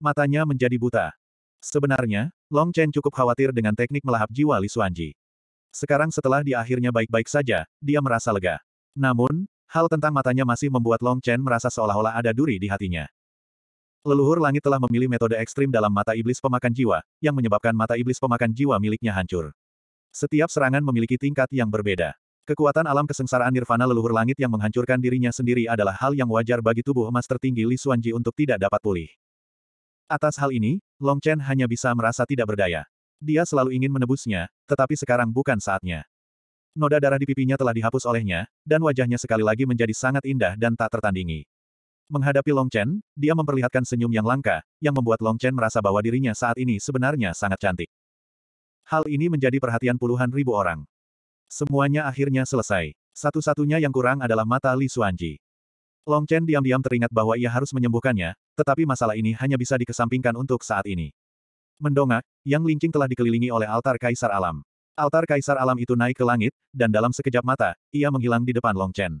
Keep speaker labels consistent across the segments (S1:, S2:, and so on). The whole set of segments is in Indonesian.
S1: Matanya menjadi buta. Sebenarnya, Long Chen cukup khawatir dengan teknik melahap jiwa Li Xuanji. Sekarang setelah dia akhirnya baik-baik saja, dia merasa lega. Namun, hal tentang matanya masih membuat Long Chen merasa seolah-olah ada duri di hatinya. Leluhur langit telah memilih metode ekstrim dalam mata iblis pemakan jiwa, yang menyebabkan mata iblis pemakan jiwa miliknya hancur. Setiap serangan memiliki tingkat yang berbeda. Kekuatan alam kesengsaraan nirvana leluhur langit yang menghancurkan dirinya sendiri adalah hal yang wajar bagi tubuh emas tertinggi Li Xuanji untuk tidak dapat pulih. Atas hal ini, Long Chen hanya bisa merasa tidak berdaya. Dia selalu ingin menebusnya, tetapi sekarang bukan saatnya. Noda darah di pipinya telah dihapus olehnya, dan wajahnya sekali lagi menjadi sangat indah dan tak tertandingi. Menghadapi Long Chen, dia memperlihatkan senyum yang langka, yang membuat Long Chen merasa bahwa dirinya saat ini sebenarnya sangat cantik. Hal ini menjadi perhatian puluhan ribu orang. Semuanya akhirnya selesai. Satu-satunya yang kurang adalah mata Li Suanji. Long Chen diam-diam teringat bahwa ia harus menyembuhkannya, tetapi masalah ini hanya bisa dikesampingkan untuk saat ini. Mendongak, Yang Lingqing telah dikelilingi oleh altar Kaisar Alam. Altar Kaisar Alam itu naik ke langit, dan dalam sekejap mata, ia menghilang di depan Long Chen.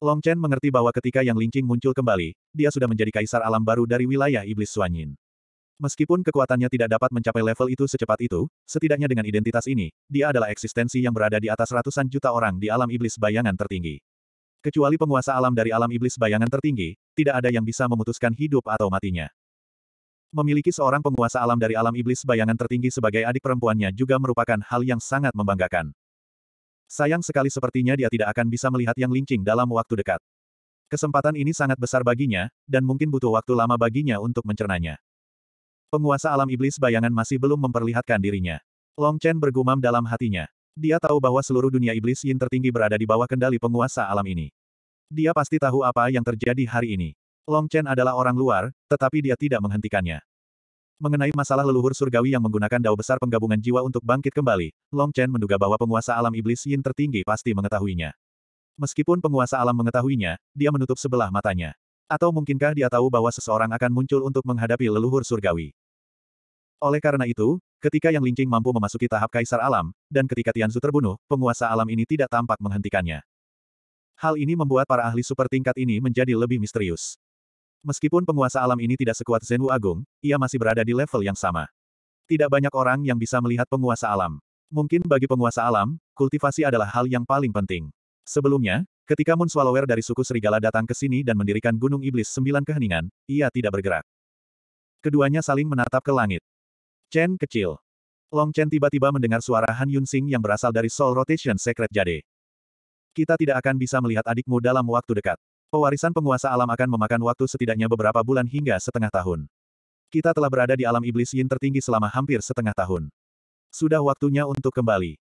S1: Long Chen mengerti bahwa ketika Yang Lingqing muncul kembali, dia sudah menjadi Kaisar Alam baru dari wilayah Iblis Suanyin. Meskipun kekuatannya tidak dapat mencapai level itu secepat itu, setidaknya dengan identitas ini, dia adalah eksistensi yang berada di atas ratusan juta orang di alam iblis bayangan tertinggi. Kecuali penguasa alam dari alam iblis bayangan tertinggi, tidak ada yang bisa memutuskan hidup atau matinya. Memiliki seorang penguasa alam dari alam iblis bayangan tertinggi sebagai adik perempuannya juga merupakan hal yang sangat membanggakan. Sayang sekali sepertinya dia tidak akan bisa melihat yang lincing dalam waktu dekat. Kesempatan ini sangat besar baginya, dan mungkin butuh waktu lama baginya untuk mencernanya. Penguasa alam iblis bayangan masih belum memperlihatkan dirinya. Long Chen bergumam dalam hatinya. Dia tahu bahwa seluruh dunia iblis yin tertinggi berada di bawah kendali penguasa alam ini. Dia pasti tahu apa yang terjadi hari ini. Long Chen adalah orang luar, tetapi dia tidak menghentikannya. Mengenai masalah leluhur surgawi yang menggunakan dao besar penggabungan jiwa untuk bangkit kembali, Long Chen menduga bahwa penguasa alam iblis yin tertinggi pasti mengetahuinya. Meskipun penguasa alam mengetahuinya, dia menutup sebelah matanya. Atau mungkinkah dia tahu bahwa seseorang akan muncul untuk menghadapi leluhur surgawi? Oleh karena itu, Ketika yang Lingqing mampu memasuki tahap Kaisar Alam, dan ketika Tianzu terbunuh, penguasa alam ini tidak tampak menghentikannya. Hal ini membuat para ahli super tingkat ini menjadi lebih misterius. Meskipun penguasa alam ini tidak sekuat Zenwu Agung, ia masih berada di level yang sama. Tidak banyak orang yang bisa melihat penguasa alam. Mungkin bagi penguasa alam, kultivasi adalah hal yang paling penting. Sebelumnya, ketika Moon Swallower dari suku Serigala datang ke sini dan mendirikan Gunung Iblis Sembilan Keheningan, ia tidak bergerak. Keduanya saling menatap ke langit. Chen kecil. Long Chen tiba-tiba mendengar suara Han Yun Sing yang berasal dari Soul Rotation Secret Jade. Kita tidak akan bisa melihat adikmu dalam waktu dekat. Pewarisan penguasa alam akan memakan waktu setidaknya beberapa bulan hingga setengah tahun. Kita telah berada di alam iblis yin tertinggi selama hampir setengah tahun. Sudah waktunya untuk kembali.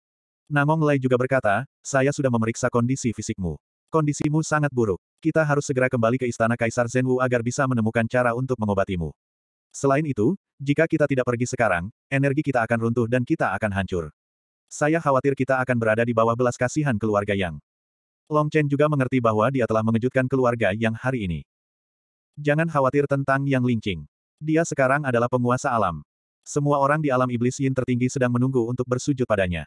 S1: Namong Lai juga berkata, saya sudah memeriksa kondisi fisikmu. Kondisimu sangat buruk. Kita harus segera kembali ke istana Kaisar Zhenwu agar bisa menemukan cara untuk mengobatimu. Selain itu, jika kita tidak pergi sekarang, energi kita akan runtuh dan kita akan hancur. Saya khawatir kita akan berada di bawah belas kasihan keluarga Yang. Long Chen juga mengerti bahwa dia telah mengejutkan keluarga Yang hari ini. Jangan khawatir tentang Yang Lingqing. Dia sekarang adalah penguasa alam. Semua orang di alam iblis Yin tertinggi sedang menunggu untuk bersujud padanya.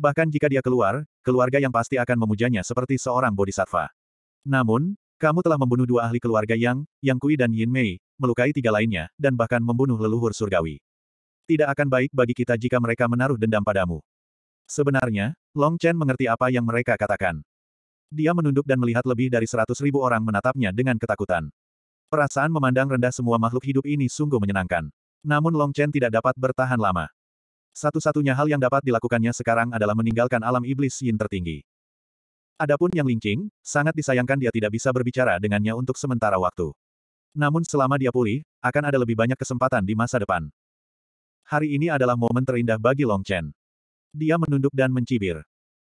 S1: Bahkan jika dia keluar, keluarga yang pasti akan memujanya seperti seorang bodhisattva. Namun, kamu telah membunuh dua ahli keluarga Yang, Yang Kui dan Yin Mei, melukai tiga lainnya, dan bahkan membunuh leluhur surgawi. Tidak akan baik bagi kita jika mereka menaruh dendam padamu. Sebenarnya, Long Chen mengerti apa yang mereka katakan. Dia menunduk dan melihat lebih dari seratus ribu orang menatapnya dengan ketakutan. Perasaan memandang rendah semua makhluk hidup ini sungguh menyenangkan. Namun Long Chen tidak dapat bertahan lama. Satu-satunya hal yang dapat dilakukannya sekarang adalah meninggalkan alam iblis yin tertinggi. Adapun yang Lingqing, sangat disayangkan dia tidak bisa berbicara dengannya untuk sementara waktu. Namun selama dia pulih, akan ada lebih banyak kesempatan di masa depan. Hari ini adalah momen terindah bagi Long Chen. Dia menunduk dan mencibir.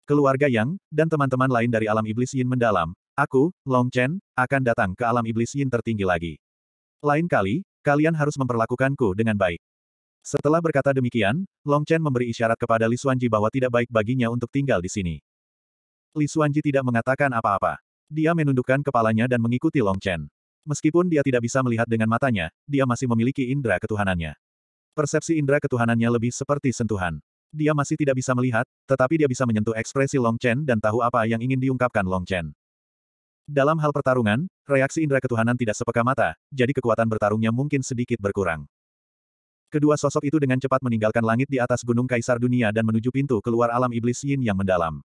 S1: Keluarga Yang, dan teman-teman lain dari alam iblis Yin mendalam, aku, Long Chen, akan datang ke alam iblis Yin tertinggi lagi. Lain kali, kalian harus memperlakukanku dengan baik. Setelah berkata demikian, Long Chen memberi isyarat kepada Li Xuanji bahwa tidak baik baginya untuk tinggal di sini. Li Xuanji tidak mengatakan apa-apa. Dia menundukkan kepalanya dan mengikuti Long Chen. Meskipun dia tidak bisa melihat dengan matanya, dia masih memiliki indera ketuhanannya. Persepsi indera ketuhanannya lebih seperti sentuhan. Dia masih tidak bisa melihat, tetapi dia bisa menyentuh ekspresi Long Chen dan tahu apa yang ingin diungkapkan Long Chen. Dalam hal pertarungan, reaksi indera ketuhanan tidak sepeka mata, jadi kekuatan bertarungnya mungkin sedikit berkurang. Kedua sosok itu dengan cepat meninggalkan langit di atas gunung kaisar dunia dan menuju pintu keluar alam iblis yin yang mendalam.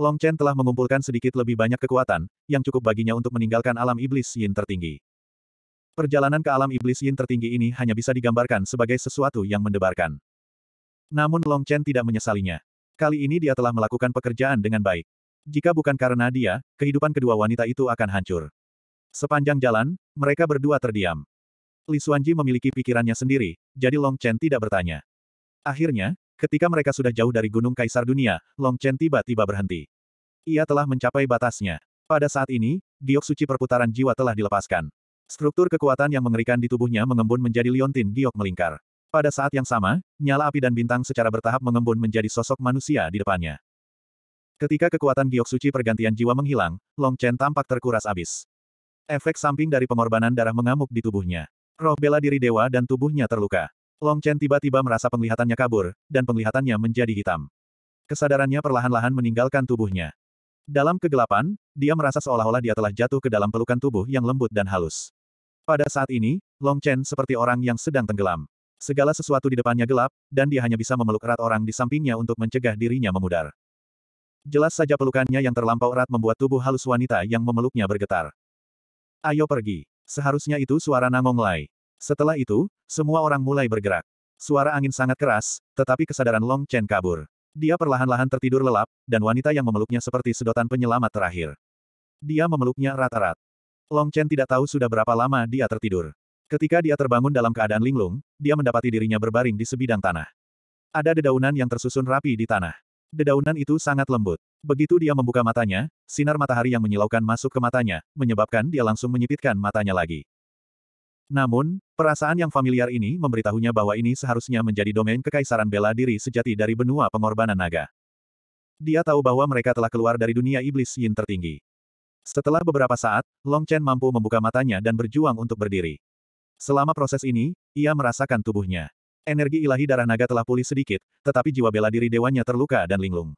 S1: Long Chen telah mengumpulkan sedikit lebih banyak kekuatan, yang cukup baginya untuk meninggalkan alam iblis yin tertinggi. Perjalanan ke alam iblis yin tertinggi ini hanya bisa digambarkan sebagai sesuatu yang mendebarkan. Namun Long Chen tidak menyesalinya. Kali ini dia telah melakukan pekerjaan dengan baik. Jika bukan karena dia, kehidupan kedua wanita itu akan hancur. Sepanjang jalan, mereka berdua terdiam. Li Suanji memiliki pikirannya sendiri, jadi Long Chen tidak bertanya. Akhirnya, Ketika mereka sudah jauh dari Gunung Kaisar Dunia, Long Chen tiba-tiba berhenti. Ia telah mencapai batasnya. Pada saat ini, giok suci perputaran jiwa telah dilepaskan. Struktur kekuatan yang mengerikan di tubuhnya mengembun menjadi liontin giok melingkar. Pada saat yang sama, nyala api dan bintang secara bertahap mengembun menjadi sosok manusia di depannya. Ketika kekuatan giok suci pergantian jiwa menghilang, Long Chen tampak terkuras abis. Efek samping dari pengorbanan darah mengamuk di tubuhnya. Roh bela diri dewa dan tubuhnya terluka. Long Chen tiba-tiba merasa penglihatannya kabur, dan penglihatannya menjadi hitam. Kesadarannya perlahan-lahan meninggalkan tubuhnya. Dalam kegelapan, dia merasa seolah-olah dia telah jatuh ke dalam pelukan tubuh yang lembut dan halus. Pada saat ini, Long Chen seperti orang yang sedang tenggelam. Segala sesuatu di depannya gelap, dan dia hanya bisa memeluk erat orang di sampingnya untuk mencegah dirinya memudar. Jelas saja pelukannya yang terlampau erat membuat tubuh halus wanita yang memeluknya bergetar. Ayo pergi. Seharusnya itu suara Nangong Lai. Setelah itu, semua orang mulai bergerak. Suara angin sangat keras, tetapi kesadaran Long Chen kabur. Dia perlahan-lahan tertidur lelap, dan wanita yang memeluknya seperti sedotan penyelamat terakhir. Dia memeluknya rata rat Long Chen tidak tahu sudah berapa lama dia tertidur. Ketika dia terbangun dalam keadaan linglung, dia mendapati dirinya berbaring di sebidang tanah. Ada dedaunan yang tersusun rapi di tanah. Dedaunan itu sangat lembut. Begitu dia membuka matanya, sinar matahari yang menyilaukan masuk ke matanya, menyebabkan dia langsung menyipitkan matanya lagi. Namun, perasaan yang familiar ini memberitahunya bahwa ini seharusnya menjadi domain kekaisaran bela diri sejati dari benua pengorbanan naga. Dia tahu bahwa mereka telah keluar dari dunia iblis yin tertinggi. Setelah beberapa saat, Long Chen mampu membuka matanya dan berjuang untuk berdiri. Selama proses ini, ia merasakan tubuhnya. Energi ilahi darah naga telah pulih sedikit, tetapi jiwa bela diri dewanya terluka dan linglung.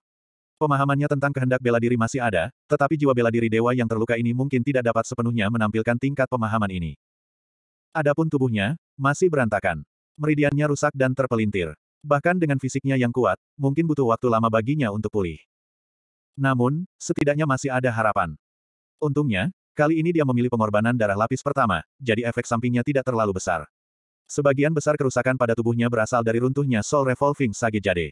S1: Pemahamannya tentang kehendak bela diri masih ada, tetapi jiwa bela diri dewa yang terluka ini mungkin tidak dapat sepenuhnya menampilkan tingkat pemahaman ini. Adapun tubuhnya, masih berantakan. Meridiannya rusak dan terpelintir. Bahkan dengan fisiknya yang kuat, mungkin butuh waktu lama baginya untuk pulih. Namun, setidaknya masih ada harapan. Untungnya, kali ini dia memilih pengorbanan darah lapis pertama, jadi efek sampingnya tidak terlalu besar. Sebagian besar kerusakan pada tubuhnya berasal dari runtuhnya Soul Revolving Sage Jade.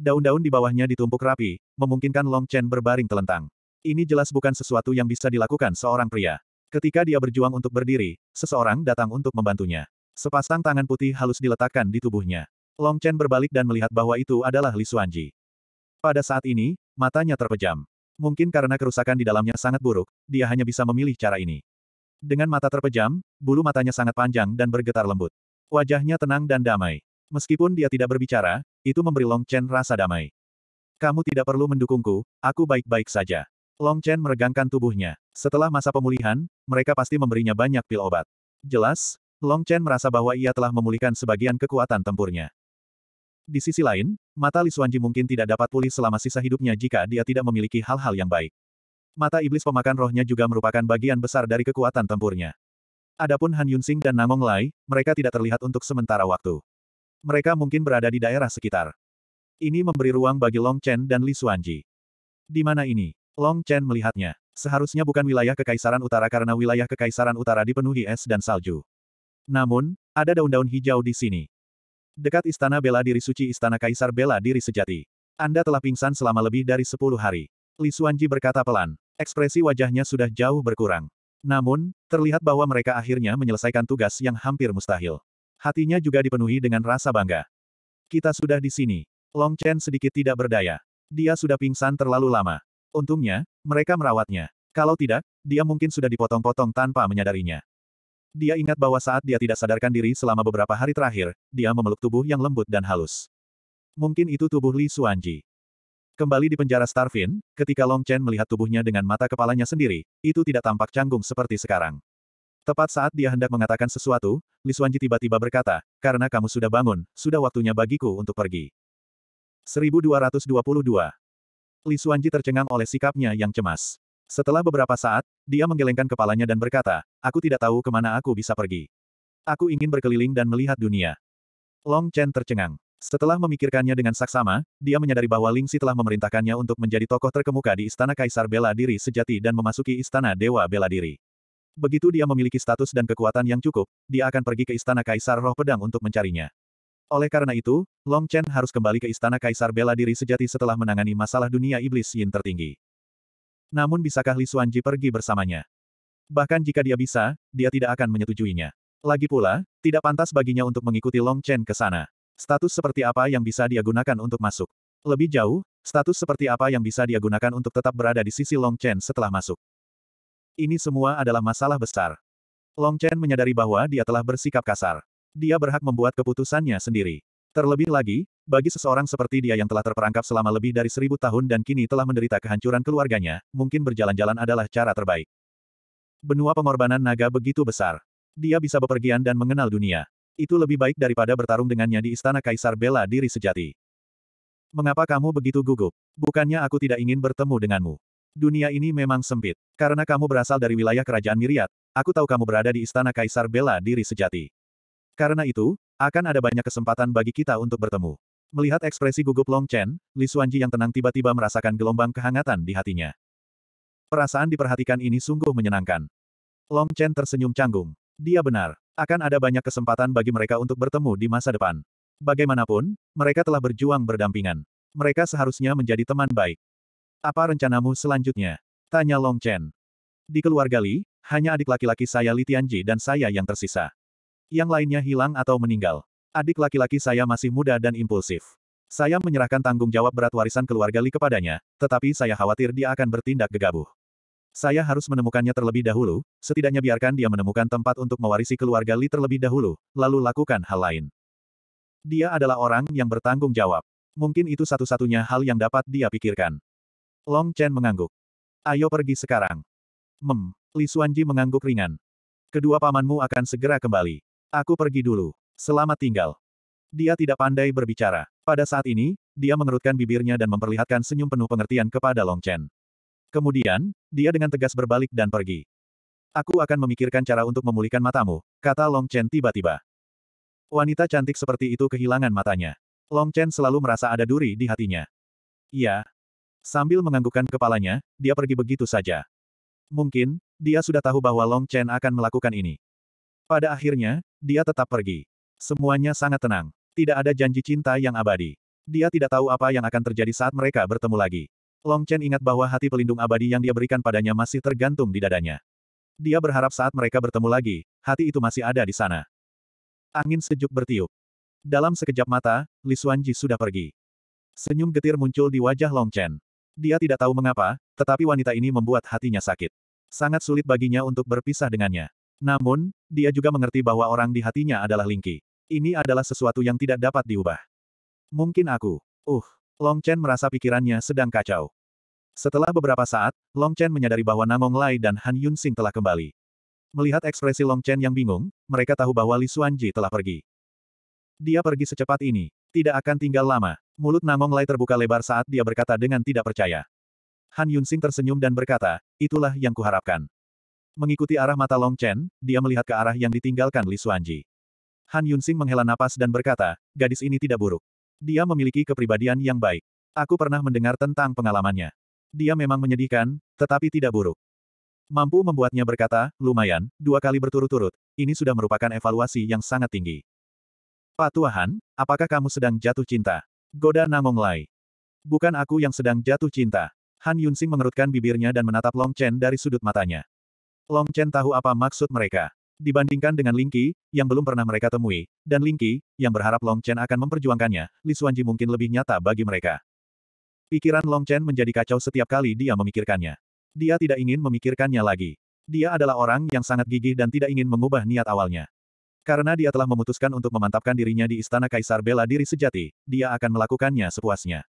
S1: Daun-daun di bawahnya ditumpuk rapi, memungkinkan Long Chen berbaring telentang. Ini jelas bukan sesuatu yang bisa dilakukan seorang pria. Ketika dia berjuang untuk berdiri, seseorang datang untuk membantunya. Sepasang tangan putih halus diletakkan di tubuhnya. Long Chen berbalik dan melihat bahwa itu adalah Li Xuanji. Pada saat ini, matanya terpejam. Mungkin karena kerusakan di dalamnya sangat buruk, dia hanya bisa memilih cara ini. Dengan mata terpejam, bulu matanya sangat panjang dan bergetar lembut. Wajahnya tenang dan damai. Meskipun dia tidak berbicara, itu memberi Long Chen rasa damai. Kamu tidak perlu mendukungku, aku baik-baik saja. Long Chen meregangkan tubuhnya. Setelah masa pemulihan, mereka pasti memberinya banyak pil obat. Jelas, Long Chen merasa bahwa ia telah memulihkan sebagian kekuatan tempurnya. Di sisi lain, mata Li Xuanji mungkin tidak dapat pulih selama sisa hidupnya jika dia tidak memiliki hal-hal yang baik. Mata iblis pemakan rohnya juga merupakan bagian besar dari kekuatan tempurnya. Adapun Han Yunsing dan Namong Lai, mereka tidak terlihat untuk sementara waktu. Mereka mungkin berada di daerah sekitar. Ini memberi ruang bagi Long Chen dan Li Xuanji. Di mana ini? Long Chen melihatnya. Seharusnya bukan wilayah Kekaisaran Utara karena wilayah Kekaisaran Utara dipenuhi es dan salju. Namun, ada daun-daun hijau di sini. Dekat Istana Bela Diri Suci Istana Kaisar Bela Diri Sejati. Anda telah pingsan selama lebih dari 10 hari. Li Suanji berkata pelan. Ekspresi wajahnya sudah jauh berkurang. Namun, terlihat bahwa mereka akhirnya menyelesaikan tugas yang hampir mustahil. Hatinya juga dipenuhi dengan rasa bangga. Kita sudah di sini. Long Chen sedikit tidak berdaya. Dia sudah pingsan terlalu lama. Untungnya, mereka merawatnya. Kalau tidak, dia mungkin sudah dipotong-potong tanpa menyadarinya. Dia ingat bahwa saat dia tidak sadarkan diri selama beberapa hari terakhir, dia memeluk tubuh yang lembut dan halus. Mungkin itu tubuh Li Suanji. Kembali di penjara Starvin, ketika Long Chen melihat tubuhnya dengan mata kepalanya sendiri, itu tidak tampak canggung seperti sekarang. Tepat saat dia hendak mengatakan sesuatu, Li Suanji tiba-tiba berkata, karena kamu sudah bangun, sudah waktunya bagiku untuk pergi. 1222 Li Xuanji tercengang oleh sikapnya yang cemas. Setelah beberapa saat, dia menggelengkan kepalanya dan berkata, aku tidak tahu kemana aku bisa pergi. Aku ingin berkeliling dan melihat dunia. Long Chen tercengang. Setelah memikirkannya dengan saksama, dia menyadari bahwa Ling Lingxi telah memerintahkannya untuk menjadi tokoh terkemuka di Istana Kaisar Bela Diri sejati dan memasuki Istana Dewa Bela Diri. Begitu dia memiliki status dan kekuatan yang cukup, dia akan pergi ke Istana Kaisar Roh Pedang untuk mencarinya. Oleh karena itu, Long Chen harus kembali ke istana Kaisar bela diri sejati setelah menangani masalah dunia iblis yin tertinggi. Namun bisakah Li Xuanji pergi bersamanya? Bahkan jika dia bisa, dia tidak akan menyetujuinya. Lagi pula, tidak pantas baginya untuk mengikuti Long Chen ke sana. Status seperti apa yang bisa dia gunakan untuk masuk? Lebih jauh, status seperti apa yang bisa dia gunakan untuk tetap berada di sisi Long Chen setelah masuk? Ini semua adalah masalah besar. Long Chen menyadari bahwa dia telah bersikap kasar. Dia berhak membuat keputusannya sendiri. Terlebih lagi, bagi seseorang seperti dia yang telah terperangkap selama lebih dari seribu tahun dan kini telah menderita kehancuran keluarganya, mungkin berjalan-jalan adalah cara terbaik. Benua pengorbanan naga begitu besar. Dia bisa bepergian dan mengenal dunia. Itu lebih baik daripada bertarung dengannya di istana kaisar bela diri sejati. Mengapa kamu begitu gugup? Bukannya aku tidak ingin bertemu denganmu. Dunia ini memang sempit. Karena kamu berasal dari wilayah kerajaan Miriat, aku tahu kamu berada di istana kaisar bela diri sejati. Karena itu, akan ada banyak kesempatan bagi kita untuk bertemu. Melihat ekspresi gugup Long Chen, Li Xuanji yang tenang tiba-tiba merasakan gelombang kehangatan di hatinya. Perasaan diperhatikan ini sungguh menyenangkan. Long Chen tersenyum canggung. Dia benar, akan ada banyak kesempatan bagi mereka untuk bertemu di masa depan. Bagaimanapun, mereka telah berjuang berdampingan. Mereka seharusnya menjadi teman baik. Apa rencanamu selanjutnya? Tanya Long Chen. Di keluarga Li, hanya adik laki-laki saya Li Tianji dan saya yang tersisa. Yang lainnya hilang atau meninggal. Adik laki-laki saya masih muda dan impulsif. Saya menyerahkan tanggung jawab berat warisan keluarga Li kepadanya, tetapi saya khawatir dia akan bertindak gegabah. Saya harus menemukannya terlebih dahulu, setidaknya biarkan dia menemukan tempat untuk mewarisi keluarga Li terlebih dahulu, lalu lakukan hal lain. Dia adalah orang yang bertanggung jawab. Mungkin itu satu-satunya hal yang dapat dia pikirkan. Long Chen mengangguk. Ayo pergi sekarang. Mem, Li Suanji mengangguk ringan. Kedua pamanmu akan segera kembali. Aku pergi dulu. Selamat tinggal. Dia tidak pandai berbicara. Pada saat ini, dia mengerutkan bibirnya dan memperlihatkan senyum penuh pengertian kepada Long Chen. Kemudian, dia dengan tegas berbalik dan pergi. Aku akan memikirkan cara untuk memulihkan matamu, kata Long Chen tiba-tiba. Wanita cantik seperti itu kehilangan matanya. Long Chen selalu merasa ada duri di hatinya. Iya. Sambil menganggukkan kepalanya, dia pergi begitu saja. Mungkin, dia sudah tahu bahwa Long Chen akan melakukan ini. Pada akhirnya, dia tetap pergi. Semuanya sangat tenang. Tidak ada janji cinta yang abadi. Dia tidak tahu apa yang akan terjadi saat mereka bertemu lagi. Long Chen ingat bahwa hati pelindung abadi yang dia berikan padanya masih tergantung di dadanya. Dia berharap saat mereka bertemu lagi, hati itu masih ada di sana. Angin sejuk bertiup. Dalam sekejap mata, Li Xuanji sudah pergi. Senyum getir muncul di wajah Long Chen. Dia tidak tahu mengapa, tetapi wanita ini membuat hatinya sakit. Sangat sulit baginya untuk berpisah dengannya. Namun, dia juga mengerti bahwa orang di hatinya adalah Lingqi. Ini adalah sesuatu yang tidak dapat diubah. Mungkin aku. Uh, Long Chen merasa pikirannya sedang kacau. Setelah beberapa saat, Long Chen menyadari bahwa Namong Lai dan Han Yun Sing telah kembali. Melihat ekspresi Long Chen yang bingung, mereka tahu bahwa Li Xuanji telah pergi. Dia pergi secepat ini. Tidak akan tinggal lama. Mulut Namong Lai terbuka lebar saat dia berkata dengan tidak percaya. Han Yun Sing tersenyum dan berkata, itulah yang kuharapkan. Mengikuti arah mata Long Chen, dia melihat ke arah yang ditinggalkan Li Xuanji. Han Yunxing menghela napas dan berkata, gadis ini tidak buruk. Dia memiliki kepribadian yang baik. Aku pernah mendengar tentang pengalamannya. Dia memang menyedihkan, tetapi tidak buruk. Mampu membuatnya berkata, lumayan, dua kali berturut-turut, ini sudah merupakan evaluasi yang sangat tinggi. Pak Tuahan, apakah kamu sedang jatuh cinta? Goda Namong Lai. Bukan aku yang sedang jatuh cinta. Han Yunxing mengerutkan bibirnya dan menatap Long Chen dari sudut matanya. Long Chen tahu apa maksud mereka. Dibandingkan dengan Ling Qi, yang belum pernah mereka temui, dan Ling Qi, yang berharap Long Chen akan memperjuangkannya, Li Xuanji mungkin lebih nyata bagi mereka. Pikiran Long Chen menjadi kacau setiap kali dia memikirkannya. Dia tidak ingin memikirkannya lagi. Dia adalah orang yang sangat gigih dan tidak ingin mengubah niat awalnya. Karena dia telah memutuskan untuk memantapkan dirinya di Istana Kaisar Bela Diri Sejati, dia akan melakukannya sepuasnya.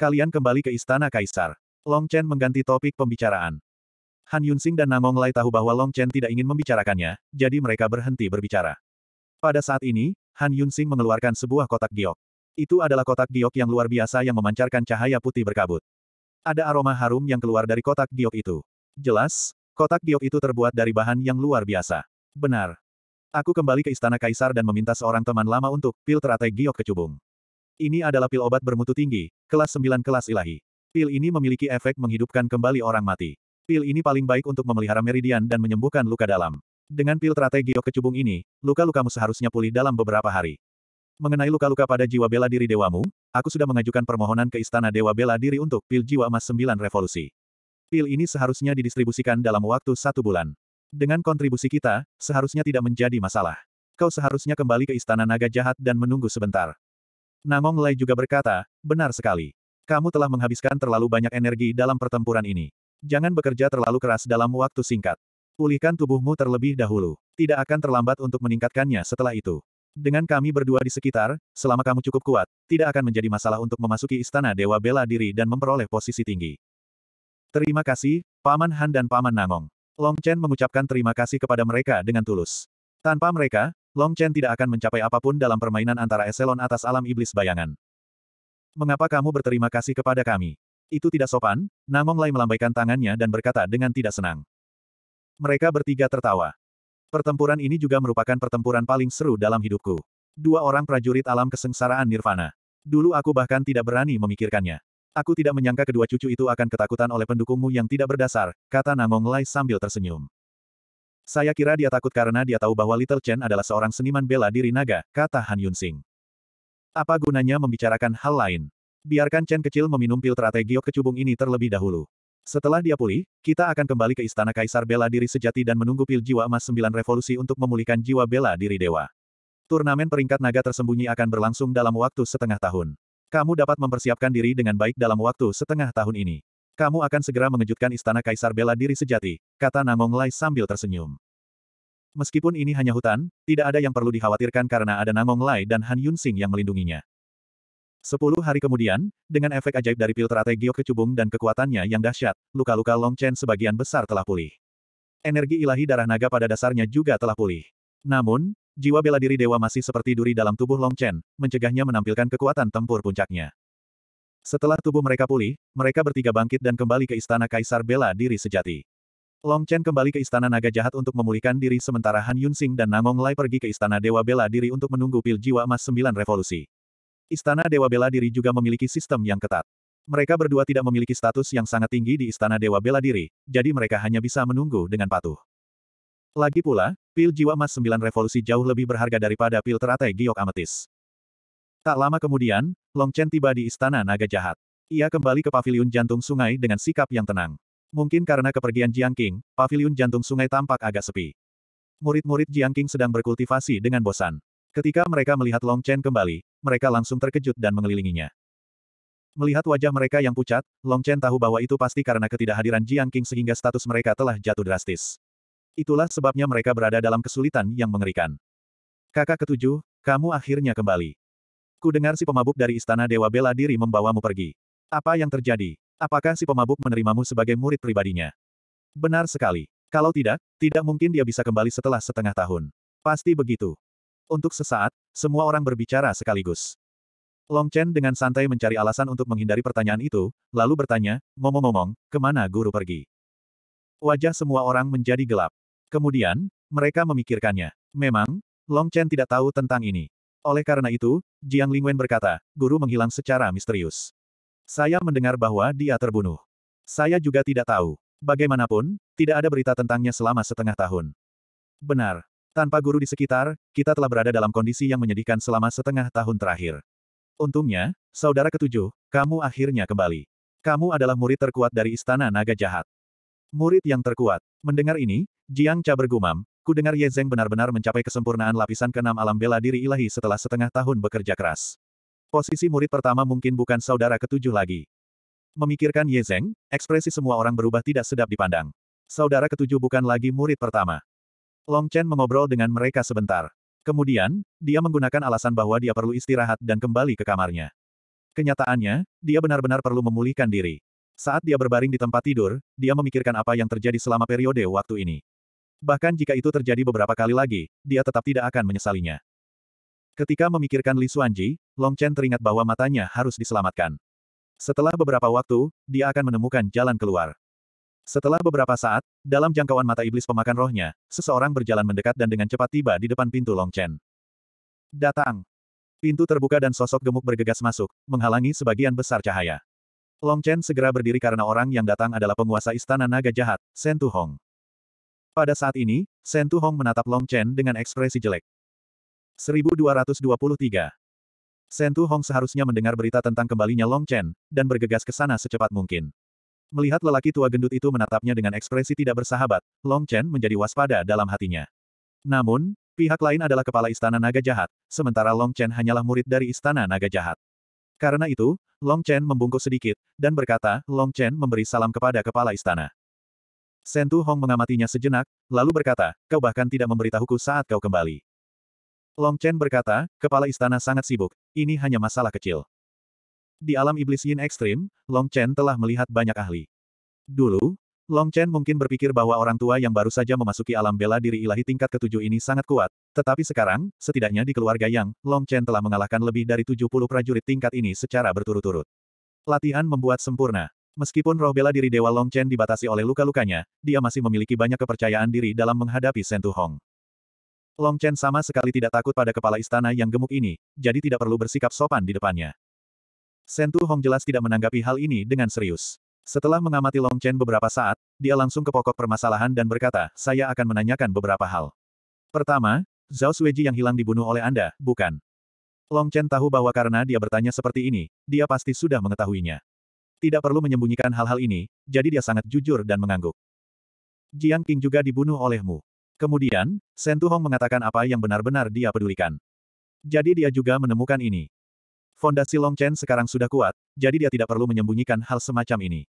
S1: Kalian kembali ke Istana Kaisar. Long Chen mengganti topik pembicaraan. Han Yunsing dan Namong Lai tahu bahwa Long Chen tidak ingin membicarakannya, jadi mereka berhenti berbicara. Pada saat ini, Han Yunsing mengeluarkan sebuah kotak giok. Itu adalah kotak giok yang luar biasa yang memancarkan cahaya putih berkabut. Ada aroma harum yang keluar dari kotak giok itu. Jelas, kotak giok itu terbuat dari bahan yang luar biasa. Benar. Aku kembali ke istana kaisar dan meminta seorang teman lama untuk pil teratai giok kecubung. Ini adalah pil obat bermutu tinggi, kelas 9 kelas ilahi. Pil ini memiliki efek menghidupkan kembali orang mati. Pil ini paling baik untuk memelihara meridian dan menyembuhkan luka dalam. Dengan pil teratai giok kecubung ini, luka-lukamu seharusnya pulih dalam beberapa hari. Mengenai luka-luka pada jiwa bela diri dewamu, aku sudah mengajukan permohonan ke Istana Dewa Bela Diri untuk pil jiwa emas sembilan revolusi. Pil ini seharusnya didistribusikan dalam waktu satu bulan. Dengan kontribusi kita, seharusnya tidak menjadi masalah. Kau seharusnya kembali ke Istana Naga Jahat dan menunggu sebentar. Namong Lai juga berkata, benar sekali. Kamu telah menghabiskan terlalu banyak energi dalam pertempuran ini. Jangan bekerja terlalu keras dalam waktu singkat. Pulihkan tubuhmu terlebih dahulu. Tidak akan terlambat untuk meningkatkannya setelah itu. Dengan kami berdua di sekitar, selama kamu cukup kuat, tidak akan menjadi masalah untuk memasuki istana Dewa Bela Diri dan memperoleh posisi tinggi. Terima kasih, Paman Han dan Paman Nangong. Long Chen mengucapkan terima kasih kepada mereka dengan tulus. Tanpa mereka, Long Chen tidak akan mencapai apapun dalam permainan antara eselon atas alam iblis bayangan. Mengapa kamu berterima kasih kepada kami? Itu tidak sopan, Namong Lai melambaikan tangannya dan berkata dengan tidak senang. Mereka bertiga tertawa. Pertempuran ini juga merupakan pertempuran paling seru dalam hidupku. Dua orang prajurit alam kesengsaraan Nirvana. Dulu aku bahkan tidak berani memikirkannya. Aku tidak menyangka kedua cucu itu akan ketakutan oleh pendukungmu yang tidak berdasar, kata Namong Lai sambil tersenyum. Saya kira dia takut karena dia tahu bahwa Little Chen adalah seorang seniman bela diri naga, kata Han Yun Sing. Apa gunanya membicarakan hal lain? Biarkan Chen kecil meminum pil teratai giok kecubung ini terlebih dahulu. Setelah dia pulih, kita akan kembali ke Istana Kaisar Bela Diri Sejati dan menunggu pil jiwa emas sembilan revolusi untuk memulihkan jiwa bela diri dewa. Turnamen peringkat naga tersembunyi akan berlangsung dalam waktu setengah tahun. Kamu dapat mempersiapkan diri dengan baik dalam waktu setengah tahun ini. Kamu akan segera mengejutkan Istana Kaisar Bela Diri Sejati, kata Namong Lai sambil tersenyum. Meskipun ini hanya hutan, tidak ada yang perlu dikhawatirkan karena ada Namong Lai dan Han Yunsing yang melindunginya. Sepuluh hari kemudian, dengan efek ajaib dari pil teratai Giok kecubung dan kekuatannya yang dahsyat, luka-luka Long Chen sebagian besar telah pulih. Energi ilahi darah naga pada dasarnya juga telah pulih. Namun, jiwa bela diri dewa masih seperti duri dalam tubuh Long Chen, mencegahnya menampilkan kekuatan tempur puncaknya. Setelah tubuh mereka pulih, mereka bertiga bangkit dan kembali ke istana Kaisar Bela Diri Sejati. Long Chen kembali ke istana naga jahat untuk memulihkan diri sementara Han Yunsing dan Nangong Lai pergi ke istana dewa bela diri untuk menunggu pil jiwa emas sembilan revolusi. Istana Dewa Bela Diri juga memiliki sistem yang ketat. Mereka berdua tidak memiliki status yang sangat tinggi di Istana Dewa Bela Diri, jadi mereka hanya bisa menunggu dengan patuh. Lagi pula, pil jiwa emas sembilan revolusi jauh lebih berharga daripada pil teratai giok ametis. Tak lama kemudian, Long Chen tiba di Istana Naga Jahat. Ia kembali ke paviliun jantung sungai dengan sikap yang tenang. Mungkin karena kepergian Jiang King, paviliun jantung sungai tampak agak sepi. Murid-murid Jiang King sedang berkultivasi dengan bosan. Ketika mereka melihat Long Chen kembali, mereka langsung terkejut dan mengelilinginya. Melihat wajah mereka yang pucat, Long Chen tahu bahwa itu pasti karena ketidakhadiran Jiang King sehingga status mereka telah jatuh drastis. Itulah sebabnya mereka berada dalam kesulitan yang mengerikan. Kakak ketujuh, kamu akhirnya kembali. Ku dengar si pemabuk dari Istana Dewa Bela Diri membawamu pergi. Apa yang terjadi? Apakah si pemabuk menerimamu sebagai murid pribadinya? Benar sekali. Kalau tidak, tidak mungkin dia bisa kembali setelah setengah tahun. Pasti begitu. Untuk sesaat, semua orang berbicara sekaligus. Long Chen dengan santai mencari alasan untuk menghindari pertanyaan itu, lalu bertanya, ngomong-ngomong, kemana guru pergi? Wajah semua orang menjadi gelap. Kemudian, mereka memikirkannya. Memang, Long Chen tidak tahu tentang ini. Oleh karena itu, Jiang Lingwen berkata, guru menghilang secara misterius. Saya mendengar bahwa dia terbunuh. Saya juga tidak tahu. Bagaimanapun, tidak ada berita tentangnya selama setengah tahun. Benar, tanpa guru di sekitar, kita telah berada dalam kondisi yang menyedihkan selama setengah tahun terakhir. Untungnya, saudara ketujuh, kamu akhirnya kembali. Kamu adalah murid terkuat dari Istana Naga Jahat. Murid yang terkuat. Mendengar ini, Jiang Cha bergumam, dengar Ye Zeng benar-benar mencapai kesempurnaan lapisan keenam alam bela diri ilahi setelah setengah tahun bekerja keras. Posisi murid pertama mungkin bukan saudara ketujuh lagi. Memikirkan Ye Zeng, ekspresi semua orang berubah tidak sedap dipandang. Saudara ketujuh bukan lagi murid pertama. Long Chen mengobrol dengan mereka sebentar. Kemudian, dia menggunakan alasan bahwa dia perlu istirahat dan kembali ke kamarnya. Kenyataannya, dia benar-benar perlu memulihkan diri. Saat dia berbaring di tempat tidur, dia memikirkan apa yang terjadi selama periode waktu ini. Bahkan jika itu terjadi beberapa kali lagi, dia tetap tidak akan menyesalinya. Ketika memikirkan Li Xuanji, Long Chen teringat bahwa matanya harus diselamatkan. Setelah beberapa waktu, dia akan menemukan jalan keluar. Setelah beberapa saat, dalam jangkauan mata iblis pemakan rohnya, seseorang berjalan mendekat dan dengan cepat tiba di depan pintu Long Chen. Datang. Pintu terbuka dan sosok gemuk bergegas masuk, menghalangi sebagian besar cahaya. Long Chen segera berdiri karena orang yang datang adalah penguasa istana naga jahat, Sen Tu Hong. Pada saat ini, Sen Tu Hong menatap Long Chen dengan ekspresi jelek. 1223. Sen Tu Hong seharusnya mendengar berita tentang kembalinya Long Chen, dan bergegas ke sana secepat mungkin. Melihat lelaki tua gendut itu menatapnya dengan ekspresi tidak bersahabat, Long Chen menjadi waspada dalam hatinya. Namun, pihak lain adalah kepala istana naga jahat, sementara Long Chen hanyalah murid dari istana naga jahat. Karena itu, Long Chen membungkuk sedikit, dan berkata, Long Chen memberi salam kepada kepala istana. Sentu Hong mengamatinya sejenak, lalu berkata, kau bahkan tidak memberitahuku saat kau kembali. Long Chen berkata, kepala istana sangat sibuk, ini hanya masalah kecil. Di alam iblis yin ekstrim, Long Chen telah melihat banyak ahli. Dulu, Long Chen mungkin berpikir bahwa orang tua yang baru saja memasuki alam bela diri ilahi tingkat ketujuh ini sangat kuat, tetapi sekarang, setidaknya di keluarga Yang, Long Chen telah mengalahkan lebih dari 70 prajurit tingkat ini secara berturut-turut. Latihan membuat sempurna. Meskipun roh bela diri Dewa Long Chen dibatasi oleh luka-lukanya, dia masih memiliki banyak kepercayaan diri dalam menghadapi Sentu Hong. Long Chen sama sekali tidak takut pada kepala istana yang gemuk ini, jadi tidak perlu bersikap sopan di depannya. Sentu Hong jelas tidak menanggapi hal ini dengan serius. Setelah mengamati Long Chen beberapa saat, dia langsung ke pokok permasalahan dan berkata, saya akan menanyakan beberapa hal. Pertama, Zhao Suiji yang hilang dibunuh oleh Anda, bukan? Long Chen tahu bahwa karena dia bertanya seperti ini, dia pasti sudah mengetahuinya. Tidak perlu menyembunyikan hal-hal ini, jadi dia sangat jujur dan mengangguk. Jiang King juga dibunuh olehmu. Kemudian, Sentu Hong mengatakan apa yang benar-benar dia pedulikan. Jadi dia juga menemukan ini. Fondasi Long Chen sekarang sudah kuat, jadi dia tidak perlu menyembunyikan hal semacam ini.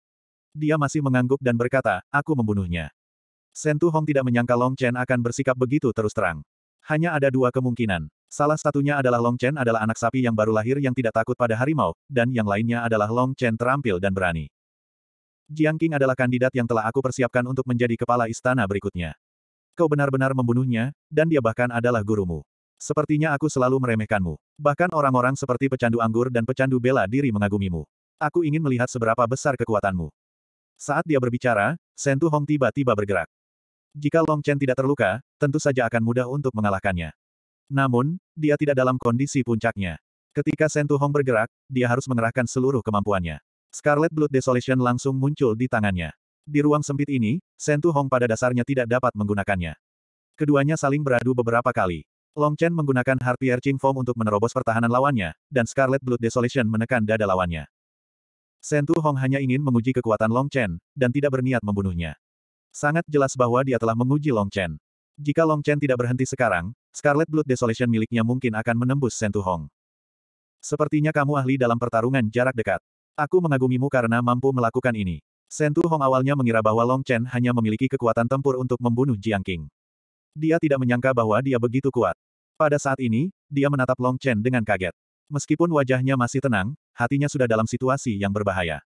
S1: Dia masih mengangguk dan berkata, aku membunuhnya. Sentu Hong tidak menyangka Long Chen akan bersikap begitu terus terang. Hanya ada dua kemungkinan. Salah satunya adalah Long Chen adalah anak sapi yang baru lahir yang tidak takut pada harimau, dan yang lainnya adalah Long Chen terampil dan berani. Jiang King adalah kandidat yang telah aku persiapkan untuk menjadi kepala istana berikutnya. Kau benar-benar membunuhnya, dan dia bahkan adalah gurumu. Sepertinya aku selalu meremehkanmu. Bahkan orang-orang seperti pecandu anggur dan pecandu bela diri mengagumimu. Aku ingin melihat seberapa besar kekuatanmu. Saat dia berbicara, Sentu Hong tiba-tiba bergerak. Jika Long Chen tidak terluka, tentu saja akan mudah untuk mengalahkannya. Namun, dia tidak dalam kondisi puncaknya. Ketika Sentu Hong bergerak, dia harus mengerahkan seluruh kemampuannya. Scarlet Blood Desolation langsung muncul di tangannya. Di ruang sempit ini, Sentu Hong pada dasarnya tidak dapat menggunakannya. Keduanya saling beradu beberapa kali. Long Chen menggunakan Harpier Ching Fong untuk menerobos pertahanan lawannya, dan Scarlet Blood Desolation menekan dada lawannya. Sentu Hong hanya ingin menguji kekuatan Long Chen, dan tidak berniat membunuhnya. Sangat jelas bahwa dia telah menguji Long Chen. Jika Long Chen tidak berhenti sekarang, Scarlet Blood Desolation miliknya mungkin akan menembus Sentu Hong. Sepertinya kamu ahli dalam pertarungan jarak dekat. Aku mengagumimu karena mampu melakukan ini. Sentu Hong awalnya mengira bahwa Long Chen hanya memiliki kekuatan tempur untuk membunuh Jiang King. Dia tidak menyangka bahwa dia begitu kuat. Pada saat ini, dia menatap Long Chen dengan kaget. Meskipun wajahnya masih tenang, hatinya sudah dalam situasi yang berbahaya.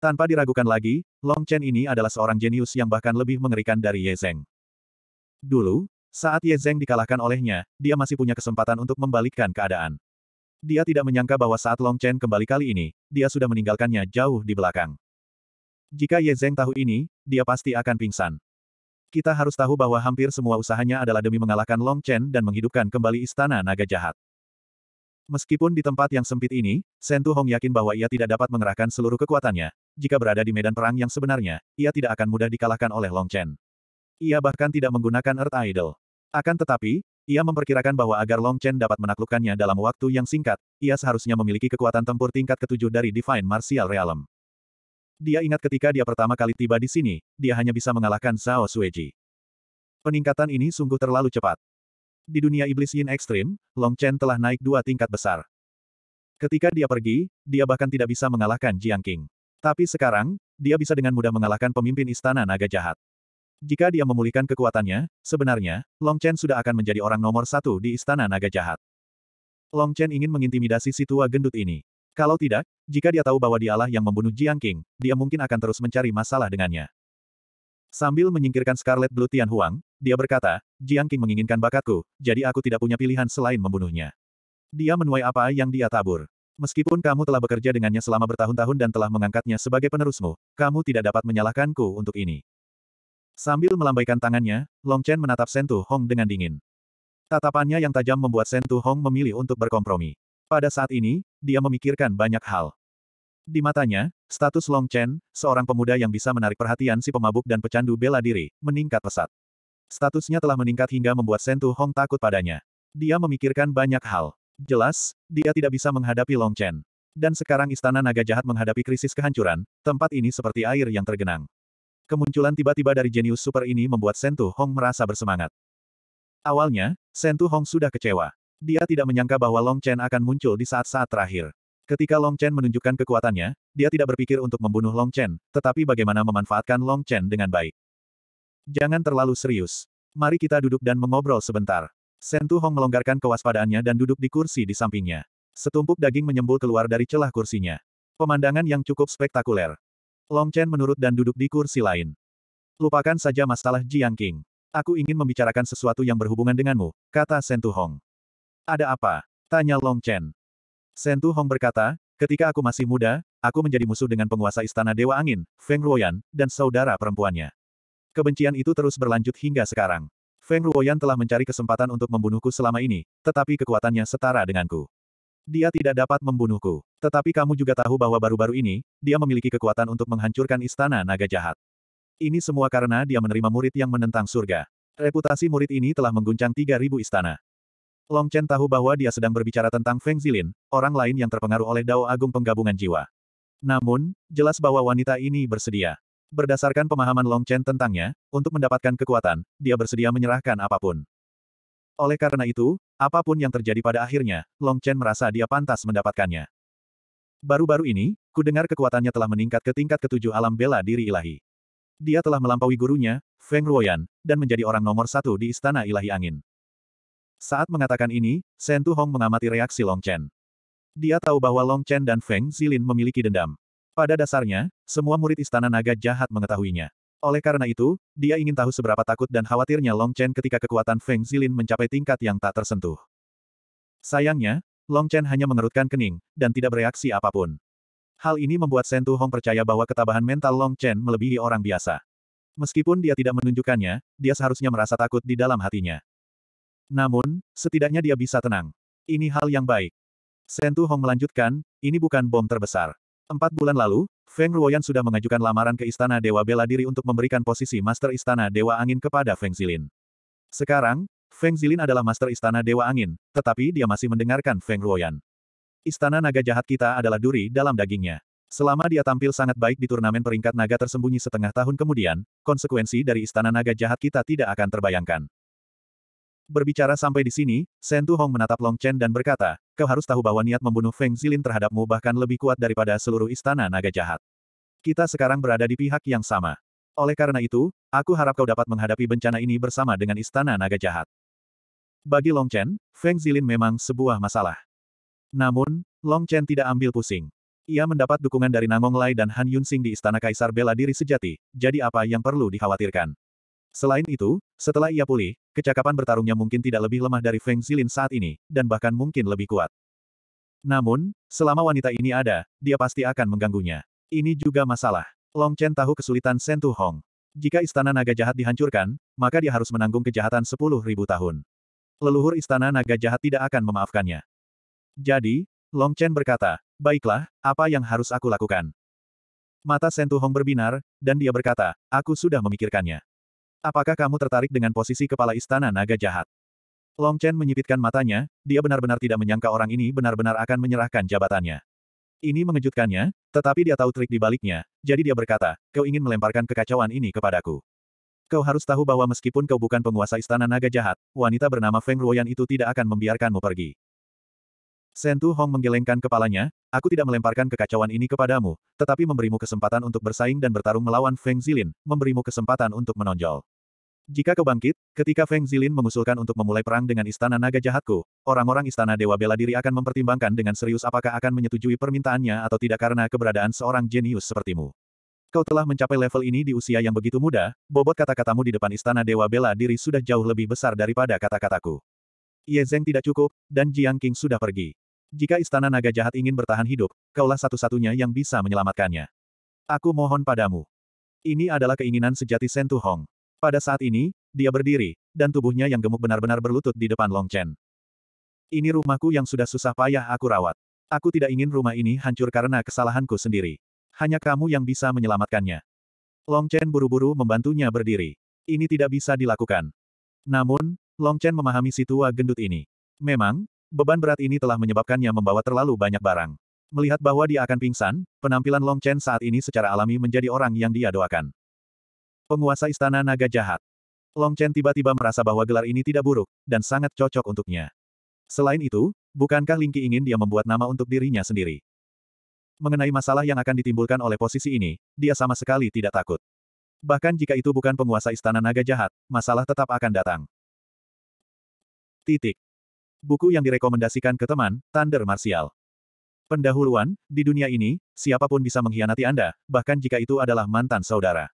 S1: Tanpa diragukan lagi, Long Chen ini adalah seorang jenius yang bahkan lebih mengerikan dari Ye Zeng. Dulu, saat Ye Zeng dikalahkan olehnya, dia masih punya kesempatan untuk membalikkan keadaan. Dia tidak menyangka bahwa saat Long Chen kembali kali ini, dia sudah meninggalkannya jauh di belakang. Jika Ye Zeng tahu ini, dia pasti akan pingsan. Kita harus tahu bahwa hampir semua usahanya adalah demi mengalahkan Long Chen dan menghidupkan kembali istana naga jahat. Meskipun di tempat yang sempit ini, Sentu Hong yakin bahwa ia tidak dapat mengerahkan seluruh kekuatannya. Jika berada di medan perang yang sebenarnya, ia tidak akan mudah dikalahkan oleh Long Chen. Ia bahkan tidak menggunakan Earth Idol. Akan tetapi, ia memperkirakan bahwa agar Long Chen dapat menaklukkannya dalam waktu yang singkat, ia seharusnya memiliki kekuatan tempur tingkat ketujuh dari Divine Martial Realm. Dia ingat ketika dia pertama kali tiba di sini, dia hanya bisa mengalahkan Zhao Suiji. Peningkatan ini sungguh terlalu cepat. Di dunia iblis yin ekstrim, Long Chen telah naik dua tingkat besar. Ketika dia pergi, dia bahkan tidak bisa mengalahkan Jiang King. Tapi sekarang, dia bisa dengan mudah mengalahkan pemimpin istana naga jahat. Jika dia memulihkan kekuatannya, sebenarnya, Long Chen sudah akan menjadi orang nomor satu di istana naga jahat. Long Chen ingin mengintimidasi si tua gendut ini. Kalau tidak, jika dia tahu bahwa dialah yang membunuh Jiang King, dia mungkin akan terus mencari masalah dengannya. Sambil menyingkirkan Scarlet Blue Tian Huang, dia berkata, Jiang King menginginkan bakatku, jadi aku tidak punya pilihan selain membunuhnya. Dia menuai apa yang dia tabur. Meskipun kamu telah bekerja dengannya selama bertahun-tahun dan telah mengangkatnya sebagai penerusmu, kamu tidak dapat menyalahkanku untuk ini. Sambil melambaikan tangannya, Long Chen menatap Sentu Hong dengan dingin. Tatapannya yang tajam membuat Sentu Hong memilih untuk berkompromi. Pada saat ini, dia memikirkan banyak hal. Di matanya, status Long Chen, seorang pemuda yang bisa menarik perhatian si pemabuk dan pecandu bela diri, meningkat pesat. Statusnya telah meningkat hingga membuat Sentu Hong takut padanya. Dia memikirkan banyak hal. Jelas, dia tidak bisa menghadapi Long Chen. Dan sekarang istana naga jahat menghadapi krisis kehancuran, tempat ini seperti air yang tergenang. Kemunculan tiba-tiba dari jenius super ini membuat Sentu Hong merasa bersemangat. Awalnya, Sentu Hong sudah kecewa. Dia tidak menyangka bahwa Long Chen akan muncul di saat-saat terakhir. Ketika Long Chen menunjukkan kekuatannya, dia tidak berpikir untuk membunuh Long Chen, tetapi bagaimana memanfaatkan Long Chen dengan baik. Jangan terlalu serius. Mari kita duduk dan mengobrol sebentar. Tu Hong melonggarkan kewaspadaannya dan duduk di kursi di sampingnya. Setumpuk daging menyembul keluar dari celah kursinya. Pemandangan yang cukup spektakuler. Long Chen menurut dan duduk di kursi lain. Lupakan saja masalah Jiang King. Aku ingin membicarakan sesuatu yang berhubungan denganmu, kata Tu Hong. Ada apa? Tanya Long Chen. Sentu Hong berkata, ketika aku masih muda, aku menjadi musuh dengan penguasa Istana Dewa Angin, Feng Ruoyan, dan saudara perempuannya. Kebencian itu terus berlanjut hingga sekarang. Feng Ruoyan telah mencari kesempatan untuk membunuhku selama ini, tetapi kekuatannya setara denganku. Dia tidak dapat membunuhku. Tetapi kamu juga tahu bahwa baru-baru ini, dia memiliki kekuatan untuk menghancurkan Istana Naga Jahat. Ini semua karena dia menerima murid yang menentang surga. Reputasi murid ini telah mengguncang 3.000 istana. Long Chen tahu bahwa dia sedang berbicara tentang Feng Zilin, orang lain yang terpengaruh oleh Dao Agung Penggabungan Jiwa. Namun, jelas bahwa wanita ini bersedia. Berdasarkan pemahaman Long Chen tentangnya, untuk mendapatkan kekuatan, dia bersedia menyerahkan apapun. Oleh karena itu, apapun yang terjadi pada akhirnya, Long Chen merasa dia pantas mendapatkannya. Baru-baru ini, ku dengar kekuatannya telah meningkat ke tingkat ketujuh alam bela diri ilahi. Dia telah melampaui gurunya, Feng Ruoyan, dan menjadi orang nomor satu di Istana Ilahi Angin. Saat mengatakan ini, Shen Tuhong mengamati reaksi Long Chen. Dia tahu bahwa Long Chen dan Feng Zilin memiliki dendam. Pada dasarnya, semua murid Istana Naga jahat mengetahuinya. Oleh karena itu, dia ingin tahu seberapa takut dan khawatirnya Long Chen ketika kekuatan Feng Zilin mencapai tingkat yang tak tersentuh. Sayangnya, Long Chen hanya mengerutkan kening, dan tidak bereaksi apapun. Hal ini membuat Shen Tuhong percaya bahwa ketabahan mental Long Chen melebihi orang biasa. Meskipun dia tidak menunjukkannya, dia seharusnya merasa takut di dalam hatinya. Namun, setidaknya dia bisa tenang. Ini hal yang baik. Sentu Hong melanjutkan, ini bukan bom terbesar. Empat bulan lalu, Feng Ruoyan sudah mengajukan lamaran ke Istana Dewa Bela Diri untuk memberikan posisi Master Istana Dewa Angin kepada Feng Zilin. Sekarang, Feng Zilin adalah Master Istana Dewa Angin, tetapi dia masih mendengarkan Feng Ruoyan. Istana naga jahat kita adalah duri dalam dagingnya. Selama dia tampil sangat baik di turnamen peringkat naga tersembunyi setengah tahun kemudian, konsekuensi dari istana naga jahat kita tidak akan terbayangkan. Berbicara sampai di sini, Shen Hong menatap Long Chen dan berkata, kau harus tahu bahwa niat membunuh Feng Zilin terhadapmu bahkan lebih kuat daripada seluruh istana naga jahat. Kita sekarang berada di pihak yang sama. Oleh karena itu, aku harap kau dapat menghadapi bencana ini bersama dengan istana naga jahat. Bagi Long Chen, Feng Zilin memang sebuah masalah. Namun, Long Chen tidak ambil pusing. Ia mendapat dukungan dari Nangong Lai dan Han Yunsing di Istana Kaisar Bela Diri Sejati, jadi apa yang perlu dikhawatirkan? Selain itu, setelah ia pulih, kecakapan bertarungnya mungkin tidak lebih lemah dari Feng Zilin saat ini, dan bahkan mungkin lebih kuat. Namun, selama wanita ini ada, dia pasti akan mengganggunya. Ini juga masalah. Long Chen tahu kesulitan Sentu Hong. Jika istana naga jahat dihancurkan, maka dia harus menanggung kejahatan 10.000 tahun. Leluhur istana naga jahat tidak akan memaafkannya. Jadi, Long Chen berkata, baiklah, apa yang harus aku lakukan? Mata Hong berbinar, dan dia berkata, aku sudah memikirkannya. Apakah kamu tertarik dengan posisi kepala istana naga jahat? Long Chen menyipitkan matanya, dia benar-benar tidak menyangka orang ini benar-benar akan menyerahkan jabatannya. Ini mengejutkannya, tetapi dia tahu trik di baliknya, jadi dia berkata, kau ingin melemparkan kekacauan ini kepadaku. Kau harus tahu bahwa meskipun kau bukan penguasa istana naga jahat, wanita bernama Feng Ruoyan itu tidak akan membiarkanmu pergi. Shen Tu Hong menggelengkan kepalanya, aku tidak melemparkan kekacauan ini kepadamu, tetapi memberimu kesempatan untuk bersaing dan bertarung melawan Feng Zilin, memberimu kesempatan untuk menonjol. Jika kau bangkit, ketika Feng Zilin mengusulkan untuk memulai perang dengan istana naga jahatku, orang-orang istana dewa bela diri akan mempertimbangkan dengan serius apakah akan menyetujui permintaannya atau tidak karena keberadaan seorang jenius sepertimu. Kau telah mencapai level ini di usia yang begitu muda, bobot kata-katamu di depan istana dewa bela diri sudah jauh lebih besar daripada kata-kataku. Ye Zeng tidak cukup, dan Jiang King sudah pergi. Jika istana naga jahat ingin bertahan hidup, kaulah satu-satunya yang bisa menyelamatkannya. Aku mohon padamu. Ini adalah keinginan sejati Sentuh Hong. Pada saat ini, dia berdiri, dan tubuhnya yang gemuk benar-benar berlutut di depan Long Chen. Ini rumahku yang sudah susah payah aku rawat. Aku tidak ingin rumah ini hancur karena kesalahanku sendiri. Hanya kamu yang bisa menyelamatkannya. Long Chen buru-buru membantunya berdiri. Ini tidak bisa dilakukan. Namun, Long Chen memahami si tua gendut ini. Memang, beban berat ini telah menyebabkannya membawa terlalu banyak barang. Melihat bahwa dia akan pingsan, penampilan Long Chen saat ini secara alami menjadi orang yang dia doakan. Penguasa Istana Naga Jahat. Long Chen tiba-tiba merasa bahwa gelar ini tidak buruk, dan sangat cocok untuknya. Selain itu, bukankah Lingqi ingin dia membuat nama untuk dirinya sendiri? Mengenai masalah yang akan ditimbulkan oleh posisi ini, dia sama sekali tidak takut. Bahkan jika itu bukan penguasa Istana Naga Jahat, masalah tetap akan datang. Titik. Buku yang direkomendasikan ke teman, Thunder Martial. Pendahuluan, di dunia ini, siapapun bisa mengkhianati Anda, bahkan jika itu adalah mantan saudara.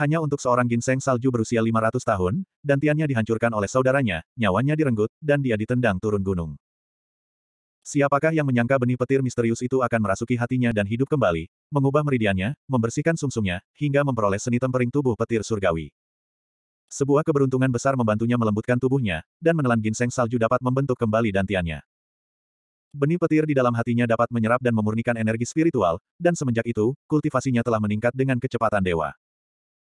S1: Hanya untuk seorang ginseng salju berusia 500 tahun, dan tiannya dihancurkan oleh saudaranya, nyawanya direnggut, dan dia ditendang turun gunung. Siapakah yang menyangka benih petir misterius itu akan merasuki hatinya dan hidup kembali, mengubah meridiannya, membersihkan sumsumnya, hingga memperoleh seni tempering tubuh petir surgawi. Sebuah keberuntungan besar membantunya melembutkan tubuhnya, dan menelan ginseng salju dapat membentuk kembali dantiannya. Benih petir di dalam hatinya dapat menyerap dan memurnikan energi spiritual, dan semenjak itu, kultivasinya telah meningkat dengan kecepatan dewa.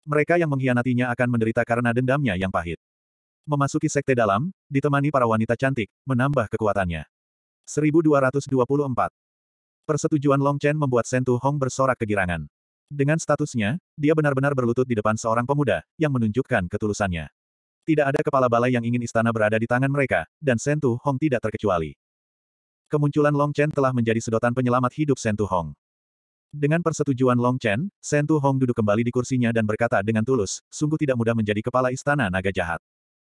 S1: Mereka yang mengkhianatinya akan menderita karena dendamnya yang pahit. Memasuki sekte dalam, ditemani para wanita cantik, menambah kekuatannya. 1224. Persetujuan Long Chen membuat Sentu Hong bersorak kegirangan. Dengan statusnya, dia benar-benar berlutut di depan seorang pemuda, yang menunjukkan ketulusannya. Tidak ada kepala balai yang ingin istana berada di tangan mereka, dan Sentu Hong tidak terkecuali. Kemunculan Long Chen telah menjadi sedotan penyelamat hidup Sentu Hong. Dengan persetujuan Long Chen, Shen Tu Hong duduk kembali di kursinya dan berkata dengan tulus, sungguh tidak mudah menjadi kepala istana naga jahat.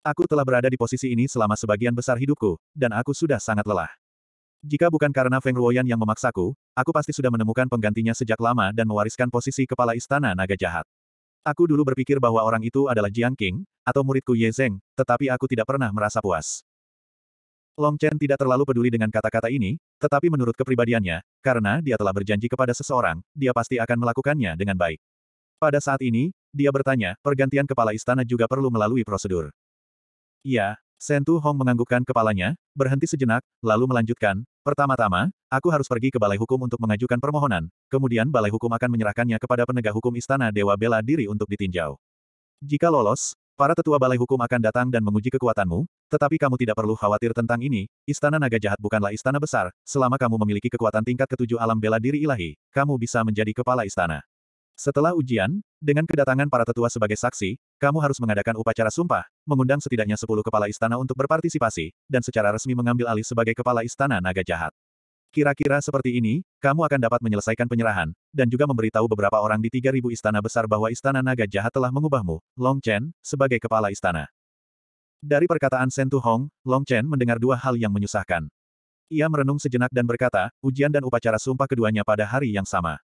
S1: Aku telah berada di posisi ini selama sebagian besar hidupku, dan aku sudah sangat lelah. Jika bukan karena Feng Ruoyan yang memaksaku, aku pasti sudah menemukan penggantinya sejak lama dan mewariskan posisi kepala istana naga jahat. Aku dulu berpikir bahwa orang itu adalah Jiang King, atau muridku Ye Zeng, tetapi aku tidak pernah merasa puas. Long Chen tidak terlalu peduli dengan kata-kata ini, tetapi menurut kepribadiannya, karena dia telah berjanji kepada seseorang, dia pasti akan melakukannya dengan baik. Pada saat ini, dia bertanya, pergantian kepala istana juga perlu melalui prosedur. Ya, Sentu Hong menganggukkan kepalanya, berhenti sejenak, lalu melanjutkan, pertama-tama, aku harus pergi ke Balai Hukum untuk mengajukan permohonan, kemudian Balai Hukum akan menyerahkannya kepada penegak hukum istana Dewa Bela Diri untuk ditinjau. Jika lolos, Para tetua balai hukum akan datang dan menguji kekuatanmu, tetapi kamu tidak perlu khawatir tentang ini, istana naga jahat bukanlah istana besar, selama kamu memiliki kekuatan tingkat ketujuh alam bela diri ilahi, kamu bisa menjadi kepala istana. Setelah ujian, dengan kedatangan para tetua sebagai saksi, kamu harus mengadakan upacara sumpah, mengundang setidaknya sepuluh kepala istana untuk berpartisipasi, dan secara resmi mengambil alih sebagai kepala istana naga jahat. Kira-kira seperti ini, kamu akan dapat menyelesaikan penyerahan, dan juga memberitahu beberapa orang di 3000 istana besar bahwa istana naga jahat telah mengubahmu, Long Chen, sebagai kepala istana. Dari perkataan Sentu Hong, Long Chen mendengar dua hal yang menyusahkan. Ia merenung sejenak dan berkata, ujian dan upacara sumpah keduanya pada hari yang sama.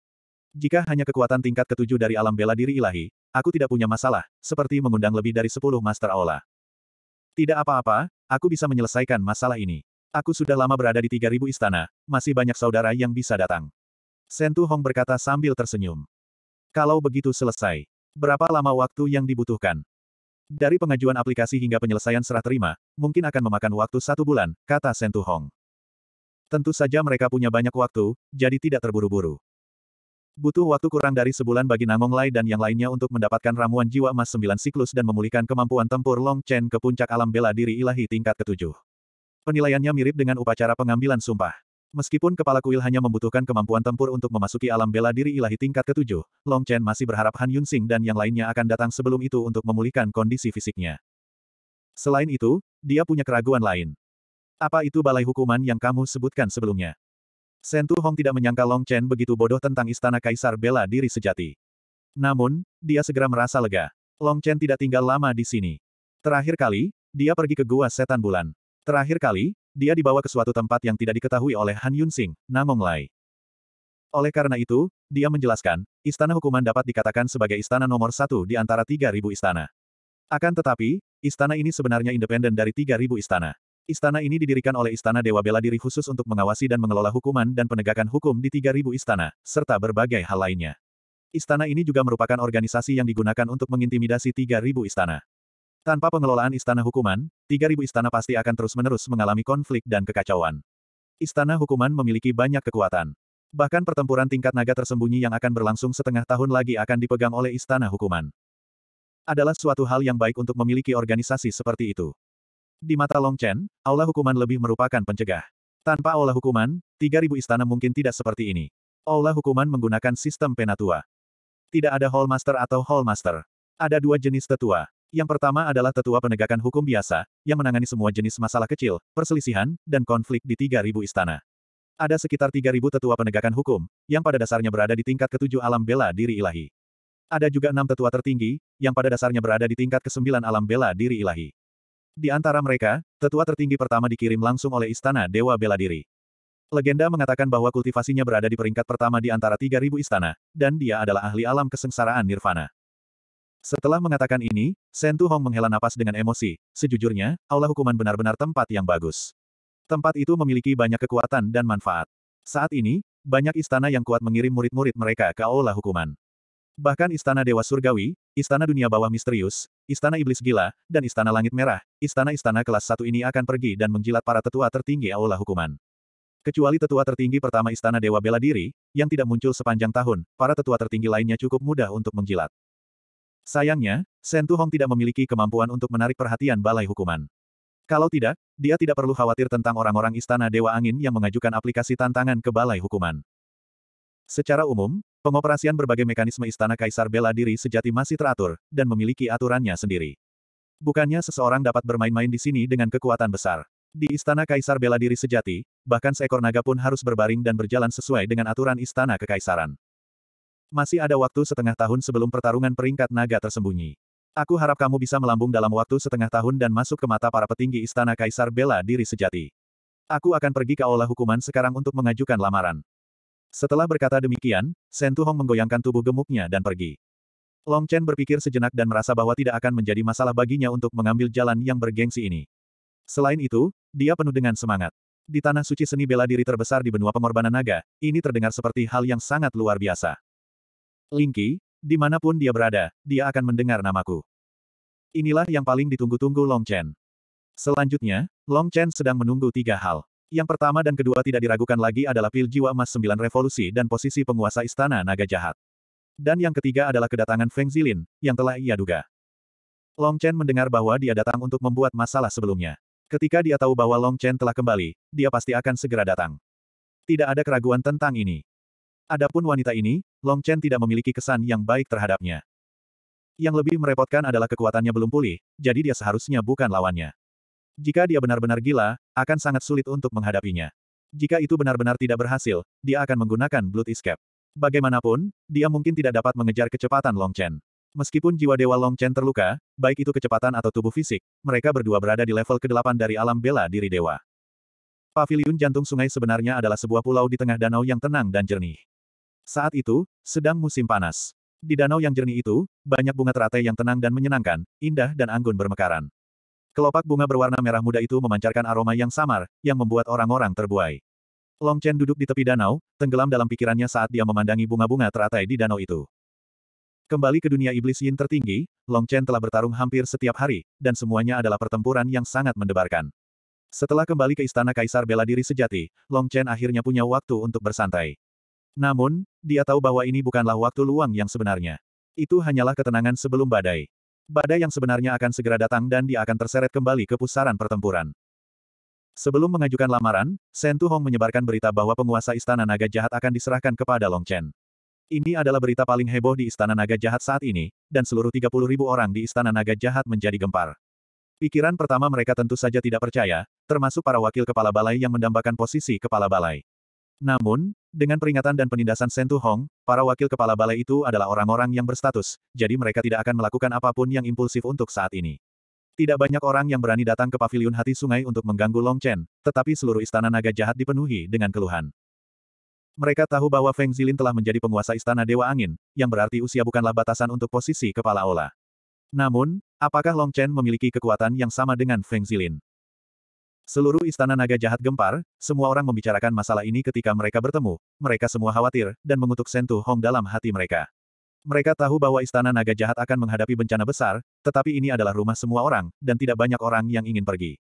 S1: Jika hanya kekuatan tingkat ketujuh dari alam bela diri ilahi, aku tidak punya masalah, seperti mengundang lebih dari sepuluh Master Aula. Tidak apa-apa, aku bisa menyelesaikan masalah ini. Aku sudah lama berada di 3000 istana, masih banyak saudara yang bisa datang. Sentu Hong berkata sambil tersenyum. Kalau begitu selesai. Berapa lama waktu yang dibutuhkan? Dari pengajuan aplikasi hingga penyelesaian serah terima, mungkin akan memakan waktu satu bulan, kata Sentu Hong. Tentu saja mereka punya banyak waktu, jadi tidak terburu-buru. Butuh waktu kurang dari sebulan bagi Nangong Lai dan yang lainnya untuk mendapatkan ramuan jiwa emas sembilan siklus dan memulihkan kemampuan tempur Long Chen ke puncak alam bela diri ilahi tingkat ketujuh. Penilaiannya mirip dengan upacara pengambilan sumpah. Meskipun kepala kuil hanya membutuhkan kemampuan tempur untuk memasuki alam bela diri ilahi tingkat ketujuh, Long Chen masih berharap Han Yun Sing dan yang lainnya akan datang sebelum itu untuk memulihkan kondisi fisiknya. Selain itu, dia punya keraguan lain. Apa itu balai hukuman yang kamu sebutkan sebelumnya? Shen Tu Hong tidak menyangka Long Chen begitu bodoh tentang istana kaisar bela diri sejati. Namun, dia segera merasa lega. Long Chen tidak tinggal lama di sini. Terakhir kali, dia pergi ke gua setan bulan. Terakhir kali, dia dibawa ke suatu tempat yang tidak diketahui oleh Han Yunsing, Namong Lai. Oleh karena itu, dia menjelaskan, istana hukuman dapat dikatakan sebagai istana nomor satu di antara 3.000 istana. Akan tetapi, istana ini sebenarnya independen dari 3.000 istana. Istana ini didirikan oleh Istana Dewa Bela Diri khusus untuk mengawasi dan mengelola hukuman dan penegakan hukum di 3.000 istana, serta berbagai hal lainnya. Istana ini juga merupakan organisasi yang digunakan untuk mengintimidasi 3.000 istana. Tanpa pengelolaan istana hukuman, 3.000 istana pasti akan terus-menerus mengalami konflik dan kekacauan. Istana hukuman memiliki banyak kekuatan. Bahkan pertempuran tingkat naga tersembunyi yang akan berlangsung setengah tahun lagi akan dipegang oleh istana hukuman. Adalah suatu hal yang baik untuk memiliki organisasi seperti itu. Di mata Long Chen, aula hukuman lebih merupakan pencegah. Tanpa aula hukuman, 3.000 istana mungkin tidak seperti ini. Aula hukuman menggunakan sistem penatua. Tidak ada hall master atau hall master. Ada dua jenis tetua. Yang pertama adalah tetua penegakan hukum biasa, yang menangani semua jenis masalah kecil, perselisihan, dan konflik di 3.000 istana. Ada sekitar 3.000 tetua penegakan hukum, yang pada dasarnya berada di tingkat ketujuh alam bela diri ilahi. Ada juga enam tetua tertinggi, yang pada dasarnya berada di tingkat kesembilan alam bela diri ilahi. Di antara mereka, tetua tertinggi pertama dikirim langsung oleh Istana Dewa Bela Diri. Legenda mengatakan bahwa kultivasinya berada di peringkat pertama di antara 3.000 istana, dan dia adalah ahli alam kesengsaraan nirvana. Setelah mengatakan ini, Sentu Hong menghela napas dengan emosi. Sejujurnya, aula hukuman benar-benar tempat yang bagus. Tempat itu memiliki banyak kekuatan dan manfaat. Saat ini, banyak istana yang kuat mengirim murid-murid mereka ke aula hukuman. Bahkan istana Dewa Surgawi, istana dunia bawah misterius, istana iblis gila, dan istana langit merah, istana-istana kelas satu ini akan pergi dan menjilat para tetua tertinggi aula hukuman. Kecuali tetua tertinggi pertama istana Dewa Bela Diri, yang tidak muncul sepanjang tahun, para tetua tertinggi lainnya cukup mudah untuk menjilat. Sayangnya, Tu Hong tidak memiliki kemampuan untuk menarik perhatian balai hukuman. Kalau tidak, dia tidak perlu khawatir tentang orang-orang istana Dewa Angin yang mengajukan aplikasi tantangan ke balai hukuman. Secara umum, pengoperasian berbagai mekanisme istana kaisar bela diri sejati masih teratur, dan memiliki aturannya sendiri. Bukannya seseorang dapat bermain-main di sini dengan kekuatan besar. Di istana kaisar bela diri sejati, bahkan seekor naga pun harus berbaring dan berjalan sesuai dengan aturan istana kekaisaran. Masih ada waktu setengah tahun sebelum pertarungan peringkat naga tersembunyi. Aku harap kamu bisa melambung dalam waktu setengah tahun dan masuk ke mata para petinggi Istana Kaisar bela diri sejati. Aku akan pergi ke aula hukuman sekarang untuk mengajukan lamaran. Setelah berkata demikian, Shen Hong menggoyangkan tubuh gemuknya dan pergi. Long Chen berpikir sejenak dan merasa bahwa tidak akan menjadi masalah baginya untuk mengambil jalan yang bergengsi ini. Selain itu, dia penuh dengan semangat. Di tanah suci seni bela diri terbesar di benua pengorbanan naga, ini terdengar seperti hal yang sangat luar biasa. Lingqi, dimanapun dia berada, dia akan mendengar namaku. Inilah yang paling ditunggu-tunggu Long Chen. Selanjutnya, Long Chen sedang menunggu tiga hal. Yang pertama dan kedua tidak diragukan lagi adalah pil jiwa emas sembilan revolusi dan posisi penguasa istana naga jahat. Dan yang ketiga adalah kedatangan Feng Zilin, yang telah ia duga. Long Chen mendengar bahwa dia datang untuk membuat masalah sebelumnya. Ketika dia tahu bahwa Long Chen telah kembali, dia pasti akan segera datang. Tidak ada keraguan tentang ini. Adapun wanita ini, Long Chen tidak memiliki kesan yang baik terhadapnya. Yang lebih merepotkan adalah kekuatannya belum pulih, jadi dia seharusnya bukan lawannya. Jika dia benar-benar gila, akan sangat sulit untuk menghadapinya. Jika itu benar-benar tidak berhasil, dia akan menggunakan Blood Escape. Bagaimanapun, dia mungkin tidak dapat mengejar kecepatan Long Chen. Meskipun jiwa Dewa Long Chen terluka, baik itu kecepatan atau tubuh fisik, mereka berdua berada di level ke-8 dari alam bela diri Dewa. Paviliun jantung sungai sebenarnya adalah sebuah pulau di tengah danau yang tenang dan jernih. Saat itu, sedang musim panas. Di danau yang jernih itu, banyak bunga teratai yang tenang dan menyenangkan, indah dan anggun bermekaran. Kelopak bunga berwarna merah muda itu memancarkan aroma yang samar, yang membuat orang-orang terbuai. Long Chen duduk di tepi danau, tenggelam dalam pikirannya saat dia memandangi bunga-bunga teratai di danau itu. Kembali ke dunia iblis yin tertinggi, Long Chen telah bertarung hampir setiap hari, dan semuanya adalah pertempuran yang sangat mendebarkan. Setelah kembali ke istana kaisar bela diri sejati, Long Chen akhirnya punya waktu untuk bersantai. Namun, dia tahu bahwa ini bukanlah waktu luang yang sebenarnya. Itu hanyalah ketenangan sebelum badai. Badai yang sebenarnya akan segera datang dan dia akan terseret kembali ke pusaran pertempuran. Sebelum mengajukan lamaran, Tu Hong menyebarkan berita bahwa penguasa Istana Naga Jahat akan diserahkan kepada Long Chen. Ini adalah berita paling heboh di Istana Naga Jahat saat ini, dan seluruh 30 ribu orang di Istana Naga Jahat menjadi gempar. Pikiran pertama mereka tentu saja tidak percaya, termasuk para wakil kepala balai yang mendambakan posisi kepala balai. Namun, dengan peringatan dan penindasan Sentu Hong, para wakil kepala balai itu adalah orang-orang yang berstatus, jadi mereka tidak akan melakukan apapun yang impulsif untuk saat ini. Tidak banyak orang yang berani datang ke paviliun hati sungai untuk mengganggu Long Chen, tetapi seluruh istana naga jahat dipenuhi dengan keluhan. Mereka tahu bahwa Feng Zilin telah menjadi penguasa istana Dewa Angin, yang berarti usia bukanlah batasan untuk posisi kepala ola. Namun, apakah Long Chen memiliki kekuatan yang sama dengan Feng Zilin? Seluruh istana naga jahat gempar, semua orang membicarakan masalah ini ketika mereka bertemu, mereka semua khawatir, dan mengutuk Sentu Hong dalam hati mereka. Mereka tahu bahwa istana naga jahat akan menghadapi bencana besar, tetapi ini adalah rumah semua orang, dan tidak banyak orang yang ingin pergi.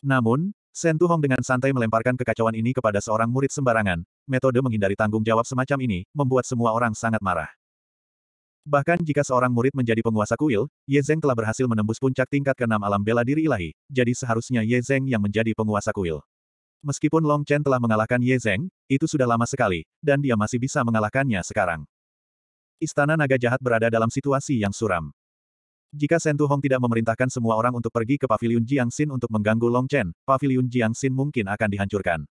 S1: Namun, Sentu Hong dengan santai melemparkan kekacauan ini kepada seorang murid sembarangan, metode menghindari tanggung jawab semacam ini, membuat semua orang sangat marah. Bahkan jika seorang murid menjadi penguasa kuil, Ye Zeng telah berhasil menembus puncak tingkat ke-6 alam bela diri ilahi, jadi seharusnya Ye Zeng yang menjadi penguasa kuil. Meskipun Long Chen telah mengalahkan Ye Zeng, itu sudah lama sekali, dan dia masih bisa mengalahkannya sekarang. Istana Naga Jahat berada dalam situasi yang suram. Jika Sentu Hong tidak memerintahkan semua orang untuk pergi ke Paviliun Jiang Xin untuk mengganggu Long Chen, Paviliun Jiang Xin mungkin akan dihancurkan.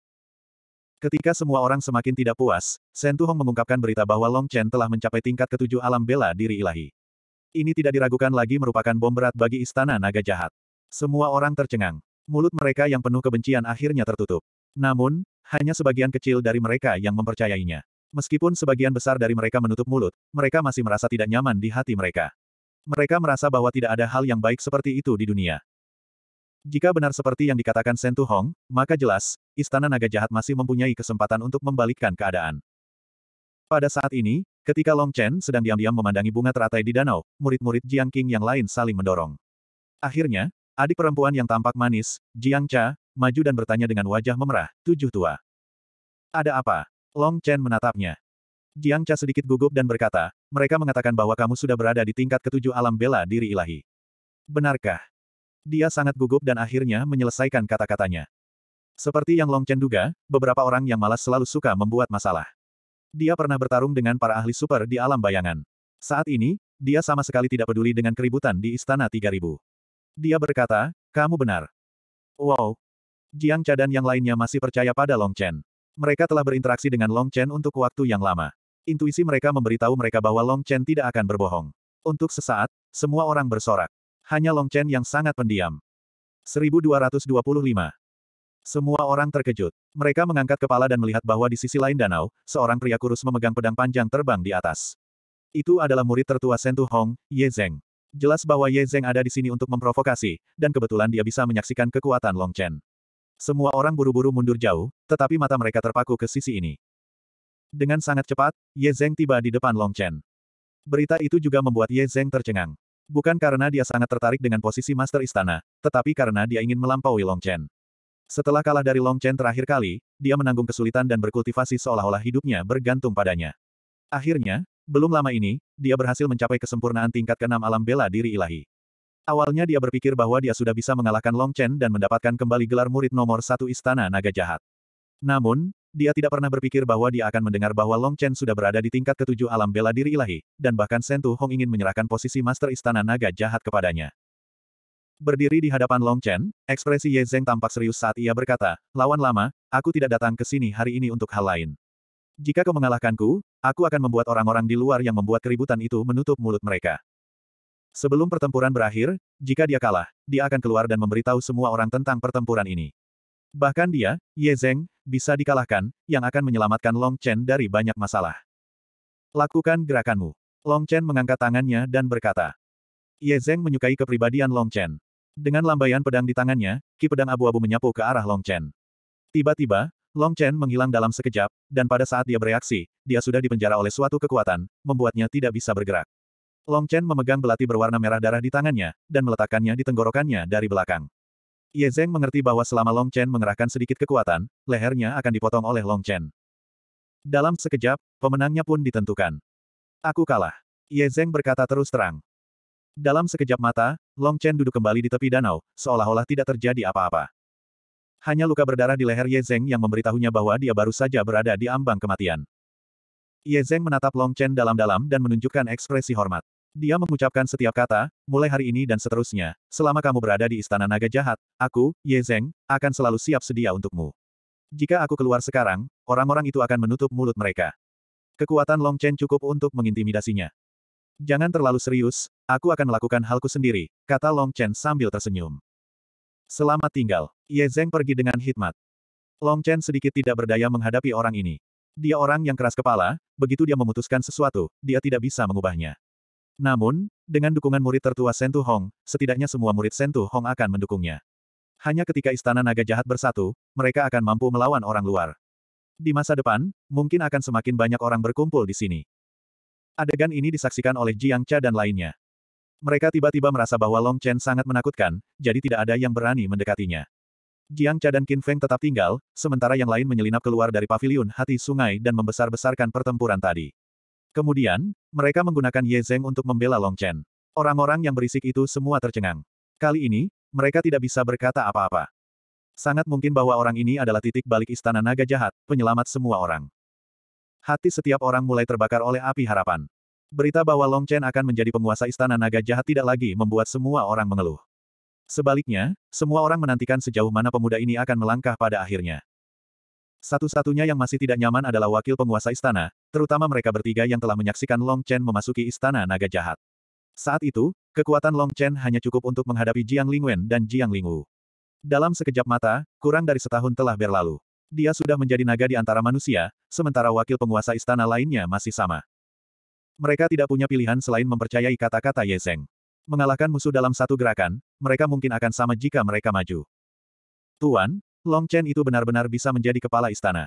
S1: Ketika semua orang semakin tidak puas, Shen Tuhong mengungkapkan berita bahwa Long Chen telah mencapai tingkat ketujuh alam bela diri ilahi. Ini tidak diragukan lagi merupakan bom berat bagi istana naga jahat. Semua orang tercengang. Mulut mereka yang penuh kebencian akhirnya tertutup. Namun, hanya sebagian kecil dari mereka yang mempercayainya. Meskipun sebagian besar dari mereka menutup mulut, mereka masih merasa tidak nyaman di hati mereka. Mereka merasa bahwa tidak ada hal yang baik seperti itu di dunia. Jika benar seperti yang dikatakan Sentu Hong, maka jelas, Istana Naga Jahat masih mempunyai kesempatan untuk membalikkan keadaan. Pada saat ini, ketika Long Chen sedang diam-diam memandangi bunga teratai di danau, murid-murid Jiang Qing yang lain saling mendorong. Akhirnya, adik perempuan yang tampak manis, Jiang Cha, maju dan bertanya dengan wajah memerah, tujuh tua. Ada apa? Long Chen menatapnya. Jiang Cha sedikit gugup dan berkata, mereka mengatakan bahwa kamu sudah berada di tingkat ketujuh alam bela diri ilahi. Benarkah? Dia sangat gugup dan akhirnya menyelesaikan kata-katanya. Seperti yang Long Chen duga, beberapa orang yang malas selalu suka membuat masalah. Dia pernah bertarung dengan para ahli super di alam bayangan. Saat ini, dia sama sekali tidak peduli dengan keributan di Istana 3000. Dia berkata, kamu benar. Wow. Jiang Cha dan yang lainnya masih percaya pada Long Chen. Mereka telah berinteraksi dengan Long Chen untuk waktu yang lama. Intuisi mereka memberitahu mereka bahwa Long Chen tidak akan berbohong. Untuk sesaat, semua orang bersorak hanya Long Chen yang sangat pendiam. 1225. Semua orang terkejut. Mereka mengangkat kepala dan melihat bahwa di sisi lain danau, seorang pria kurus memegang pedang panjang terbang di atas. Itu adalah murid tertua Sentu Hong, Ye Zeng. Jelas bahwa Ye Zeng ada di sini untuk memprovokasi, dan kebetulan dia bisa menyaksikan kekuatan Long Chen. Semua orang buru-buru mundur jauh, tetapi mata mereka terpaku ke sisi ini. Dengan sangat cepat, Ye Zeng tiba di depan Long Chen. Berita itu juga membuat Ye Zeng tercengang. Bukan karena dia sangat tertarik dengan posisi Master Istana, tetapi karena dia ingin melampaui Long Chen. Setelah kalah dari Long Chen terakhir kali, dia menanggung kesulitan dan berkultivasi seolah-olah hidupnya bergantung padanya. Akhirnya, belum lama ini, dia berhasil mencapai kesempurnaan tingkat keenam alam bela diri ilahi. Awalnya dia berpikir bahwa dia sudah bisa mengalahkan Long Chen dan mendapatkan kembali gelar murid nomor satu Istana Naga Jahat. Namun, dia tidak pernah berpikir bahwa dia akan mendengar bahwa Long Chen sudah berada di tingkat ketujuh alam bela diri ilahi, dan bahkan Sentu Hong ingin menyerahkan posisi Master Istana Naga jahat kepadanya. Berdiri di hadapan Long Chen, ekspresi Ye Zeng tampak serius saat ia berkata, Lawan lama, aku tidak datang ke sini hari ini untuk hal lain. Jika kau mengalahkanku, aku akan membuat orang-orang di luar yang membuat keributan itu menutup mulut mereka. Sebelum pertempuran berakhir, jika dia kalah, dia akan keluar dan memberitahu semua orang tentang pertempuran ini. Bahkan dia, Ye Zeng, bisa dikalahkan, yang akan menyelamatkan Long Chen dari banyak masalah. Lakukan gerakanmu. Long Chen mengangkat tangannya dan berkata. Ye Zeng menyukai kepribadian Long Chen. Dengan lambaian pedang di tangannya, ki pedang abu-abu menyapu ke arah Long Chen. Tiba-tiba, Long Chen menghilang dalam sekejap, dan pada saat dia bereaksi, dia sudah dipenjara oleh suatu kekuatan, membuatnya tidak bisa bergerak. Long Chen memegang belati berwarna merah darah di tangannya, dan meletakkannya di tenggorokannya dari belakang. Ye Zeng mengerti bahwa selama Long Chen mengerahkan sedikit kekuatan, lehernya akan dipotong oleh Long Chen. Dalam sekejap, pemenangnya pun ditentukan. Aku kalah. Ye Zeng berkata terus terang. Dalam sekejap mata, Long Chen duduk kembali di tepi danau, seolah-olah tidak terjadi apa-apa. Hanya luka berdarah di leher Ye Zeng yang memberitahunya bahwa dia baru saja berada di ambang kematian. Ye Zeng menatap Long Chen dalam-dalam dan menunjukkan ekspresi hormat. Dia mengucapkan setiap kata, mulai hari ini dan seterusnya, selama kamu berada di Istana Naga Jahat, aku, Ye Zeng, akan selalu siap sedia untukmu. Jika aku keluar sekarang, orang-orang itu akan menutup mulut mereka. Kekuatan Long Chen cukup untuk mengintimidasinya. Jangan terlalu serius, aku akan melakukan halku sendiri, kata Long Chen sambil tersenyum. Selamat tinggal. Ye Zeng pergi dengan hikmat. Long Chen sedikit tidak berdaya menghadapi orang ini. Dia orang yang keras kepala, begitu dia memutuskan sesuatu, dia tidak bisa mengubahnya. Namun, dengan dukungan murid tertua Sentu Hong, setidaknya semua murid Sentu Hong akan mendukungnya. Hanya ketika istana naga jahat bersatu, mereka akan mampu melawan orang luar. Di masa depan, mungkin akan semakin banyak orang berkumpul di sini. Adegan ini disaksikan oleh Jiang Cha dan lainnya. Mereka tiba-tiba merasa bahwa Long Chen sangat menakutkan, jadi tidak ada yang berani mendekatinya. Jiang Cha dan Qin Feng tetap tinggal, sementara yang lain menyelinap keluar dari paviliun hati sungai dan membesar-besarkan pertempuran tadi. Kemudian, mereka menggunakan Ye Zeng untuk membela Long Chen. Orang-orang yang berisik itu semua tercengang. Kali ini, mereka tidak bisa berkata apa-apa. Sangat mungkin bahwa orang ini adalah titik balik istana naga jahat, penyelamat semua orang. Hati setiap orang mulai terbakar oleh api harapan. Berita bahwa Long Chen akan menjadi penguasa istana naga jahat tidak lagi membuat semua orang mengeluh. Sebaliknya, semua orang menantikan sejauh mana pemuda ini akan melangkah pada akhirnya. Satu-satunya yang masih tidak nyaman adalah wakil penguasa istana, terutama mereka bertiga yang telah menyaksikan Long Chen memasuki istana naga jahat. Saat itu, kekuatan Long Chen hanya cukup untuk menghadapi Jiang Lingwen dan Jiang Lingwu. Dalam sekejap mata, kurang dari setahun telah berlalu. Dia sudah menjadi naga di antara manusia, sementara wakil penguasa istana lainnya masih sama. Mereka tidak punya pilihan selain mempercayai kata-kata Ye Zeng. Mengalahkan musuh dalam satu gerakan, mereka mungkin akan sama jika mereka maju. Tuan, Long Chen itu benar-benar bisa menjadi kepala istana.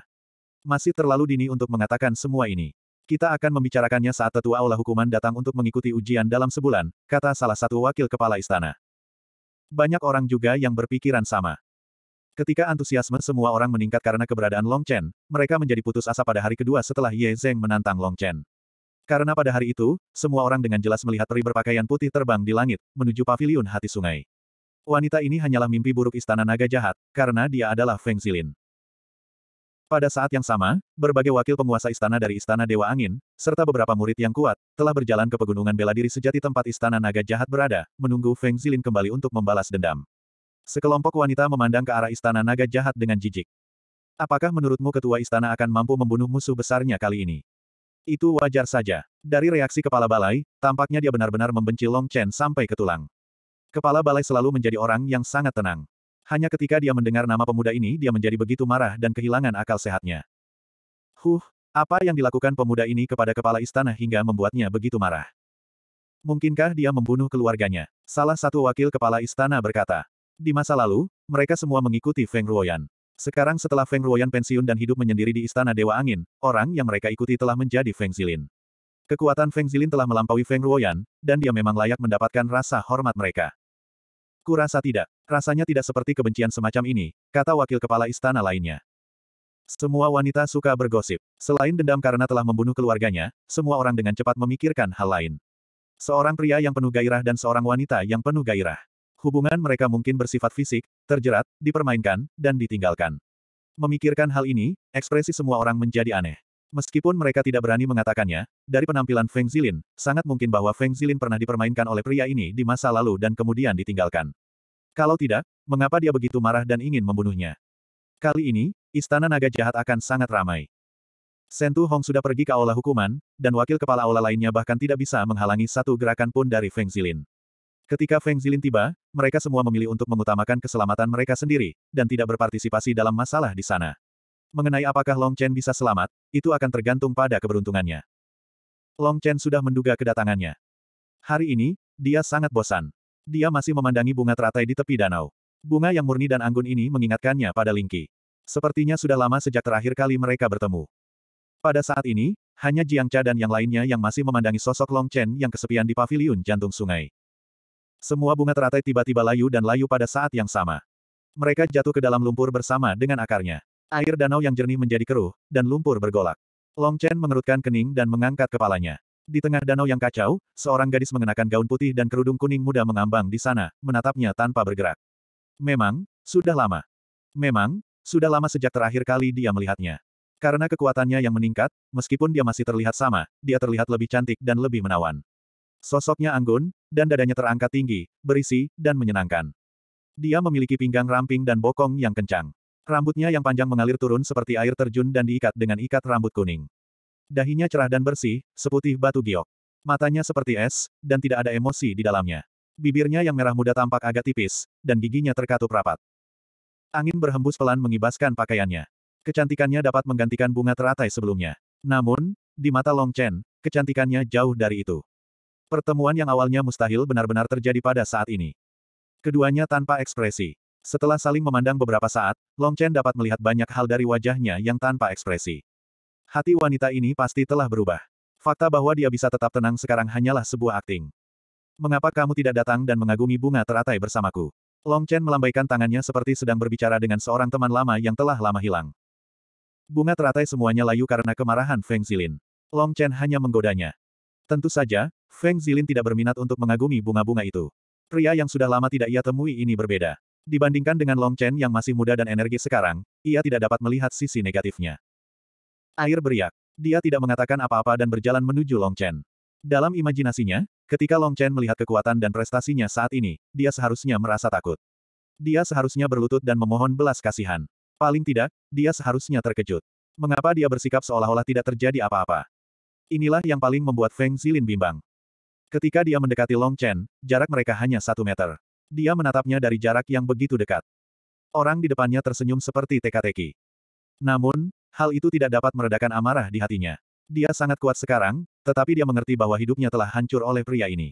S1: Masih terlalu dini untuk mengatakan semua ini. Kita akan membicarakannya saat tetua aula hukuman datang untuk mengikuti ujian dalam sebulan, kata salah satu wakil kepala istana. Banyak orang juga yang berpikiran sama. Ketika antusiasme semua orang meningkat karena keberadaan Long Chen, mereka menjadi putus asa pada hari kedua setelah Ye Zheng menantang Long Chen. Karena pada hari itu, semua orang dengan jelas melihat peri berpakaian putih terbang di langit, menuju paviliun hati sungai. Wanita ini hanyalah mimpi buruk istana naga jahat, karena dia adalah Feng Zilin. Pada saat yang sama, berbagai wakil penguasa istana dari Istana Dewa Angin, serta beberapa murid yang kuat, telah berjalan ke pegunungan bela diri sejati tempat istana naga jahat berada, menunggu Feng Zilin kembali untuk membalas dendam. Sekelompok wanita memandang ke arah istana naga jahat dengan jijik. Apakah menurutmu ketua istana akan mampu membunuh musuh besarnya kali ini? Itu wajar saja. Dari reaksi kepala balai, tampaknya dia benar-benar membenci Long Chen sampai ke tulang. Kepala balai selalu menjadi orang yang sangat tenang. Hanya ketika dia mendengar nama pemuda ini dia menjadi begitu marah dan kehilangan akal sehatnya. Huh, apa yang dilakukan pemuda ini kepada kepala istana hingga membuatnya begitu marah? Mungkinkah dia membunuh keluarganya? Salah satu wakil kepala istana berkata. Di masa lalu, mereka semua mengikuti Feng Ruoyan. Sekarang setelah Feng Ruoyan pensiun dan hidup menyendiri di Istana Dewa Angin, orang yang mereka ikuti telah menjadi Feng Zilin. Kekuatan Feng Zilin telah melampaui Feng Ruoyan, dan dia memang layak mendapatkan rasa hormat mereka. Kurasa tidak. Rasanya tidak seperti kebencian semacam ini, kata wakil kepala istana lainnya. Semua wanita suka bergosip. Selain dendam karena telah membunuh keluarganya, semua orang dengan cepat memikirkan hal lain. Seorang pria yang penuh gairah dan seorang wanita yang penuh gairah. Hubungan mereka mungkin bersifat fisik, terjerat, dipermainkan, dan ditinggalkan. Memikirkan hal ini, ekspresi semua orang menjadi aneh. Meskipun mereka tidak berani mengatakannya, dari penampilan Feng Zilin, sangat mungkin bahwa Feng Zilin pernah dipermainkan oleh pria ini di masa lalu dan kemudian ditinggalkan. Kalau tidak, mengapa dia begitu marah dan ingin membunuhnya? Kali ini, Istana Naga Jahat akan sangat ramai. Sentu Hong sudah pergi ke aula hukuman, dan wakil kepala aula lainnya bahkan tidak bisa menghalangi satu gerakan pun dari Feng Zilin. Ketika Feng Zilin tiba, mereka semua memilih untuk mengutamakan keselamatan mereka sendiri, dan tidak berpartisipasi dalam masalah di sana mengenai apakah Long Chen bisa selamat, itu akan tergantung pada keberuntungannya. Long Chen sudah menduga kedatangannya. Hari ini, dia sangat bosan. Dia masih memandangi bunga teratai di tepi danau. Bunga yang murni dan anggun ini mengingatkannya pada Lingqi. Sepertinya sudah lama sejak terakhir kali mereka bertemu. Pada saat ini, hanya Jiang Cha dan yang lainnya yang masih memandangi sosok Long Chen yang kesepian di paviliun jantung sungai. Semua bunga teratai tiba-tiba layu dan layu pada saat yang sama. Mereka jatuh ke dalam lumpur bersama dengan akarnya. Air danau yang jernih menjadi keruh, dan lumpur bergolak. Long Chen mengerutkan kening dan mengangkat kepalanya. Di tengah danau yang kacau, seorang gadis mengenakan gaun putih dan kerudung kuning muda mengambang di sana, menatapnya tanpa bergerak. Memang, sudah lama. Memang, sudah lama sejak terakhir kali dia melihatnya. Karena kekuatannya yang meningkat, meskipun dia masih terlihat sama, dia terlihat lebih cantik dan lebih menawan. Sosoknya anggun, dan dadanya terangkat tinggi, berisi, dan menyenangkan. Dia memiliki pinggang ramping dan bokong yang kencang. Rambutnya yang panjang mengalir turun seperti air terjun dan diikat dengan ikat rambut kuning. Dahinya cerah dan bersih, seputih batu giok. Matanya seperti es, dan tidak ada emosi di dalamnya. Bibirnya yang merah muda tampak agak tipis, dan giginya terkatup rapat. Angin berhembus pelan mengibaskan pakaiannya. Kecantikannya dapat menggantikan bunga teratai sebelumnya. Namun, di mata Long Chen, kecantikannya jauh dari itu. Pertemuan yang awalnya mustahil benar-benar terjadi pada saat ini. Keduanya tanpa ekspresi. Setelah saling memandang beberapa saat, Long Chen dapat melihat banyak hal dari wajahnya yang tanpa ekspresi. Hati wanita ini pasti telah berubah. Fakta bahwa dia bisa tetap tenang sekarang hanyalah sebuah akting. Mengapa kamu tidak datang dan mengagumi bunga teratai bersamaku? Long Chen melambaikan tangannya seperti sedang berbicara dengan seorang teman lama yang telah lama hilang. Bunga teratai semuanya layu karena kemarahan Feng Zilin. Long Chen hanya menggodanya. Tentu saja, Feng Zilin tidak berminat untuk mengagumi bunga-bunga itu. Pria yang sudah lama tidak ia temui ini berbeda. Dibandingkan dengan Long Chen yang masih muda dan energi sekarang, ia tidak dapat melihat sisi negatifnya. Air beriak. Dia tidak mengatakan apa-apa dan berjalan menuju Long Chen. Dalam imajinasinya, ketika Long Chen melihat kekuatan dan prestasinya saat ini, dia seharusnya merasa takut. Dia seharusnya berlutut dan memohon belas kasihan. Paling tidak, dia seharusnya terkejut. Mengapa dia bersikap seolah-olah tidak terjadi apa-apa? Inilah yang paling membuat Feng Zilin bimbang. Ketika dia mendekati Long Chen, jarak mereka hanya satu meter. Dia menatapnya dari jarak yang begitu dekat. Orang di depannya tersenyum seperti teka-teki. Namun, hal itu tidak dapat meredakan amarah di hatinya. Dia sangat kuat sekarang, tetapi dia mengerti bahwa hidupnya telah hancur oleh pria ini.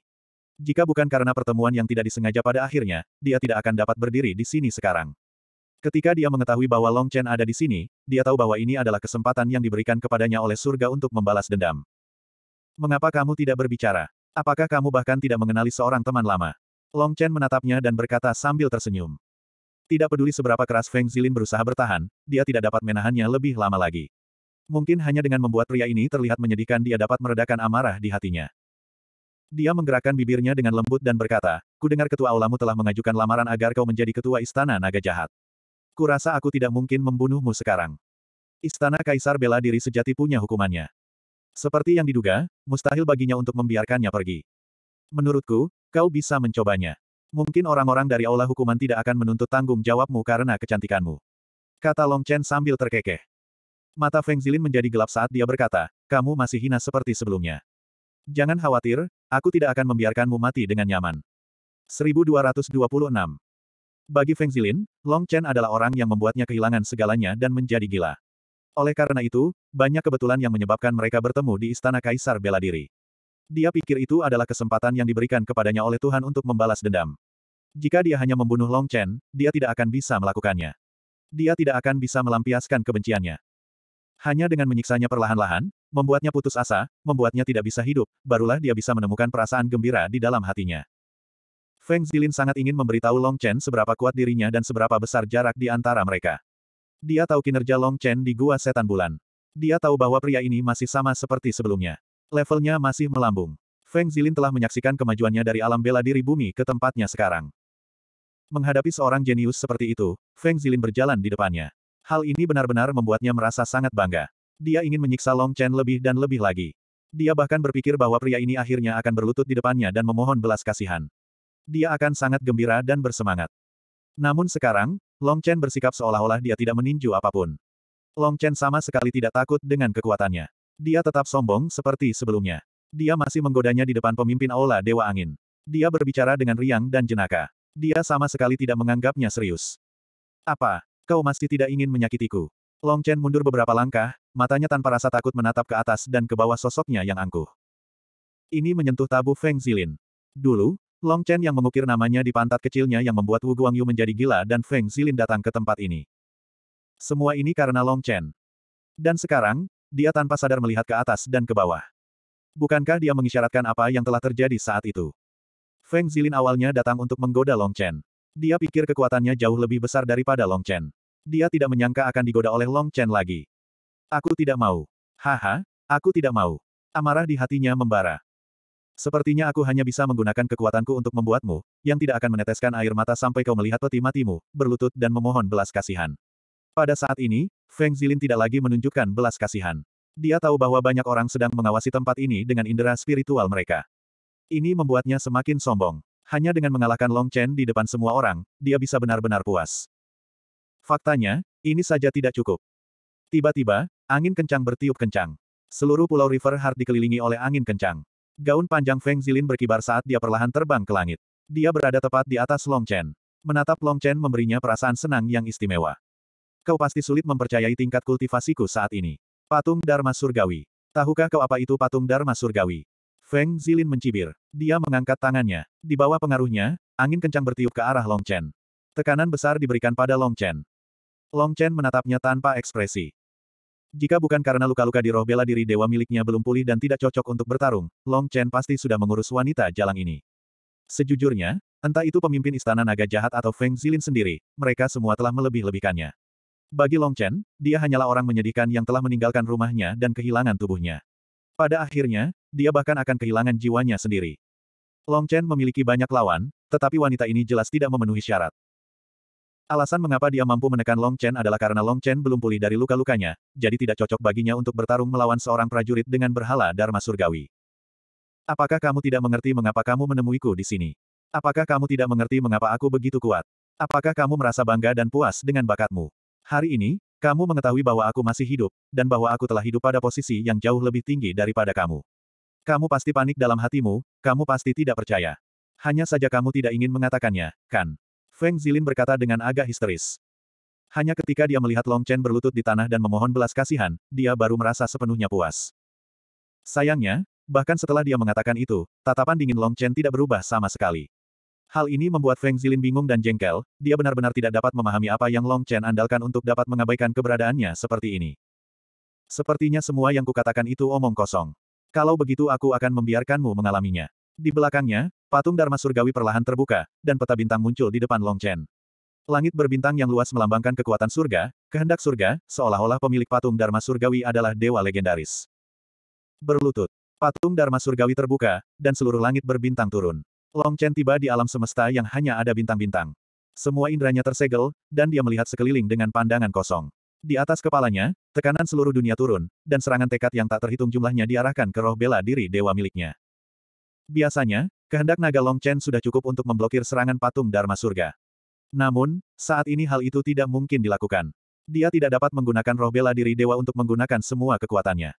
S1: Jika bukan karena pertemuan yang tidak disengaja pada akhirnya, dia tidak akan dapat berdiri di sini sekarang. Ketika dia mengetahui bahwa Long Chen ada di sini, dia tahu bahwa ini adalah kesempatan yang diberikan kepadanya oleh surga untuk membalas dendam. Mengapa kamu tidak berbicara? Apakah kamu bahkan tidak mengenali seorang teman lama? Long Chen menatapnya dan berkata sambil tersenyum. Tidak peduli seberapa keras Feng Zilin berusaha bertahan, dia tidak dapat menahannya lebih lama lagi. Mungkin hanya dengan membuat pria ini terlihat menyedihkan dia dapat meredakan amarah di hatinya. Dia menggerakkan bibirnya dengan lembut dan berkata, ku dengar ketua aulamu telah mengajukan lamaran agar kau menjadi ketua istana naga jahat. Kurasa aku tidak mungkin membunuhmu sekarang. Istana Kaisar bela diri sejati punya hukumannya. Seperti yang diduga, mustahil baginya untuk membiarkannya pergi. Menurutku, kau bisa mencobanya. Mungkin orang-orang dari aula hukuman tidak akan menuntut tanggung jawabmu karena kecantikanmu. Kata Long Chen sambil terkekeh. Mata Feng Zilin menjadi gelap saat dia berkata, kamu masih hina seperti sebelumnya. Jangan khawatir, aku tidak akan membiarkanmu mati dengan nyaman. 1226 Bagi Feng Zilin, Long Chen adalah orang yang membuatnya kehilangan segalanya dan menjadi gila. Oleh karena itu, banyak kebetulan yang menyebabkan mereka bertemu di Istana Kaisar Bela Diri. Dia pikir itu adalah kesempatan yang diberikan kepadanya oleh Tuhan untuk membalas dendam. Jika dia hanya membunuh Long Chen, dia tidak akan bisa melakukannya. Dia tidak akan bisa melampiaskan kebenciannya. Hanya dengan menyiksanya perlahan-lahan, membuatnya putus asa, membuatnya tidak bisa hidup, barulah dia bisa menemukan perasaan gembira di dalam hatinya. Feng Zilin sangat ingin memberitahu Long Chen seberapa kuat dirinya dan seberapa besar jarak di antara mereka. Dia tahu kinerja Long Chen di Gua Setan Bulan. Dia tahu bahwa pria ini masih sama seperti sebelumnya. Levelnya masih melambung. Feng Zilin telah menyaksikan kemajuannya dari alam bela diri bumi ke tempatnya sekarang. Menghadapi seorang jenius seperti itu, Feng Zilin berjalan di depannya. Hal ini benar-benar membuatnya merasa sangat bangga. Dia ingin menyiksa Long Chen lebih dan lebih lagi. Dia bahkan berpikir bahwa pria ini akhirnya akan berlutut di depannya dan memohon belas kasihan. Dia akan sangat gembira dan bersemangat. Namun sekarang, Long Chen bersikap seolah-olah dia tidak meninju apapun. Long Chen sama sekali tidak takut dengan kekuatannya. Dia tetap sombong seperti sebelumnya. Dia masih menggodanya di depan pemimpin Aula Dewa Angin. Dia berbicara dengan riang dan jenaka. Dia sama sekali tidak menganggapnya serius. Apa? Kau masih tidak ingin menyakitiku? Long Chen mundur beberapa langkah, matanya tanpa rasa takut menatap ke atas dan ke bawah sosoknya yang angkuh. Ini menyentuh tabu Feng Zilin. Dulu, Long Chen yang mengukir namanya di pantat kecilnya yang membuat Wu Guangyu menjadi gila dan Feng Zilin datang ke tempat ini. Semua ini karena Long Chen. Dan sekarang, dia tanpa sadar melihat ke atas dan ke bawah. Bukankah dia mengisyaratkan apa yang telah terjadi saat itu? Feng Zilin awalnya datang untuk menggoda Long Chen. Dia pikir kekuatannya jauh lebih besar daripada Long Chen. Dia tidak menyangka akan digoda oleh Long Chen lagi. Aku tidak mau. Haha, aku tidak mau. Amarah di hatinya membara. Sepertinya aku hanya bisa menggunakan kekuatanku untuk membuatmu, yang tidak akan meneteskan air mata sampai kau melihat peti matimu, berlutut dan memohon belas kasihan. Pada saat ini, Feng Zilin tidak lagi menunjukkan belas kasihan. Dia tahu bahwa banyak orang sedang mengawasi tempat ini dengan indera spiritual mereka. Ini membuatnya semakin sombong. Hanya dengan mengalahkan Long Chen di depan semua orang, dia bisa benar-benar puas. Faktanya, ini saja tidak cukup. Tiba-tiba, angin kencang bertiup kencang. Seluruh pulau River Heart dikelilingi oleh angin kencang. Gaun panjang Feng Zilin berkibar saat dia perlahan terbang ke langit. Dia berada tepat di atas Long Chen. Menatap Long Chen memberinya perasaan senang yang istimewa. Kau pasti sulit mempercayai tingkat kultivasiku saat ini. Patung Dharma Surgawi. Tahukah kau apa itu patung Dharma Surgawi? Feng Zilin mencibir. Dia mengangkat tangannya. Di bawah pengaruhnya, angin kencang bertiup ke arah Long Chen. Tekanan besar diberikan pada Long Chen. Long Chen menatapnya tanpa ekspresi. Jika bukan karena luka-luka di roh bela diri dewa miliknya belum pulih dan tidak cocok untuk bertarung, Long Chen pasti sudah mengurus wanita jalang ini. Sejujurnya, entah itu pemimpin istana naga jahat atau Feng Zilin sendiri, mereka semua telah melebih-lebihkannya. Bagi Long Chen, dia hanyalah orang menyedihkan yang telah meninggalkan rumahnya dan kehilangan tubuhnya. Pada akhirnya, dia bahkan akan kehilangan jiwanya sendiri. Long Chen memiliki banyak lawan, tetapi wanita ini jelas tidak memenuhi syarat. Alasan mengapa dia mampu menekan Long Chen adalah karena Long Chen belum pulih dari luka-lukanya, jadi tidak cocok baginya untuk bertarung melawan seorang prajurit dengan berhala Dharma Surgawi. Apakah kamu tidak mengerti mengapa kamu menemuiku di sini? Apakah kamu tidak mengerti mengapa aku begitu kuat? Apakah kamu merasa bangga dan puas dengan bakatmu? Hari ini, kamu mengetahui bahwa aku masih hidup, dan bahwa aku telah hidup pada posisi yang jauh lebih tinggi daripada kamu. Kamu pasti panik dalam hatimu, kamu pasti tidak percaya. Hanya saja kamu tidak ingin mengatakannya, kan? Feng Zilin berkata dengan agak histeris. Hanya ketika dia melihat Long Chen berlutut di tanah dan memohon belas kasihan, dia baru merasa sepenuhnya puas. Sayangnya, bahkan setelah dia mengatakan itu, tatapan dingin Long Chen tidak berubah sama sekali. Hal ini membuat Feng Zilin bingung dan jengkel, dia benar-benar tidak dapat memahami apa yang Long Chen andalkan untuk dapat mengabaikan keberadaannya seperti ini. Sepertinya semua yang kukatakan itu omong kosong. Kalau begitu aku akan membiarkanmu mengalaminya. Di belakangnya, patung Dharma Surgawi perlahan terbuka, dan peta bintang muncul di depan Long Chen. Langit berbintang yang luas melambangkan kekuatan surga, kehendak surga, seolah-olah pemilik patung Dharma Surgawi adalah dewa legendaris. Berlutut. Patung Dharma Surgawi terbuka, dan seluruh langit berbintang turun. Long Chen tiba di alam semesta yang hanya ada bintang-bintang. Semua indranya tersegel, dan dia melihat sekeliling dengan pandangan kosong. Di atas kepalanya, tekanan seluruh dunia turun, dan serangan tekad yang tak terhitung jumlahnya diarahkan ke roh bela diri dewa miliknya. Biasanya, kehendak naga Long Chen sudah cukup untuk memblokir serangan patung Dharma Surga. Namun, saat ini hal itu tidak mungkin dilakukan. Dia tidak dapat menggunakan roh bela diri dewa untuk menggunakan semua kekuatannya.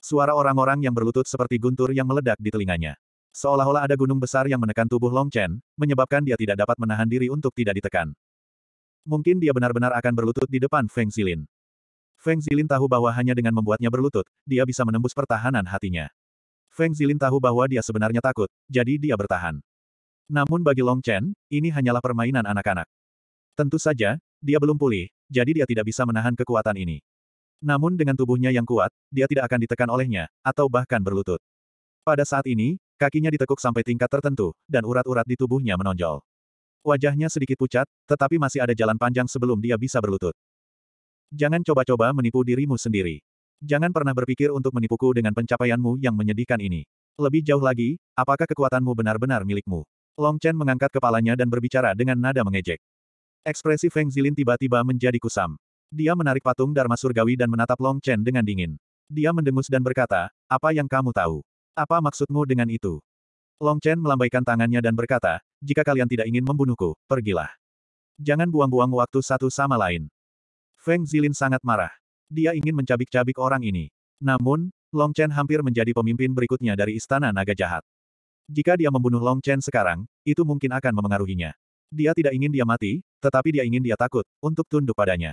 S1: Suara orang-orang yang berlutut seperti guntur yang meledak di telinganya. Seolah-olah ada gunung besar yang menekan tubuh Long Chen, menyebabkan dia tidak dapat menahan diri untuk tidak ditekan. Mungkin dia benar-benar akan berlutut di depan Feng Zilin. Feng Zilin tahu bahwa hanya dengan membuatnya berlutut, dia bisa menembus pertahanan hatinya. Feng Zilin tahu bahwa dia sebenarnya takut, jadi dia bertahan. Namun bagi Long Chen, ini hanyalah permainan anak-anak. Tentu saja, dia belum pulih, jadi dia tidak bisa menahan kekuatan ini. Namun dengan tubuhnya yang kuat, dia tidak akan ditekan olehnya, atau bahkan berlutut. Pada saat ini, Kakinya ditekuk sampai tingkat tertentu, dan urat-urat di tubuhnya menonjol. Wajahnya sedikit pucat, tetapi masih ada jalan panjang sebelum dia bisa berlutut. Jangan coba-coba menipu dirimu sendiri. Jangan pernah berpikir untuk menipuku dengan pencapaianmu yang menyedihkan ini. Lebih jauh lagi, apakah kekuatanmu benar-benar milikmu? Long Chen mengangkat kepalanya dan berbicara dengan nada mengejek. Ekspresi Feng Zilin tiba-tiba menjadi kusam. Dia menarik patung Dharma Surgawi dan menatap Long Chen dengan dingin. Dia mendengus dan berkata, apa yang kamu tahu? Apa maksudmu dengan itu? Long Chen melambaikan tangannya dan berkata, jika kalian tidak ingin membunuhku, pergilah. Jangan buang-buang waktu satu sama lain. Feng Zilin sangat marah. Dia ingin mencabik-cabik orang ini. Namun, Long Chen hampir menjadi pemimpin berikutnya dari Istana Naga Jahat. Jika dia membunuh Long Chen sekarang, itu mungkin akan memengaruhinya. Dia tidak ingin dia mati, tetapi dia ingin dia takut, untuk tunduk padanya.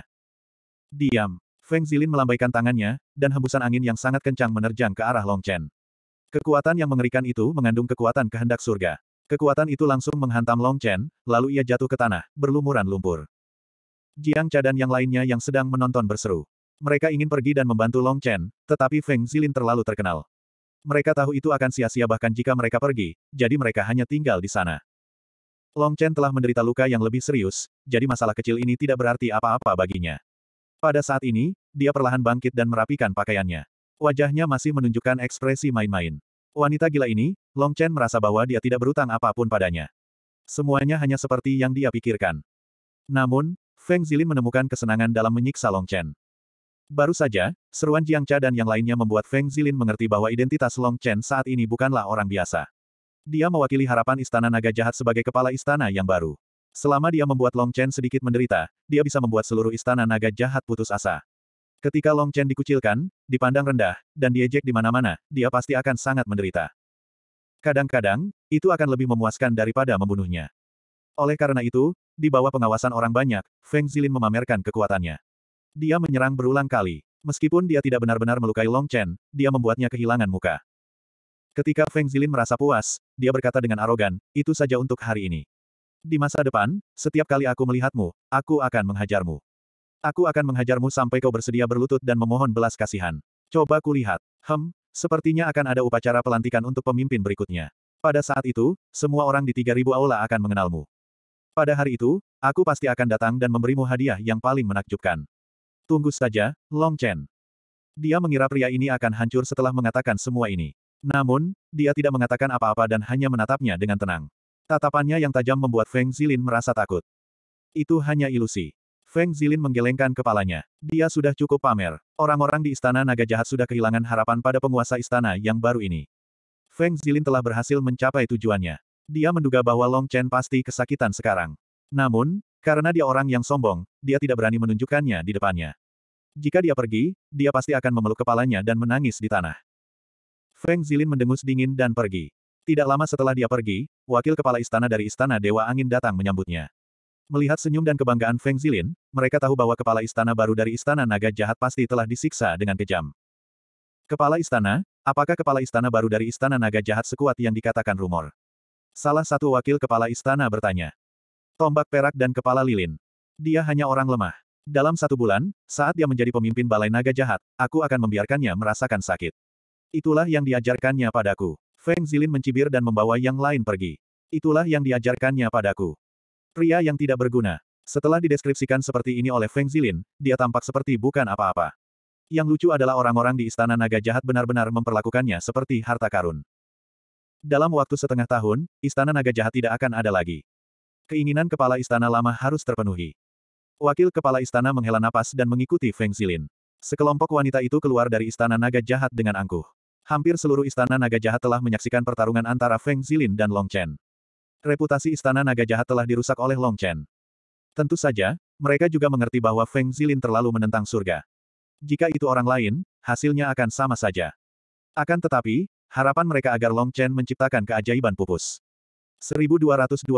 S1: Diam. Feng Zilin melambaikan tangannya, dan hembusan angin yang sangat kencang menerjang ke arah Long Chen. Kekuatan yang mengerikan itu mengandung kekuatan kehendak surga. Kekuatan itu langsung menghantam Long Chen, lalu ia jatuh ke tanah, berlumuran lumpur. Jiang Cha dan yang lainnya yang sedang menonton berseru. Mereka ingin pergi dan membantu Long Chen, tetapi Feng Zilin terlalu terkenal. Mereka tahu itu akan sia-sia bahkan jika mereka pergi, jadi mereka hanya tinggal di sana. Long Chen telah menderita luka yang lebih serius, jadi masalah kecil ini tidak berarti apa-apa baginya. Pada saat ini, dia perlahan bangkit dan merapikan pakaiannya. Wajahnya masih menunjukkan ekspresi main-main. Wanita gila ini, Long Chen merasa bahwa dia tidak berutang apapun padanya. Semuanya hanya seperti yang dia pikirkan. Namun, Feng Zilin menemukan kesenangan dalam menyiksa Long Chen. Baru saja, seruan Jiang Cha dan yang lainnya membuat Feng Zilin mengerti bahwa identitas Long Chen saat ini bukanlah orang biasa. Dia mewakili harapan Istana Naga Jahat sebagai kepala istana yang baru. Selama dia membuat Long Chen sedikit menderita, dia bisa membuat seluruh Istana Naga Jahat putus asa. Ketika Long Chen dikucilkan, dipandang rendah, dan diejek di mana-mana, dia pasti akan sangat menderita. Kadang-kadang, itu akan lebih memuaskan daripada membunuhnya. Oleh karena itu, di bawah pengawasan orang banyak, Feng Zilin memamerkan kekuatannya. Dia menyerang berulang kali. Meskipun dia tidak benar-benar melukai Long Chen, dia membuatnya kehilangan muka. Ketika Feng Zilin merasa puas, dia berkata dengan arogan, itu saja untuk hari ini. Di masa depan, setiap kali aku melihatmu, aku akan menghajarmu. Aku akan menghajarmu sampai kau bersedia berlutut dan memohon belas kasihan. Coba kulihat. Hem, sepertinya akan ada upacara pelantikan untuk pemimpin berikutnya. Pada saat itu, semua orang di 3000 aula akan mengenalmu. Pada hari itu, aku pasti akan datang dan memberimu hadiah yang paling menakjubkan. Tunggu saja, Long Chen. Dia mengira pria ini akan hancur setelah mengatakan semua ini. Namun, dia tidak mengatakan apa-apa dan hanya menatapnya dengan tenang. Tatapannya yang tajam membuat Feng Zilin merasa takut. Itu hanya ilusi. Feng Zilin menggelengkan kepalanya. Dia sudah cukup pamer. Orang-orang di istana naga jahat sudah kehilangan harapan pada penguasa istana yang baru ini. Feng Zilin telah berhasil mencapai tujuannya. Dia menduga bahwa Long Chen pasti kesakitan sekarang. Namun, karena dia orang yang sombong, dia tidak berani menunjukkannya di depannya. Jika dia pergi, dia pasti akan memeluk kepalanya dan menangis di tanah. Feng Zilin mendengus dingin dan pergi. Tidak lama setelah dia pergi, wakil kepala istana dari istana Dewa Angin datang menyambutnya. Melihat senyum dan kebanggaan Feng Zilin, mereka tahu bahwa kepala istana baru dari istana naga jahat pasti telah disiksa dengan kejam. Kepala istana? Apakah kepala istana baru dari istana naga jahat sekuat yang dikatakan rumor? Salah satu wakil kepala istana bertanya. Tombak perak dan kepala lilin. Dia hanya orang lemah. Dalam satu bulan, saat dia menjadi pemimpin balai naga jahat, aku akan membiarkannya merasakan sakit. Itulah yang diajarkannya padaku. Feng Zilin mencibir dan membawa yang lain pergi. Itulah yang diajarkannya padaku. Pria yang tidak berguna. Setelah dideskripsikan seperti ini oleh Feng Zilin, dia tampak seperti bukan apa-apa. Yang lucu adalah orang-orang di Istana Naga Jahat benar-benar memperlakukannya seperti harta karun. Dalam waktu setengah tahun, Istana Naga Jahat tidak akan ada lagi. Keinginan kepala istana lama harus terpenuhi. Wakil kepala istana menghela napas dan mengikuti Feng Zilin. Sekelompok wanita itu keluar dari Istana Naga Jahat dengan angkuh. Hampir seluruh Istana Naga Jahat telah menyaksikan pertarungan antara Feng Zilin dan Long Chen reputasi istana naga jahat telah dirusak oleh Long Chen. Tentu saja, mereka juga mengerti bahwa Feng Zilin terlalu menentang surga. Jika itu orang lain, hasilnya akan sama saja. Akan tetapi, harapan mereka agar Long Chen menciptakan keajaiban pupus. 1227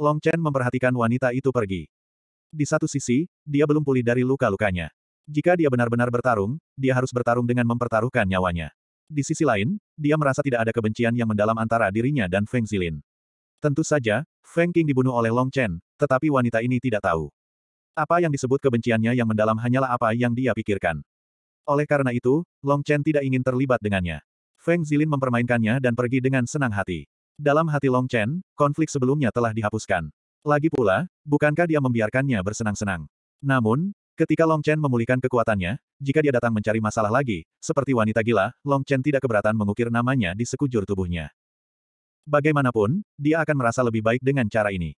S1: Long Chen memperhatikan wanita itu pergi. Di satu sisi, dia belum pulih dari luka-lukanya. Jika dia benar-benar bertarung, dia harus bertarung dengan mempertaruhkan nyawanya. Di sisi lain, dia merasa tidak ada kebencian yang mendalam antara dirinya dan Feng Zilin. Tentu saja, Feng King dibunuh oleh Long Chen, tetapi wanita ini tidak tahu. Apa yang disebut kebenciannya yang mendalam hanyalah apa yang dia pikirkan. Oleh karena itu, Long Chen tidak ingin terlibat dengannya. Feng Zilin mempermainkannya dan pergi dengan senang hati. Dalam hati Long Chen, konflik sebelumnya telah dihapuskan. Lagi pula, bukankah dia membiarkannya bersenang-senang? Namun, Ketika Long Chen memulihkan kekuatannya, jika dia datang mencari masalah lagi, seperti wanita gila, Long Chen tidak keberatan mengukir namanya di sekujur tubuhnya. Bagaimanapun, dia akan merasa lebih baik dengan cara ini.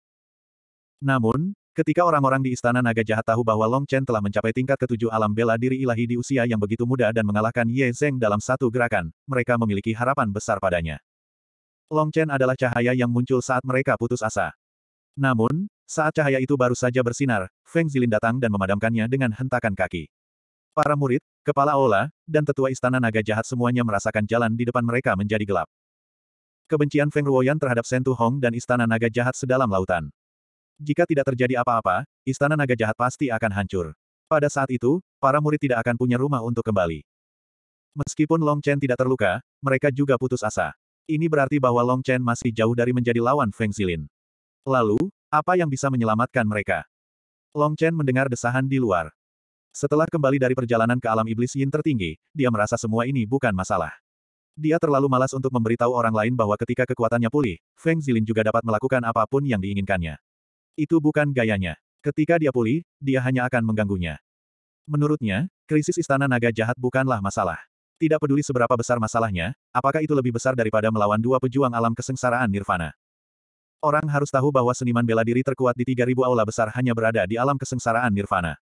S1: Namun, ketika orang-orang di Istana Naga Jahat tahu bahwa Long Chen telah mencapai tingkat ketujuh alam bela diri ilahi di usia yang begitu muda dan mengalahkan Ye Zeng dalam satu gerakan, mereka memiliki harapan besar padanya. Long Chen adalah cahaya yang muncul saat mereka putus asa. Namun, saat cahaya itu baru saja bersinar, Feng Zilin datang dan memadamkannya dengan hentakan kaki. Para murid, kepala aula, dan tetua istana naga jahat semuanya merasakan jalan di depan mereka menjadi gelap. Kebencian Feng Ruoyan terhadap Sentu Hong dan istana naga jahat sedalam lautan. Jika tidak terjadi apa-apa, istana naga jahat pasti akan hancur. Pada saat itu, para murid tidak akan punya rumah untuk kembali. Meskipun Long Chen tidak terluka, mereka juga putus asa. Ini berarti bahwa Long Chen masih jauh dari menjadi lawan Feng Zilin. Lalu, apa yang bisa menyelamatkan mereka? Long Chen mendengar desahan di luar. Setelah kembali dari perjalanan ke alam iblis yin tertinggi, dia merasa semua ini bukan masalah. Dia terlalu malas untuk memberitahu orang lain bahwa ketika kekuatannya pulih, Feng Zilin juga dapat melakukan apapun yang diinginkannya. Itu bukan gayanya. Ketika dia pulih, dia hanya akan mengganggunya. Menurutnya, krisis istana naga jahat bukanlah masalah. Tidak peduli seberapa besar masalahnya, apakah itu lebih besar daripada melawan dua pejuang alam kesengsaraan Nirvana. Orang harus tahu bahwa seniman bela diri terkuat di 3000 aula besar hanya berada di alam kesengsaraan nirvana.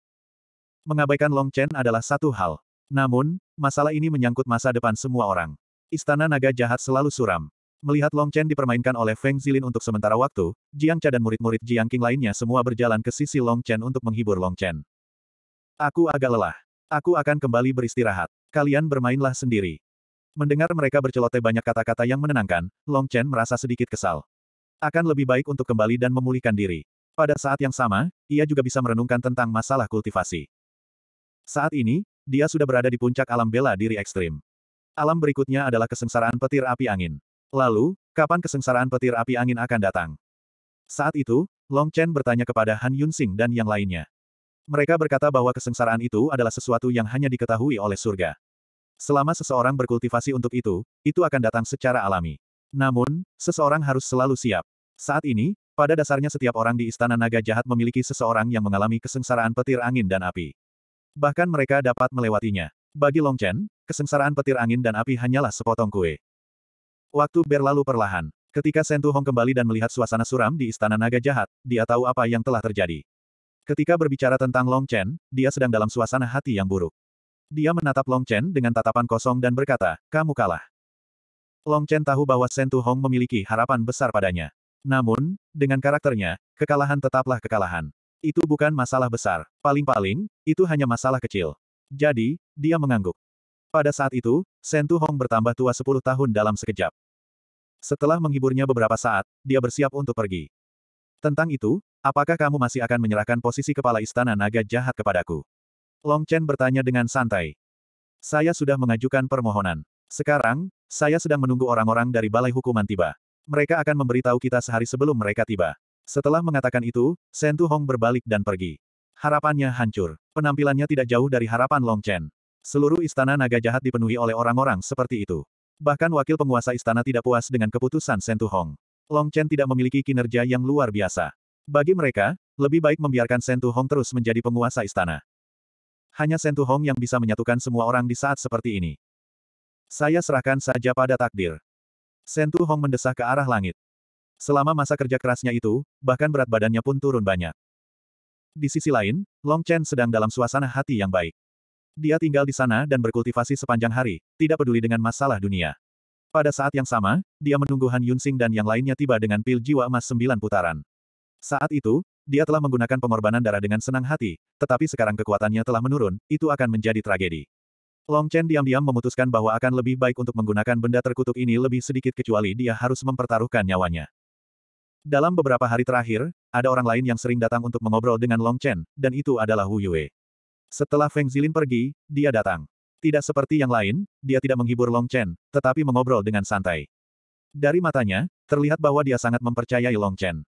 S1: Mengabaikan Long Chen adalah satu hal. Namun, masalah ini menyangkut masa depan semua orang. Istana naga jahat selalu suram. Melihat Long Chen dipermainkan oleh Feng Zilin untuk sementara waktu, Jiang Cha dan murid-murid Jiang King lainnya semua berjalan ke sisi Long Chen untuk menghibur Long Chen. Aku agak lelah. Aku akan kembali beristirahat. Kalian bermainlah sendiri. Mendengar mereka bercelote banyak kata-kata yang menenangkan, Long Chen merasa sedikit kesal. Akan lebih baik untuk kembali dan memulihkan diri. Pada saat yang sama, ia juga bisa merenungkan tentang masalah kultivasi. Saat ini, dia sudah berada di puncak alam bela diri ekstrim. Alam berikutnya adalah kesengsaraan petir api angin. Lalu, kapan kesengsaraan petir api angin akan datang? Saat itu, Long Chen bertanya kepada Han Yun Sing dan yang lainnya. Mereka berkata bahwa kesengsaraan itu adalah sesuatu yang hanya diketahui oleh surga. Selama seseorang berkultivasi untuk itu, itu akan datang secara alami. Namun, seseorang harus selalu siap. Saat ini, pada dasarnya setiap orang di Istana Naga Jahat memiliki seseorang yang mengalami kesengsaraan petir angin dan api. Bahkan mereka dapat melewatinya. Bagi Long Chen, kesengsaraan petir angin dan api hanyalah sepotong kue. Waktu berlalu perlahan. Ketika Sentu Hong kembali dan melihat suasana suram di Istana Naga Jahat, dia tahu apa yang telah terjadi. Ketika berbicara tentang Long Chen, dia sedang dalam suasana hati yang buruk. Dia menatap Long Chen dengan tatapan kosong dan berkata, kamu kalah. Long Chen tahu bahwa Shen Tu Hong memiliki harapan besar padanya. Namun, dengan karakternya, kekalahan tetaplah kekalahan. Itu bukan masalah besar. Paling-paling, itu hanya masalah kecil. Jadi, dia mengangguk. Pada saat itu, Shen Tu Hong bertambah tua 10 tahun dalam sekejap. Setelah menghiburnya beberapa saat, dia bersiap untuk pergi. Tentang itu, apakah kamu masih akan menyerahkan posisi kepala istana naga jahat kepadaku? Long Chen bertanya dengan santai. Saya sudah mengajukan permohonan. Sekarang, saya sedang menunggu orang-orang dari Balai Hukuman tiba. Mereka akan memberitahu kita sehari sebelum mereka tiba. Setelah mengatakan itu, Sentu Hong berbalik dan pergi. Harapannya hancur. Penampilannya tidak jauh dari harapan Long Chen. Seluruh istana naga jahat dipenuhi oleh orang-orang seperti itu. Bahkan wakil penguasa istana tidak puas dengan keputusan Sentu Hong. Long Chen tidak memiliki kinerja yang luar biasa. Bagi mereka, lebih baik membiarkan Sentu Hong terus menjadi penguasa istana. Hanya Sentu Hong yang bisa menyatukan semua orang di saat seperti ini. Saya serahkan saja pada takdir. Sentu Hong mendesah ke arah langit. Selama masa kerja kerasnya itu, bahkan berat badannya pun turun banyak. Di sisi lain, Long Chen sedang dalam suasana hati yang baik. Dia tinggal di sana dan berkultivasi sepanjang hari, tidak peduli dengan masalah dunia. Pada saat yang sama, dia menunggu Han Yunxing dan yang lainnya tiba dengan pil jiwa emas sembilan putaran. Saat itu, dia telah menggunakan pengorbanan darah dengan senang hati, tetapi sekarang kekuatannya telah menurun, itu akan menjadi tragedi. Long Chen diam-diam memutuskan bahwa akan lebih baik untuk menggunakan benda terkutuk ini lebih sedikit kecuali dia harus mempertaruhkan nyawanya. Dalam beberapa hari terakhir, ada orang lain yang sering datang untuk mengobrol dengan Long Chen, dan itu adalah Hu Yue. Setelah Feng Zilin pergi, dia datang. Tidak seperti yang lain, dia tidak menghibur Long Chen, tetapi mengobrol dengan santai. Dari matanya, terlihat bahwa dia sangat mempercayai Long Chen.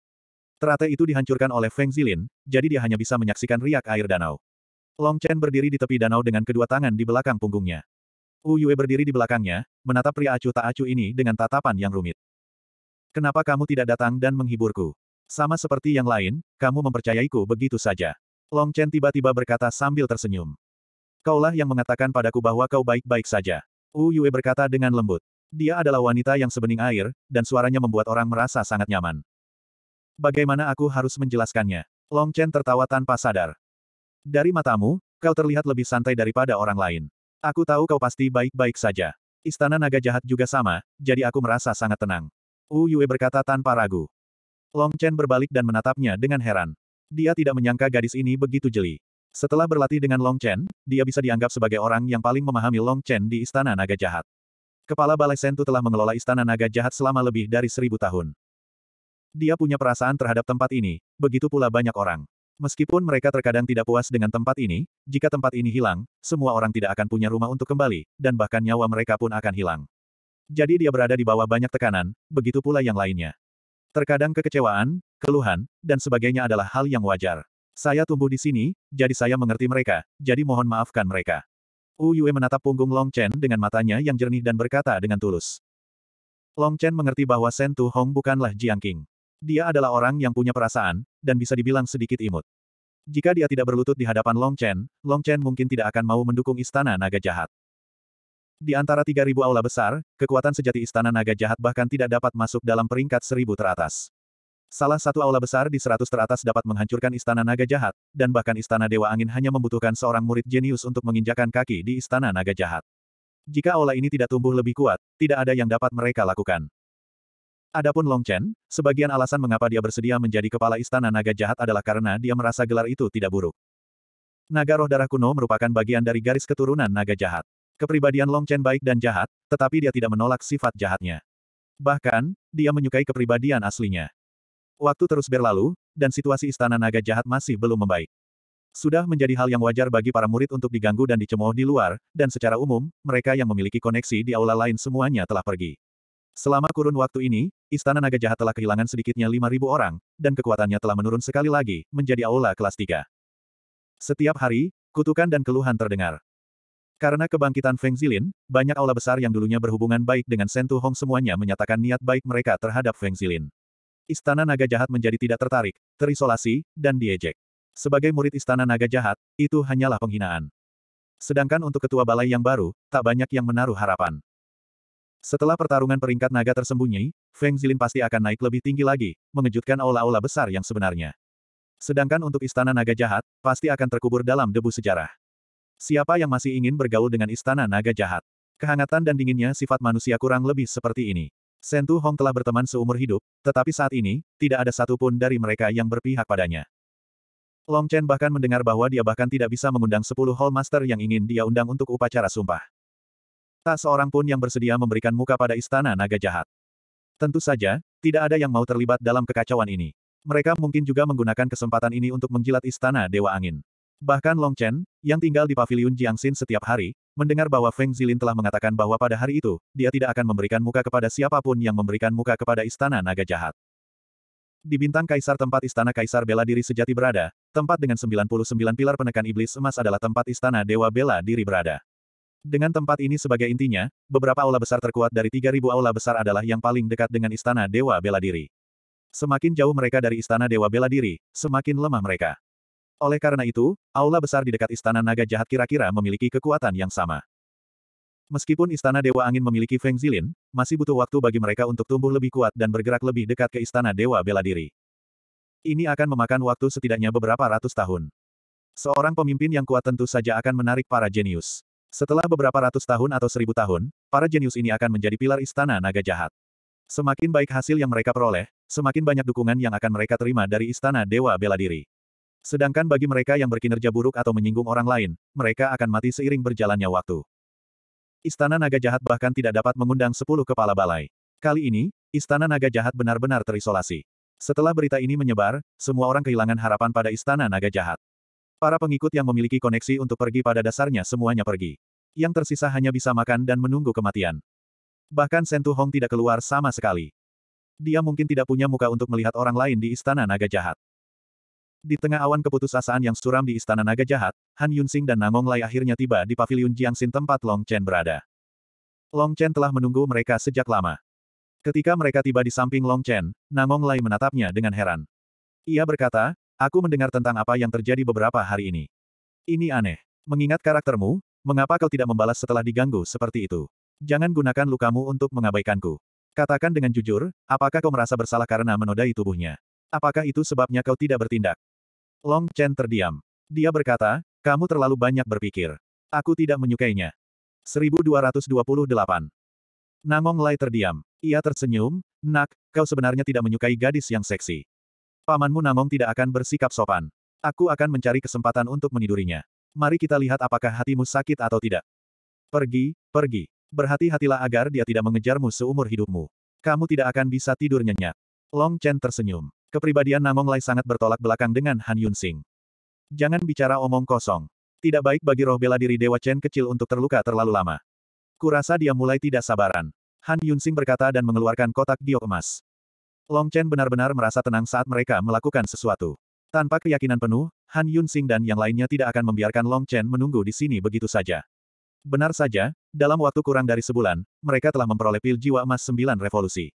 S1: Teratai itu dihancurkan oleh Feng Zilin, jadi dia hanya bisa menyaksikan riak air danau. Long Chen berdiri di tepi danau dengan kedua tangan di belakang punggungnya. Wu Yue berdiri di belakangnya, menatap pria acuh tak acuh ini dengan tatapan yang rumit. Kenapa kamu tidak datang dan menghiburku? Sama seperti yang lain, kamu mempercayaiku begitu saja. Long Chen tiba-tiba berkata sambil tersenyum. Kaulah yang mengatakan padaku bahwa kau baik-baik saja. Wu Yue berkata dengan lembut. Dia adalah wanita yang sebening air, dan suaranya membuat orang merasa sangat nyaman. Bagaimana aku harus menjelaskannya? Long Chen tertawa tanpa sadar. Dari matamu, kau terlihat lebih santai daripada orang lain. Aku tahu kau pasti baik-baik saja. Istana naga jahat juga sama, jadi aku merasa sangat tenang. Wu Yue berkata tanpa ragu. Long Chen berbalik dan menatapnya dengan heran. Dia tidak menyangka gadis ini begitu jeli. Setelah berlatih dengan Long Chen, dia bisa dianggap sebagai orang yang paling memahami Long Chen di Istana Naga Jahat. Kepala Balai Sentu telah mengelola Istana Naga Jahat selama lebih dari seribu tahun. Dia punya perasaan terhadap tempat ini, begitu pula banyak orang. Meskipun mereka terkadang tidak puas dengan tempat ini, jika tempat ini hilang, semua orang tidak akan punya rumah untuk kembali, dan bahkan nyawa mereka pun akan hilang. Jadi dia berada di bawah banyak tekanan, begitu pula yang lainnya. Terkadang kekecewaan, keluhan, dan sebagainya adalah hal yang wajar. Saya tumbuh di sini, jadi saya mengerti mereka, jadi mohon maafkan mereka. Wu Yue menatap punggung Long Chen dengan matanya yang jernih dan berkata dengan tulus. Long Chen mengerti bahwa Shen Tu Hong bukanlah Jiang King. Dia adalah orang yang punya perasaan, dan bisa dibilang sedikit imut. Jika dia tidak berlutut di hadapan Long Chen, Long Chen mungkin tidak akan mau mendukung istana naga jahat. Di antara 3.000 aula besar, kekuatan sejati istana naga jahat bahkan tidak dapat masuk dalam peringkat 1.000 teratas. Salah satu aula besar di 100 teratas dapat menghancurkan istana naga jahat, dan bahkan istana dewa angin hanya membutuhkan seorang murid jenius untuk menginjakan kaki di istana naga jahat. Jika aula ini tidak tumbuh lebih kuat, tidak ada yang dapat mereka lakukan. Adapun Long Chen, sebagian alasan mengapa dia bersedia menjadi kepala istana naga jahat adalah karena dia merasa gelar itu tidak buruk. Naga roh darah kuno merupakan bagian dari garis keturunan naga jahat. Kepribadian Long Chen baik dan jahat, tetapi dia tidak menolak sifat jahatnya. Bahkan, dia menyukai kepribadian aslinya. Waktu terus berlalu, dan situasi istana naga jahat masih belum membaik. Sudah menjadi hal yang wajar bagi para murid untuk diganggu dan dicemooh di luar, dan secara umum, mereka yang memiliki koneksi di aula lain semuanya telah pergi. Selama kurun waktu ini, Istana Naga Jahat telah kehilangan sedikitnya 5.000 orang, dan kekuatannya telah menurun sekali lagi, menjadi aula kelas 3. Setiap hari, kutukan dan keluhan terdengar. Karena kebangkitan Feng Zilin, banyak aula besar yang dulunya berhubungan baik dengan Sentu Hong semuanya menyatakan niat baik mereka terhadap Feng Zilin. Istana Naga Jahat menjadi tidak tertarik, terisolasi, dan diejek. Sebagai murid Istana Naga Jahat, itu hanyalah penghinaan. Sedangkan untuk ketua balai yang baru, tak banyak yang menaruh harapan. Setelah pertarungan peringkat naga tersembunyi, Feng Zilin pasti akan naik lebih tinggi lagi, mengejutkan aula-aula besar yang sebenarnya. Sedangkan untuk istana naga jahat, pasti akan terkubur dalam debu sejarah. Siapa yang masih ingin bergaul dengan istana naga jahat? Kehangatan dan dinginnya sifat manusia kurang lebih seperti ini. Sentu Hong telah berteman seumur hidup, tetapi saat ini, tidak ada satupun dari mereka yang berpihak padanya. Long Chen bahkan mendengar bahwa dia bahkan tidak bisa mengundang 10 Hall Master yang ingin dia undang untuk upacara sumpah. Tak seorang pun yang bersedia memberikan muka pada istana naga jahat. Tentu saja, tidak ada yang mau terlibat dalam kekacauan ini. Mereka mungkin juga menggunakan kesempatan ini untuk menjilat istana Dewa Angin. Bahkan Long Chen, yang tinggal di paviliun Jiangxin setiap hari, mendengar bahwa Feng Zilin telah mengatakan bahwa pada hari itu, dia tidak akan memberikan muka kepada siapapun yang memberikan muka kepada istana naga jahat. Di bintang kaisar tempat istana kaisar bela diri sejati berada, tempat dengan 99 pilar penekan iblis emas adalah tempat istana dewa bela diri berada. Dengan tempat ini sebagai intinya, beberapa aula besar terkuat dari 3.000 aula besar adalah yang paling dekat dengan Istana Dewa Bela Diri. Semakin jauh mereka dari Istana Dewa Bela Diri, semakin lemah mereka. Oleh karena itu, aula besar di dekat Istana Naga Jahat kira-kira memiliki kekuatan yang sama. Meskipun Istana Dewa Angin memiliki Feng Zilin, masih butuh waktu bagi mereka untuk tumbuh lebih kuat dan bergerak lebih dekat ke Istana Dewa Bela Diri. Ini akan memakan waktu setidaknya beberapa ratus tahun. Seorang pemimpin yang kuat tentu saja akan menarik para jenius. Setelah beberapa ratus tahun atau seribu tahun, para jenius ini akan menjadi pilar istana naga jahat. Semakin baik hasil yang mereka peroleh, semakin banyak dukungan yang akan mereka terima dari istana dewa bela diri. Sedangkan bagi mereka yang berkinerja buruk atau menyinggung orang lain, mereka akan mati seiring berjalannya waktu. Istana Naga Jahat bahkan tidak dapat mengundang sepuluh kepala balai. Kali ini, Istana Naga Jahat benar-benar terisolasi. Setelah berita ini menyebar, semua orang kehilangan harapan pada Istana Naga Jahat. Para pengikut yang memiliki koneksi untuk pergi pada dasarnya semuanya pergi. Yang tersisa hanya bisa makan dan menunggu kematian. Bahkan Sentu Hong tidak keluar sama sekali. Dia mungkin tidak punya muka untuk melihat orang lain di Istana Naga Jahat. Di tengah awan keputusasaan yang suram di Istana Naga Jahat, Han Yunxing dan Nangong Lai akhirnya tiba di Paviliun Jiangxin tempat Long Chen berada. Long Chen telah menunggu mereka sejak lama. Ketika mereka tiba di samping Long Chen, Nangong Lai menatapnya dengan heran. Ia berkata, Aku mendengar tentang apa yang terjadi beberapa hari ini. Ini aneh. Mengingat karaktermu, mengapa kau tidak membalas setelah diganggu seperti itu? Jangan gunakan lukamu untuk mengabaikanku. Katakan dengan jujur, apakah kau merasa bersalah karena menodai tubuhnya? Apakah itu sebabnya kau tidak bertindak? Long Chen terdiam. Dia berkata, kamu terlalu banyak berpikir. Aku tidak menyukainya. 1228. Nangong Lai terdiam. Ia tersenyum, nak, kau sebenarnya tidak menyukai gadis yang seksi. Pamanmu Namong tidak akan bersikap sopan. Aku akan mencari kesempatan untuk menidurinya. Mari kita lihat apakah hatimu sakit atau tidak. Pergi, pergi. Berhati-hatilah agar dia tidak mengejarmu seumur hidupmu. Kamu tidak akan bisa tidur nyenyak. Long Chen tersenyum. Kepribadian Namong Lai sangat bertolak belakang dengan Han Yun Sing. Jangan bicara omong kosong. Tidak baik bagi roh bela diri Dewa Chen kecil untuk terluka terlalu lama. Kurasa dia mulai tidak sabaran. Han Yun Sing berkata dan mengeluarkan kotak giok emas. Long Chen benar-benar merasa tenang saat mereka melakukan sesuatu. Tanpa keyakinan penuh, Han Yun Sing dan yang lainnya tidak akan membiarkan Long Chen menunggu di sini begitu saja. Benar saja, dalam waktu kurang dari sebulan, mereka telah memperoleh pil jiwa emas sembilan revolusi.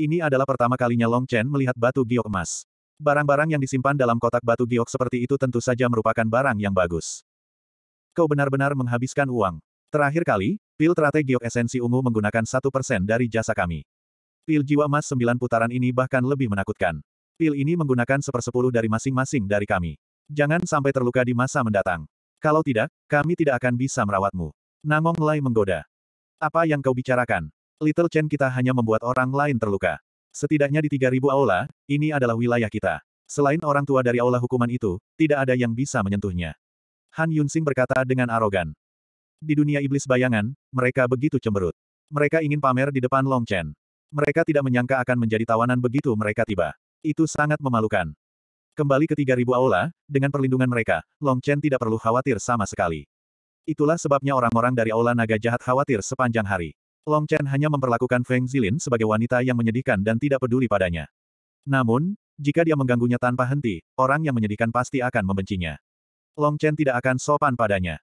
S1: Ini adalah pertama kalinya Long Chen melihat batu giok emas. Barang-barang yang disimpan dalam kotak batu giok seperti itu tentu saja merupakan barang yang bagus. Kau benar-benar menghabiskan uang. Terakhir kali, pil teratai giok esensi ungu menggunakan satu persen dari jasa kami. Pil jiwa emas sembilan putaran ini bahkan lebih menakutkan. Pil ini menggunakan sepersepuluh dari masing-masing dari kami. Jangan sampai terluka di masa mendatang. Kalau tidak, kami tidak akan bisa merawatmu. Nangong Lai menggoda. Apa yang kau bicarakan? Little Chen kita hanya membuat orang lain terluka. Setidaknya di 3000 aula, ini adalah wilayah kita. Selain orang tua dari aula hukuman itu, tidak ada yang bisa menyentuhnya. Han Yunsing berkata dengan arogan. Di dunia iblis bayangan, mereka begitu cemberut. Mereka ingin pamer di depan Long Chen. Mereka tidak menyangka akan menjadi tawanan begitu mereka tiba. Itu sangat memalukan. Kembali ke 3000 aula, dengan perlindungan mereka, Long Chen tidak perlu khawatir sama sekali. Itulah sebabnya orang-orang dari aula naga jahat khawatir sepanjang hari. Long Chen hanya memperlakukan Feng Zilin sebagai wanita yang menyedihkan dan tidak peduli padanya. Namun, jika dia mengganggunya tanpa henti, orang yang menyedihkan pasti akan membencinya. Long Chen tidak akan sopan padanya.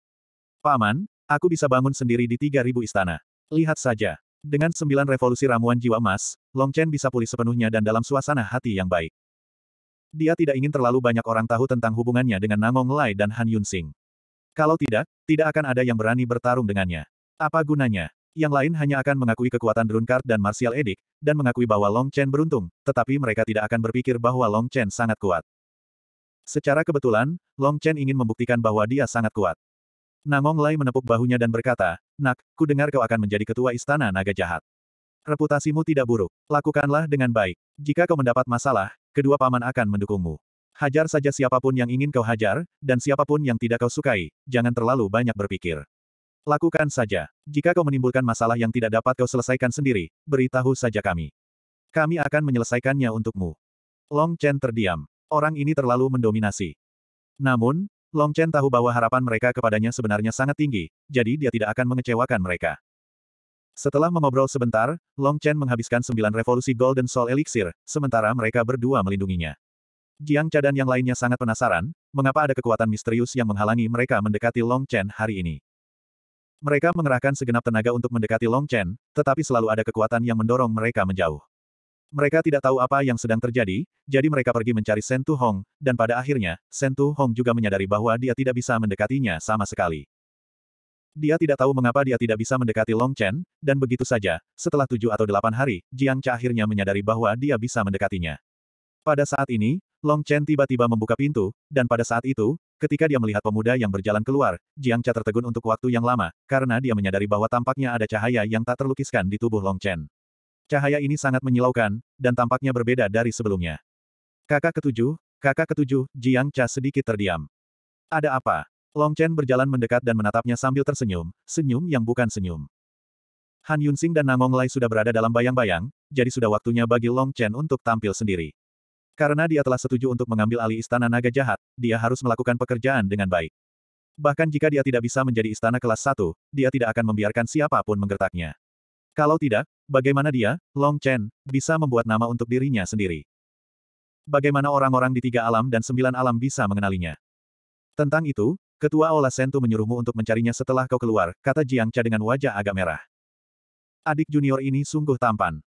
S1: Paman, aku bisa bangun sendiri di 3000 istana. Lihat saja. Dengan sembilan revolusi ramuan jiwa emas, Long Chen bisa pulih sepenuhnya dan dalam suasana hati yang baik. Dia tidak ingin terlalu banyak orang tahu tentang hubungannya dengan Nangong Lai dan Han Yun Sing. Kalau tidak, tidak akan ada yang berani bertarung dengannya. Apa gunanya? Yang lain hanya akan mengakui kekuatan Drunkard Card dan Martial Edict, dan mengakui bahwa Long Chen beruntung, tetapi mereka tidak akan berpikir bahwa Long Chen sangat kuat. Secara kebetulan, Long Chen ingin membuktikan bahwa dia sangat kuat. Nangong Lai menepuk bahunya dan berkata, Nak, ku dengar kau akan menjadi ketua istana naga jahat. Reputasimu tidak buruk. Lakukanlah dengan baik. Jika kau mendapat masalah, kedua paman akan mendukungmu. Hajar saja siapapun yang ingin kau hajar, dan siapapun yang tidak kau sukai, jangan terlalu banyak berpikir. Lakukan saja. Jika kau menimbulkan masalah yang tidak dapat kau selesaikan sendiri, beritahu saja kami. Kami akan menyelesaikannya untukmu. Long Chen terdiam. Orang ini terlalu mendominasi. Namun, Long Chen tahu bahwa harapan mereka kepadanya sebenarnya sangat tinggi, jadi dia tidak akan mengecewakan mereka. Setelah mengobrol sebentar, Long Chen menghabiskan sembilan revolusi Golden Soul Elixir, sementara mereka berdua melindunginya. Jiang Cha dan yang lainnya sangat penasaran, mengapa ada kekuatan misterius yang menghalangi mereka mendekati Long Chen hari ini. Mereka mengerahkan segenap tenaga untuk mendekati Long Chen, tetapi selalu ada kekuatan yang mendorong mereka menjauh. Mereka tidak tahu apa yang sedang terjadi, jadi mereka pergi mencari Sentu Hong, dan pada akhirnya, Sentu Hong juga menyadari bahwa dia tidak bisa mendekatinya sama sekali. Dia tidak tahu mengapa dia tidak bisa mendekati Long Chen, dan begitu saja, setelah tujuh atau delapan hari, Jiang Cha akhirnya menyadari bahwa dia bisa mendekatinya. Pada saat ini, Long Chen tiba-tiba membuka pintu, dan pada saat itu, ketika dia melihat pemuda yang berjalan keluar, Jiang Cha tertegun untuk waktu yang lama, karena dia menyadari bahwa tampaknya ada cahaya yang tak terlukiskan di tubuh Long Chen. Cahaya ini sangat menyilaukan, dan tampaknya berbeda dari sebelumnya. Kakak ketujuh, kakak ketujuh, Jiang Cha sedikit terdiam. Ada apa? Long Chen berjalan mendekat dan menatapnya sambil tersenyum, senyum yang bukan senyum. Han Yunsing dan Nangong Lai sudah berada dalam bayang-bayang, jadi sudah waktunya bagi Long Chen untuk tampil sendiri. Karena dia telah setuju untuk mengambil alih istana naga jahat, dia harus melakukan pekerjaan dengan baik. Bahkan jika dia tidak bisa menjadi istana kelas satu, dia tidak akan membiarkan siapapun menggertaknya. Kalau tidak, bagaimana dia, Long Chen, bisa membuat nama untuk dirinya sendiri? Bagaimana orang-orang di tiga alam dan sembilan alam bisa mengenalinya? Tentang itu, Ketua Ola Sentu menyuruhmu untuk mencarinya setelah kau keluar, kata Jiang Cha dengan wajah agak merah. Adik junior ini sungguh tampan.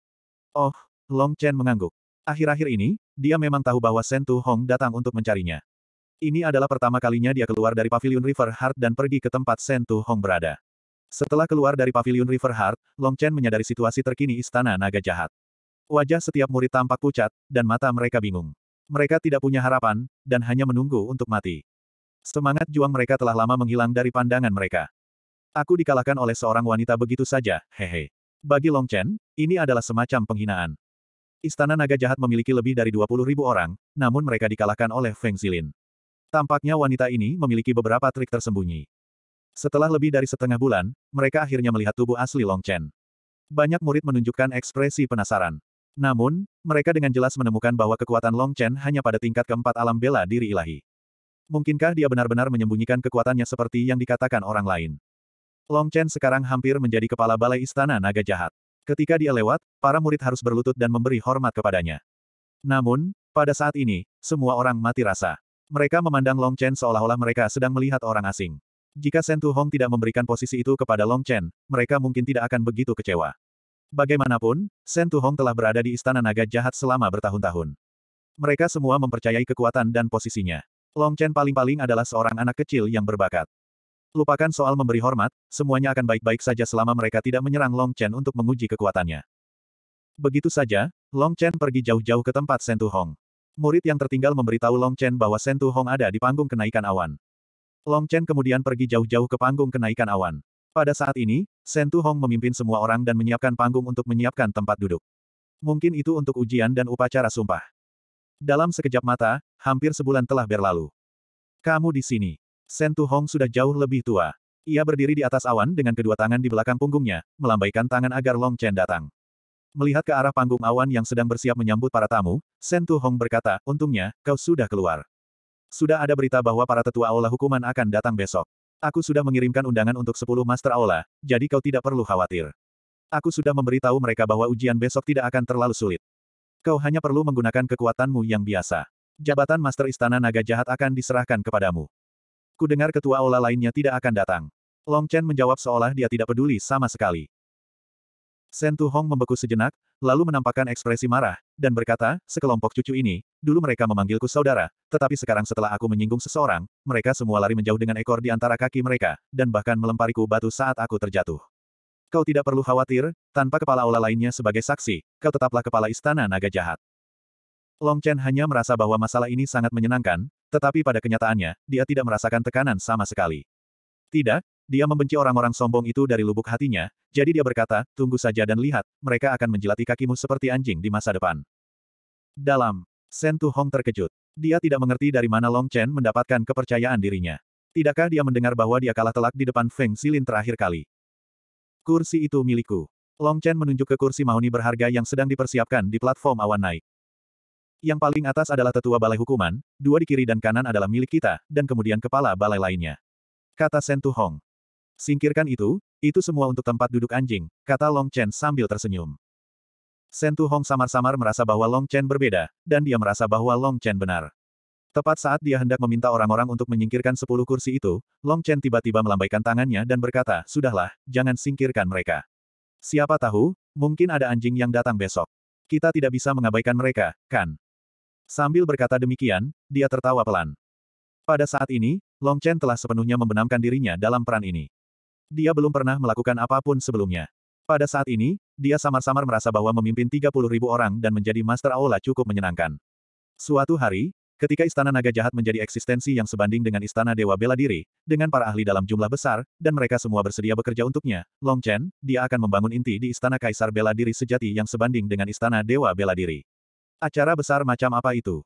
S1: Oh, Long Chen mengangguk. Akhir-akhir ini, dia memang tahu bahwa Sentu Hong datang untuk mencarinya. Ini adalah pertama kalinya dia keluar dari Pavilion River Heart dan pergi ke tempat Sentu Hong berada. Setelah keluar dari pavilion River Heart, Long Chen menyadari situasi terkini istana naga jahat. Wajah setiap murid tampak pucat, dan mata mereka bingung. Mereka tidak punya harapan, dan hanya menunggu untuk mati. Semangat juang mereka telah lama menghilang dari pandangan mereka. Aku dikalahkan oleh seorang wanita begitu saja, hehe. Bagi Long Chen, ini adalah semacam penghinaan. Istana naga jahat memiliki lebih dari 20 ribu orang, namun mereka dikalahkan oleh Feng Zilin. Tampaknya wanita ini memiliki beberapa trik tersembunyi. Setelah lebih dari setengah bulan, mereka akhirnya melihat tubuh asli Long Chen. Banyak murid menunjukkan ekspresi penasaran. Namun, mereka dengan jelas menemukan bahwa kekuatan Long Chen hanya pada tingkat keempat alam bela diri ilahi. Mungkinkah dia benar-benar menyembunyikan kekuatannya seperti yang dikatakan orang lain? Long Chen sekarang hampir menjadi kepala balai istana naga jahat. Ketika dia lewat, para murid harus berlutut dan memberi hormat kepadanya. Namun, pada saat ini, semua orang mati rasa. Mereka memandang Long Chen seolah-olah mereka sedang melihat orang asing. Jika Shen Hong tidak memberikan posisi itu kepada Long Chen, mereka mungkin tidak akan begitu kecewa. Bagaimanapun, Shen Hong telah berada di Istana Naga Jahat selama bertahun-tahun. Mereka semua mempercayai kekuatan dan posisinya. Long Chen paling-paling adalah seorang anak kecil yang berbakat. Lupakan soal memberi hormat, semuanya akan baik-baik saja selama mereka tidak menyerang Long Chen untuk menguji kekuatannya. Begitu saja, Long Chen pergi jauh-jauh ke tempat Shen Hong. Murid yang tertinggal memberitahu Long Chen bahwa Shen Hong ada di panggung kenaikan awan. Long Chen kemudian pergi jauh-jauh ke panggung kenaikan awan. Pada saat ini, Shen Tu Hong memimpin semua orang dan menyiapkan panggung untuk menyiapkan tempat duduk. Mungkin itu untuk ujian dan upacara sumpah. Dalam sekejap mata, hampir sebulan telah berlalu. Kamu di sini. Shen Tu Hong sudah jauh lebih tua. Ia berdiri di atas awan dengan kedua tangan di belakang punggungnya, melambaikan tangan agar Long Chen datang. Melihat ke arah panggung awan yang sedang bersiap menyambut para tamu, Shen Tu Hong berkata, untungnya, kau sudah keluar. Sudah ada berita bahwa para tetua aula hukuman akan datang besok. Aku sudah mengirimkan undangan untuk 10 master aula, jadi kau tidak perlu khawatir. Aku sudah memberitahu mereka bahwa ujian besok tidak akan terlalu sulit. Kau hanya perlu menggunakan kekuatanmu yang biasa. Jabatan Master Istana Naga Jahat akan diserahkan kepadamu. Kudengar ketua aula lainnya tidak akan datang. Long Chen menjawab seolah dia tidak peduli sama sekali. Tu Hong membeku sejenak, lalu menampakkan ekspresi marah, dan berkata, sekelompok cucu ini, dulu mereka memanggilku saudara, tetapi sekarang setelah aku menyinggung seseorang, mereka semua lari menjauh dengan ekor di antara kaki mereka, dan bahkan melempariku batu saat aku terjatuh. Kau tidak perlu khawatir, tanpa kepala olah lainnya sebagai saksi, kau tetaplah kepala istana naga jahat. Long Chen hanya merasa bahwa masalah ini sangat menyenangkan, tetapi pada kenyataannya, dia tidak merasakan tekanan sama sekali. Tidak, dia membenci orang-orang sombong itu dari lubuk hatinya, jadi dia berkata, tunggu saja dan lihat, mereka akan menjelati kakimu seperti anjing di masa depan. Dalam, Shen Tu Hong terkejut. Dia tidak mengerti dari mana Long Chen mendapatkan kepercayaan dirinya. Tidakkah dia mendengar bahwa dia kalah telak di depan Feng Xilin terakhir kali? Kursi itu milikku. Long Chen menunjuk ke kursi mahoni berharga yang sedang dipersiapkan di platform awan naik. Yang paling atas adalah tetua balai hukuman, dua di kiri dan kanan adalah milik kita, dan kemudian kepala balai lainnya. Kata Sentu Hong. Singkirkan itu, itu semua untuk tempat duduk anjing, kata Long Chen sambil tersenyum. Sentu Hong samar-samar merasa bahwa Long Chen berbeda, dan dia merasa bahwa Long Chen benar. Tepat saat dia hendak meminta orang-orang untuk menyingkirkan sepuluh kursi itu, Long Chen tiba-tiba melambaikan tangannya dan berkata, Sudahlah, jangan singkirkan mereka. Siapa tahu, mungkin ada anjing yang datang besok. Kita tidak bisa mengabaikan mereka, kan? Sambil berkata demikian, dia tertawa pelan. Pada saat ini, Long Chen telah sepenuhnya membenamkan dirinya dalam peran ini. Dia belum pernah melakukan apapun sebelumnya. Pada saat ini, dia samar-samar merasa bahwa memimpin 30 ribu orang dan menjadi Master Aula cukup menyenangkan. Suatu hari, ketika Istana Naga Jahat menjadi eksistensi yang sebanding dengan Istana Dewa Bela Diri, dengan para ahli dalam jumlah besar, dan mereka semua bersedia bekerja untuknya, Long Chen, dia akan membangun inti di Istana Kaisar Bela Diri sejati yang sebanding dengan Istana Dewa Bela Diri. Acara besar macam apa itu?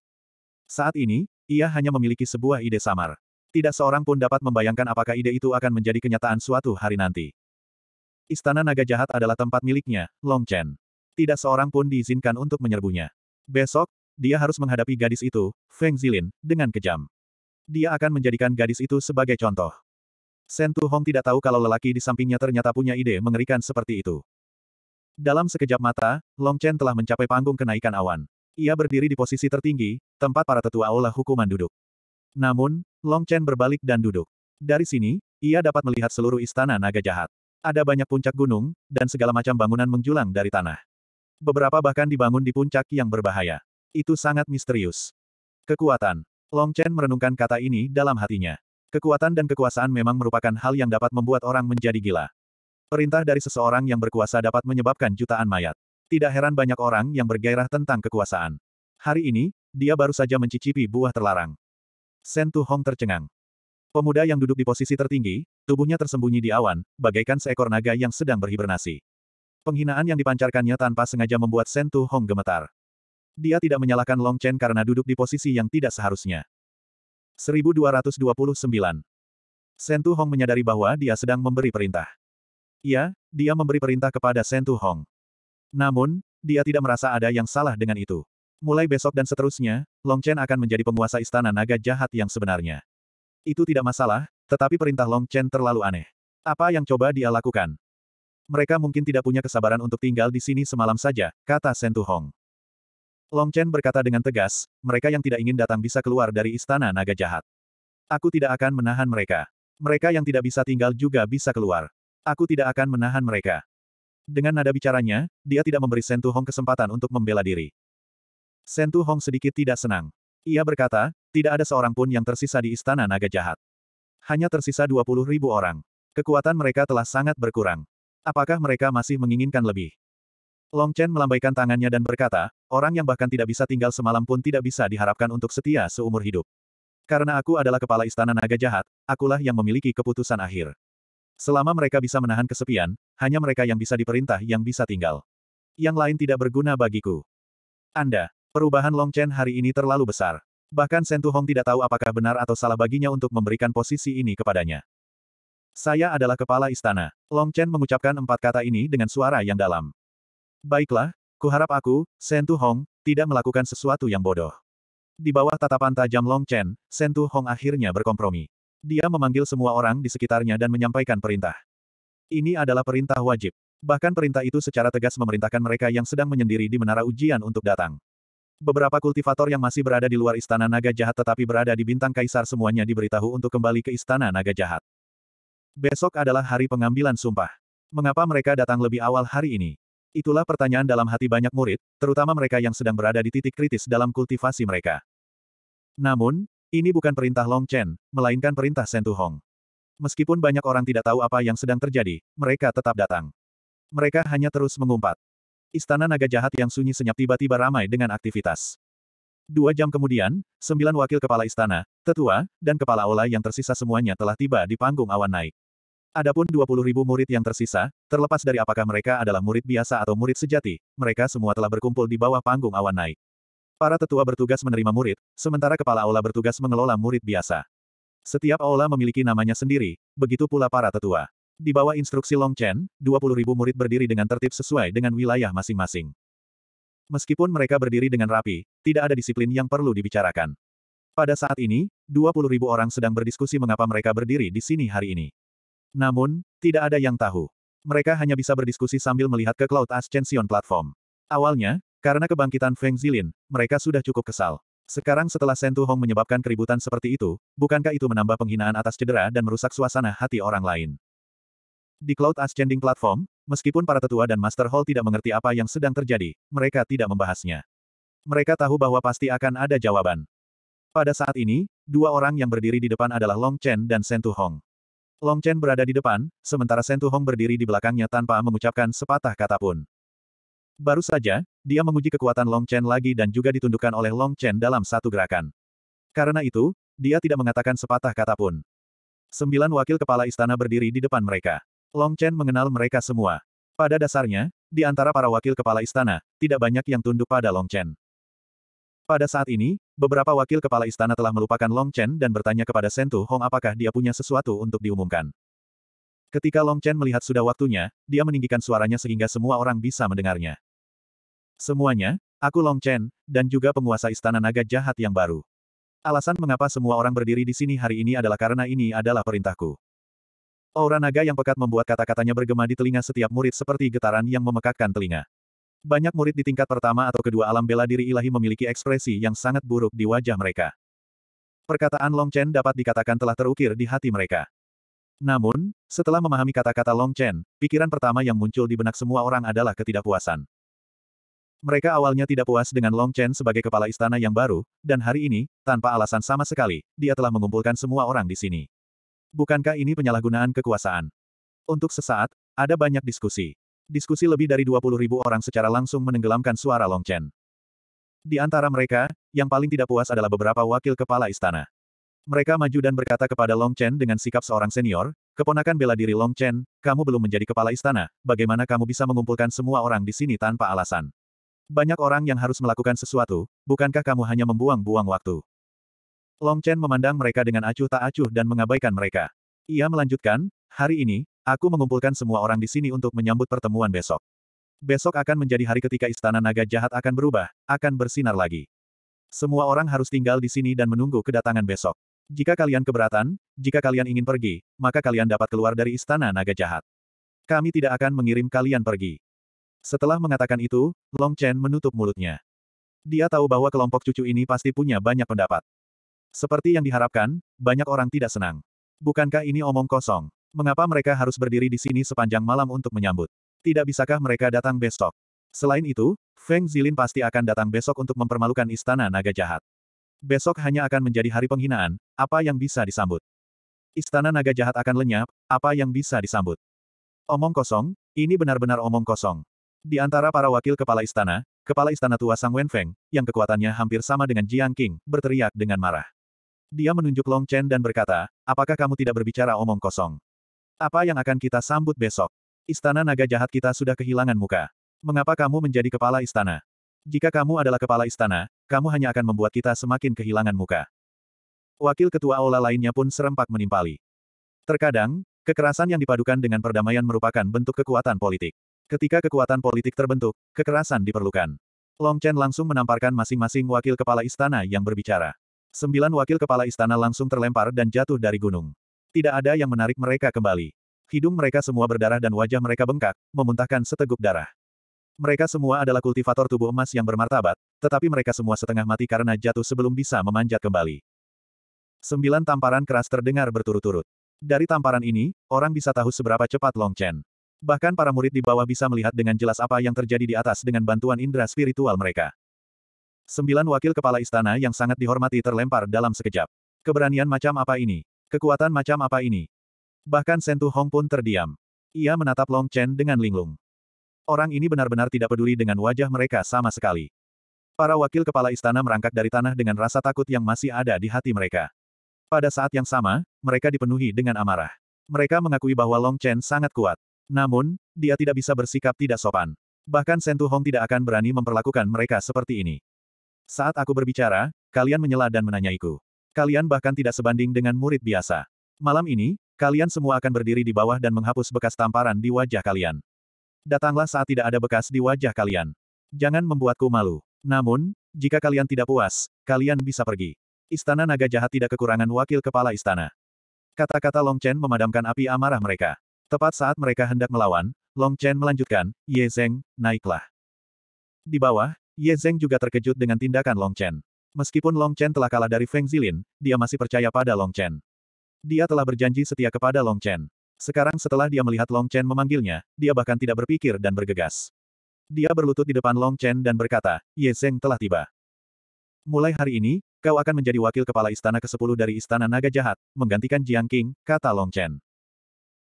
S1: Saat ini, ia hanya memiliki sebuah ide samar. Tidak seorang pun dapat membayangkan apakah ide itu akan menjadi kenyataan suatu hari nanti. Istana Naga Jahat adalah tempat miliknya, Long Chen. Tidak seorang pun diizinkan untuk menyerbunya. Besok, dia harus menghadapi gadis itu, Feng Zilin, dengan kejam. Dia akan menjadikan gadis itu sebagai contoh. Shen Tu Hong tidak tahu kalau lelaki di sampingnya ternyata punya ide mengerikan seperti itu. Dalam sekejap mata, Long Chen telah mencapai panggung kenaikan awan. Ia berdiri di posisi tertinggi, tempat para tetua aula hukuman duduk. Namun, Long Chen berbalik dan duduk. Dari sini, ia dapat melihat seluruh istana naga jahat. Ada banyak puncak gunung, dan segala macam bangunan menjulang dari tanah. Beberapa bahkan dibangun di puncak yang berbahaya. Itu sangat misterius. Kekuatan. Long Chen merenungkan kata ini dalam hatinya. Kekuatan dan kekuasaan memang merupakan hal yang dapat membuat orang menjadi gila. Perintah dari seseorang yang berkuasa dapat menyebabkan jutaan mayat. Tidak heran banyak orang yang bergairah tentang kekuasaan. Hari ini, dia baru saja mencicipi buah terlarang. Shen Tu Hong tercengang. Pemuda yang duduk di posisi tertinggi, tubuhnya tersembunyi di awan, bagaikan seekor naga yang sedang berhibernasi. Penghinaan yang dipancarkannya tanpa sengaja membuat Shen Tu Hong gemetar. Dia tidak menyalahkan Long Chen karena duduk di posisi yang tidak seharusnya. 1229. Shen Tu Hong menyadari bahwa dia sedang memberi perintah. Iya, dia memberi perintah kepada Shen Tu Hong. Namun, dia tidak merasa ada yang salah dengan itu. Mulai besok dan seterusnya, Long Chen akan menjadi penguasa istana naga jahat yang sebenarnya. Itu tidak masalah, tetapi perintah Long Chen terlalu aneh. Apa yang coba dia lakukan? Mereka mungkin tidak punya kesabaran untuk tinggal di sini semalam saja, kata Sentu Hong. Long Chen berkata dengan tegas, mereka yang tidak ingin datang bisa keluar dari istana naga jahat. Aku tidak akan menahan mereka. Mereka yang tidak bisa tinggal juga bisa keluar. Aku tidak akan menahan mereka. Dengan nada bicaranya, dia tidak memberi Hong kesempatan untuk membela diri. Sentu Hong sedikit tidak senang. Ia berkata, tidak ada seorang pun yang tersisa di istana naga jahat. Hanya tersisa 20 ribu orang. Kekuatan mereka telah sangat berkurang. Apakah mereka masih menginginkan lebih? Long Chen melambaikan tangannya dan berkata, orang yang bahkan tidak bisa tinggal semalam pun tidak bisa diharapkan untuk setia seumur hidup. Karena aku adalah kepala istana naga jahat, akulah yang memiliki keputusan akhir. Selama mereka bisa menahan kesepian, hanya mereka yang bisa diperintah yang bisa tinggal. Yang lain tidak berguna bagiku. Anda, Perubahan Long Chen hari ini terlalu besar. Bahkan Sentu Hong tidak tahu apakah benar atau salah baginya untuk memberikan posisi ini kepadanya. Saya adalah kepala istana. Long Chen mengucapkan empat kata ini dengan suara yang dalam. Baiklah, kuharap aku, Sentu Hong, tidak melakukan sesuatu yang bodoh. Di bawah tatapan tajam Long Chen, Sentu Hong akhirnya berkompromi. Dia memanggil semua orang di sekitarnya dan menyampaikan perintah. Ini adalah perintah wajib. Bahkan perintah itu secara tegas memerintahkan mereka yang sedang menyendiri di menara ujian untuk datang. Beberapa kultivator yang masih berada di luar Istana Naga Jahat tetapi berada di Bintang Kaisar semuanya diberitahu untuk kembali ke Istana Naga Jahat. Besok adalah hari pengambilan sumpah. Mengapa mereka datang lebih awal hari ini? Itulah pertanyaan dalam hati banyak murid, terutama mereka yang sedang berada di titik kritis dalam kultivasi mereka. Namun, ini bukan perintah Long Chen, melainkan perintah Sentu Hong. Meskipun banyak orang tidak tahu apa yang sedang terjadi, mereka tetap datang. Mereka hanya terus mengumpat istana naga jahat yang sunyi senyap tiba-tiba ramai dengan aktivitas. Dua jam kemudian, sembilan wakil kepala istana, tetua, dan kepala ola yang tersisa semuanya telah tiba di panggung awan naik. Adapun puluh ribu murid yang tersisa, terlepas dari apakah mereka adalah murid biasa atau murid sejati, mereka semua telah berkumpul di bawah panggung awan naik. Para tetua bertugas menerima murid, sementara kepala aula bertugas mengelola murid biasa. Setiap aula memiliki namanya sendiri, begitu pula para tetua. Di bawah instruksi Long Chen, 20.000 murid berdiri dengan tertib sesuai dengan wilayah masing-masing. Meskipun mereka berdiri dengan rapi, tidak ada disiplin yang perlu dibicarakan. Pada saat ini, 20.000 orang sedang berdiskusi mengapa mereka berdiri di sini hari ini. Namun, tidak ada yang tahu. Mereka hanya bisa berdiskusi sambil melihat ke Cloud Ascension Platform. Awalnya, karena kebangkitan Feng Zilin, mereka sudah cukup kesal. Sekarang setelah Sentu Hong menyebabkan keributan seperti itu, bukankah itu menambah penghinaan atas cedera dan merusak suasana hati orang lain? Di Cloud Ascending Platform, meskipun para tetua dan Master Hall tidak mengerti apa yang sedang terjadi, mereka tidak membahasnya. Mereka tahu bahwa pasti akan ada jawaban. Pada saat ini, dua orang yang berdiri di depan adalah Long Chen dan Sentu Hong. Long Chen berada di depan, sementara Sentu Hong berdiri di belakangnya tanpa mengucapkan sepatah kata pun. Baru saja, dia menguji kekuatan Long Chen lagi dan juga ditundukkan oleh Long Chen dalam satu gerakan. Karena itu, dia tidak mengatakan sepatah kata pun. Sembilan wakil kepala istana berdiri di depan mereka. Long Chen mengenal mereka semua. Pada dasarnya, di antara para wakil kepala istana, tidak banyak yang tunduk pada Long Chen. Pada saat ini, beberapa wakil kepala istana telah melupakan Long Chen dan bertanya kepada Sentu Hong apakah dia punya sesuatu untuk diumumkan. Ketika Long Chen melihat sudah waktunya, dia meninggikan suaranya sehingga semua orang bisa mendengarnya. Semuanya, aku Long Chen, dan juga penguasa istana naga jahat yang baru. Alasan mengapa semua orang berdiri di sini hari ini adalah karena ini adalah perintahku. Aura naga yang pekat membuat kata-katanya bergema di telinga setiap murid seperti getaran yang memekakkan telinga. Banyak murid di tingkat pertama atau kedua alam bela diri ilahi memiliki ekspresi yang sangat buruk di wajah mereka. Perkataan Long Chen dapat dikatakan telah terukir di hati mereka. Namun, setelah memahami kata-kata Long Chen, pikiran pertama yang muncul di benak semua orang adalah ketidakpuasan. Mereka awalnya tidak puas dengan Long Chen sebagai kepala istana yang baru, dan hari ini, tanpa alasan sama sekali, dia telah mengumpulkan semua orang di sini. Bukankah ini penyalahgunaan kekuasaan? Untuk sesaat, ada banyak diskusi. Diskusi lebih dari 20 ribu orang secara langsung menenggelamkan suara Long Chen. Di antara mereka, yang paling tidak puas adalah beberapa wakil kepala istana. Mereka maju dan berkata kepada Long Chen dengan sikap seorang senior, keponakan bela diri Long Chen, kamu belum menjadi kepala istana, bagaimana kamu bisa mengumpulkan semua orang di sini tanpa alasan? Banyak orang yang harus melakukan sesuatu, bukankah kamu hanya membuang-buang waktu? Long Chen memandang mereka dengan acuh tak acuh dan mengabaikan mereka. Ia melanjutkan, hari ini, aku mengumpulkan semua orang di sini untuk menyambut pertemuan besok. Besok akan menjadi hari ketika istana naga jahat akan berubah, akan bersinar lagi. Semua orang harus tinggal di sini dan menunggu kedatangan besok. Jika kalian keberatan, jika kalian ingin pergi, maka kalian dapat keluar dari istana naga jahat. Kami tidak akan mengirim kalian pergi. Setelah mengatakan itu, Long Chen menutup mulutnya. Dia tahu bahwa kelompok cucu ini pasti punya banyak pendapat. Seperti yang diharapkan, banyak orang tidak senang. Bukankah ini omong kosong? Mengapa mereka harus berdiri di sini sepanjang malam untuk menyambut? Tidak bisakah mereka datang besok? Selain itu, Feng Zilin pasti akan datang besok untuk mempermalukan istana naga jahat. Besok hanya akan menjadi hari penghinaan, apa yang bisa disambut? Istana naga jahat akan lenyap, apa yang bisa disambut? Omong kosong, ini benar-benar omong kosong. Di antara para wakil kepala istana, kepala istana tua Sang Wenfeng, yang kekuatannya hampir sama dengan Jiang King, berteriak dengan marah. Dia menunjuk Long Chen dan berkata, apakah kamu tidak berbicara omong kosong? Apa yang akan kita sambut besok? Istana naga jahat kita sudah kehilangan muka. Mengapa kamu menjadi kepala istana? Jika kamu adalah kepala istana, kamu hanya akan membuat kita semakin kehilangan muka. Wakil ketua Aula lainnya pun serempak menimpali. Terkadang, kekerasan yang dipadukan dengan perdamaian merupakan bentuk kekuatan politik. Ketika kekuatan politik terbentuk, kekerasan diperlukan. Long Chen langsung menamparkan masing-masing wakil kepala istana yang berbicara. Sembilan wakil kepala istana langsung terlempar dan jatuh dari gunung. Tidak ada yang menarik mereka kembali. Hidung mereka semua berdarah dan wajah mereka bengkak, memuntahkan seteguk darah. Mereka semua adalah kultivator tubuh emas yang bermartabat, tetapi mereka semua setengah mati karena jatuh sebelum bisa memanjat kembali. Sembilan tamparan keras terdengar berturut-turut. Dari tamparan ini, orang bisa tahu seberapa cepat Long Chen. Bahkan para murid di bawah bisa melihat dengan jelas apa yang terjadi di atas dengan bantuan indera spiritual mereka. Sembilan wakil kepala istana yang sangat dihormati terlempar dalam sekejap. Keberanian macam apa ini? Kekuatan macam apa ini? Bahkan Sentu Hong pun terdiam. Ia menatap Long Chen dengan linglung. Orang ini benar-benar tidak peduli dengan wajah mereka sama sekali. Para wakil kepala istana merangkak dari tanah dengan rasa takut yang masih ada di hati mereka. Pada saat yang sama, mereka dipenuhi dengan amarah. Mereka mengakui bahwa Long Chen sangat kuat. Namun, dia tidak bisa bersikap tidak sopan. Bahkan Sentu Hong tidak akan berani memperlakukan mereka seperti ini. Saat aku berbicara, kalian menyela dan menanyaiku. Kalian bahkan tidak sebanding dengan murid biasa. Malam ini, kalian semua akan berdiri di bawah dan menghapus bekas tamparan di wajah kalian. Datanglah saat tidak ada bekas di wajah kalian. Jangan membuatku malu. Namun, jika kalian tidak puas, kalian bisa pergi. Istana naga jahat tidak kekurangan wakil kepala istana. Kata-kata Long Chen memadamkan api amarah mereka. Tepat saat mereka hendak melawan, Long Chen melanjutkan, Ye Zeng, naiklah. Di bawah, Ye Zeng juga terkejut dengan tindakan Long Chen. Meskipun Long Chen telah kalah dari Feng Zilin, dia masih percaya pada Long Chen. Dia telah berjanji setia kepada Long Chen. Sekarang setelah dia melihat Long Chen memanggilnya, dia bahkan tidak berpikir dan bergegas. Dia berlutut di depan Long Chen dan berkata, Ye Zeng telah tiba. Mulai hari ini, kau akan menjadi wakil kepala istana ke-10 dari istana naga jahat, menggantikan Jiang King, kata Long Chen.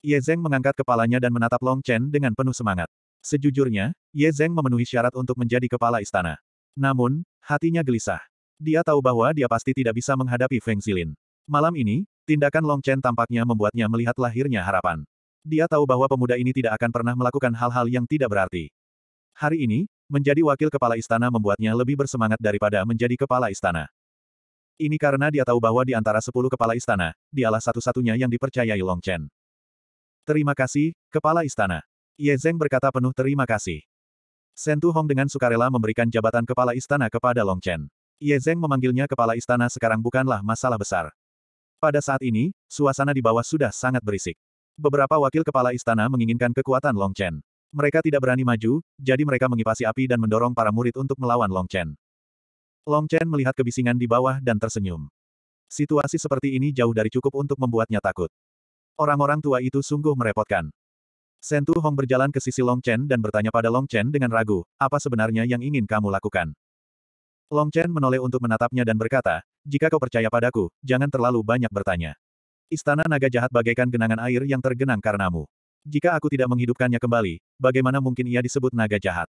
S1: Ye Zeng mengangkat kepalanya dan menatap Long Chen dengan penuh semangat. Sejujurnya, Ye Zeng memenuhi syarat untuk menjadi kepala istana. Namun, hatinya gelisah. Dia tahu bahwa dia pasti tidak bisa menghadapi Feng Zilin. Malam ini, tindakan Long Chen tampaknya membuatnya melihat lahirnya harapan. Dia tahu bahwa pemuda ini tidak akan pernah melakukan hal-hal yang tidak berarti. Hari ini, menjadi wakil kepala istana membuatnya lebih bersemangat daripada menjadi kepala istana. Ini karena dia tahu bahwa di antara sepuluh kepala istana, dialah satu-satunya yang dipercayai Long Chen. Terima kasih, Kepala Istana. Ye Zeng berkata penuh terima kasih. Shen Hong dengan sukarela memberikan jabatan kepala istana kepada Long Chen. Ye Zeng memanggilnya kepala istana sekarang bukanlah masalah besar. Pada saat ini, suasana di bawah sudah sangat berisik. Beberapa wakil kepala istana menginginkan kekuatan Long Chen. Mereka tidak berani maju, jadi mereka mengipasi api dan mendorong para murid untuk melawan Long Chen. Long Chen melihat kebisingan di bawah dan tersenyum. Situasi seperti ini jauh dari cukup untuk membuatnya takut. Orang-orang tua itu sungguh merepotkan. Sentu Hong berjalan ke sisi Long Chen dan bertanya pada Long Chen dengan ragu, apa sebenarnya yang ingin kamu lakukan? Long Chen menoleh untuk menatapnya dan berkata, jika kau percaya padaku, jangan terlalu banyak bertanya. Istana naga jahat bagaikan genangan air yang tergenang karenamu. Jika aku tidak menghidupkannya kembali, bagaimana mungkin ia disebut naga jahat?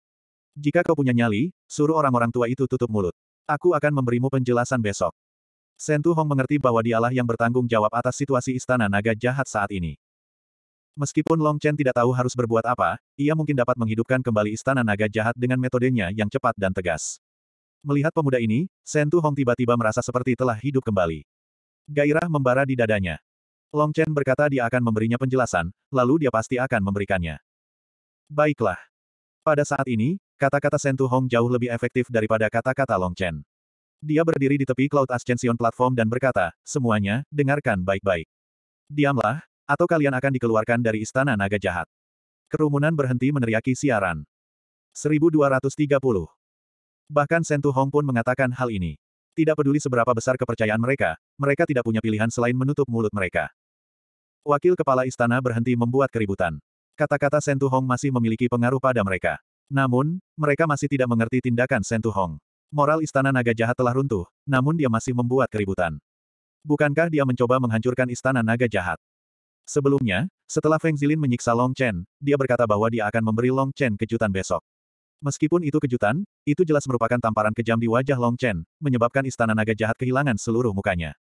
S1: Jika kau punya nyali, suruh orang-orang tua itu tutup mulut. Aku akan memberimu penjelasan besok. Sentu Hong mengerti bahwa dialah yang bertanggung jawab atas situasi istana naga jahat saat ini. Meskipun Long Chen tidak tahu harus berbuat apa, ia mungkin dapat menghidupkan kembali istana naga jahat dengan metodenya yang cepat dan tegas. Melihat pemuda ini, Shen Tu Hong tiba-tiba merasa seperti telah hidup kembali. Gairah membara di dadanya. Long Chen berkata dia akan memberinya penjelasan, lalu dia pasti akan memberikannya. Baiklah. Pada saat ini, kata-kata Shen Tu Hong jauh lebih efektif daripada kata-kata Long Chen. Dia berdiri di tepi Cloud Ascension Platform dan berkata, semuanya, dengarkan baik-baik. Diamlah, atau kalian akan dikeluarkan dari istana naga jahat. Kerumunan berhenti meneriaki siaran. 1230. Bahkan Sentu Hong pun mengatakan hal ini. Tidak peduli seberapa besar kepercayaan mereka, mereka tidak punya pilihan selain menutup mulut mereka. Wakil kepala istana berhenti membuat keributan. Kata-kata Sentu Hong masih memiliki pengaruh pada mereka. Namun, mereka masih tidak mengerti tindakan Sentu Hong. Moral istana naga jahat telah runtuh, namun dia masih membuat keributan. Bukankah dia mencoba menghancurkan istana naga jahat? Sebelumnya, setelah Feng Zilin menyiksa Long Chen, dia berkata bahwa dia akan memberi Long Chen kejutan besok. Meskipun itu kejutan, itu jelas merupakan tamparan kejam di wajah Long Chen, menyebabkan istana naga jahat kehilangan seluruh mukanya.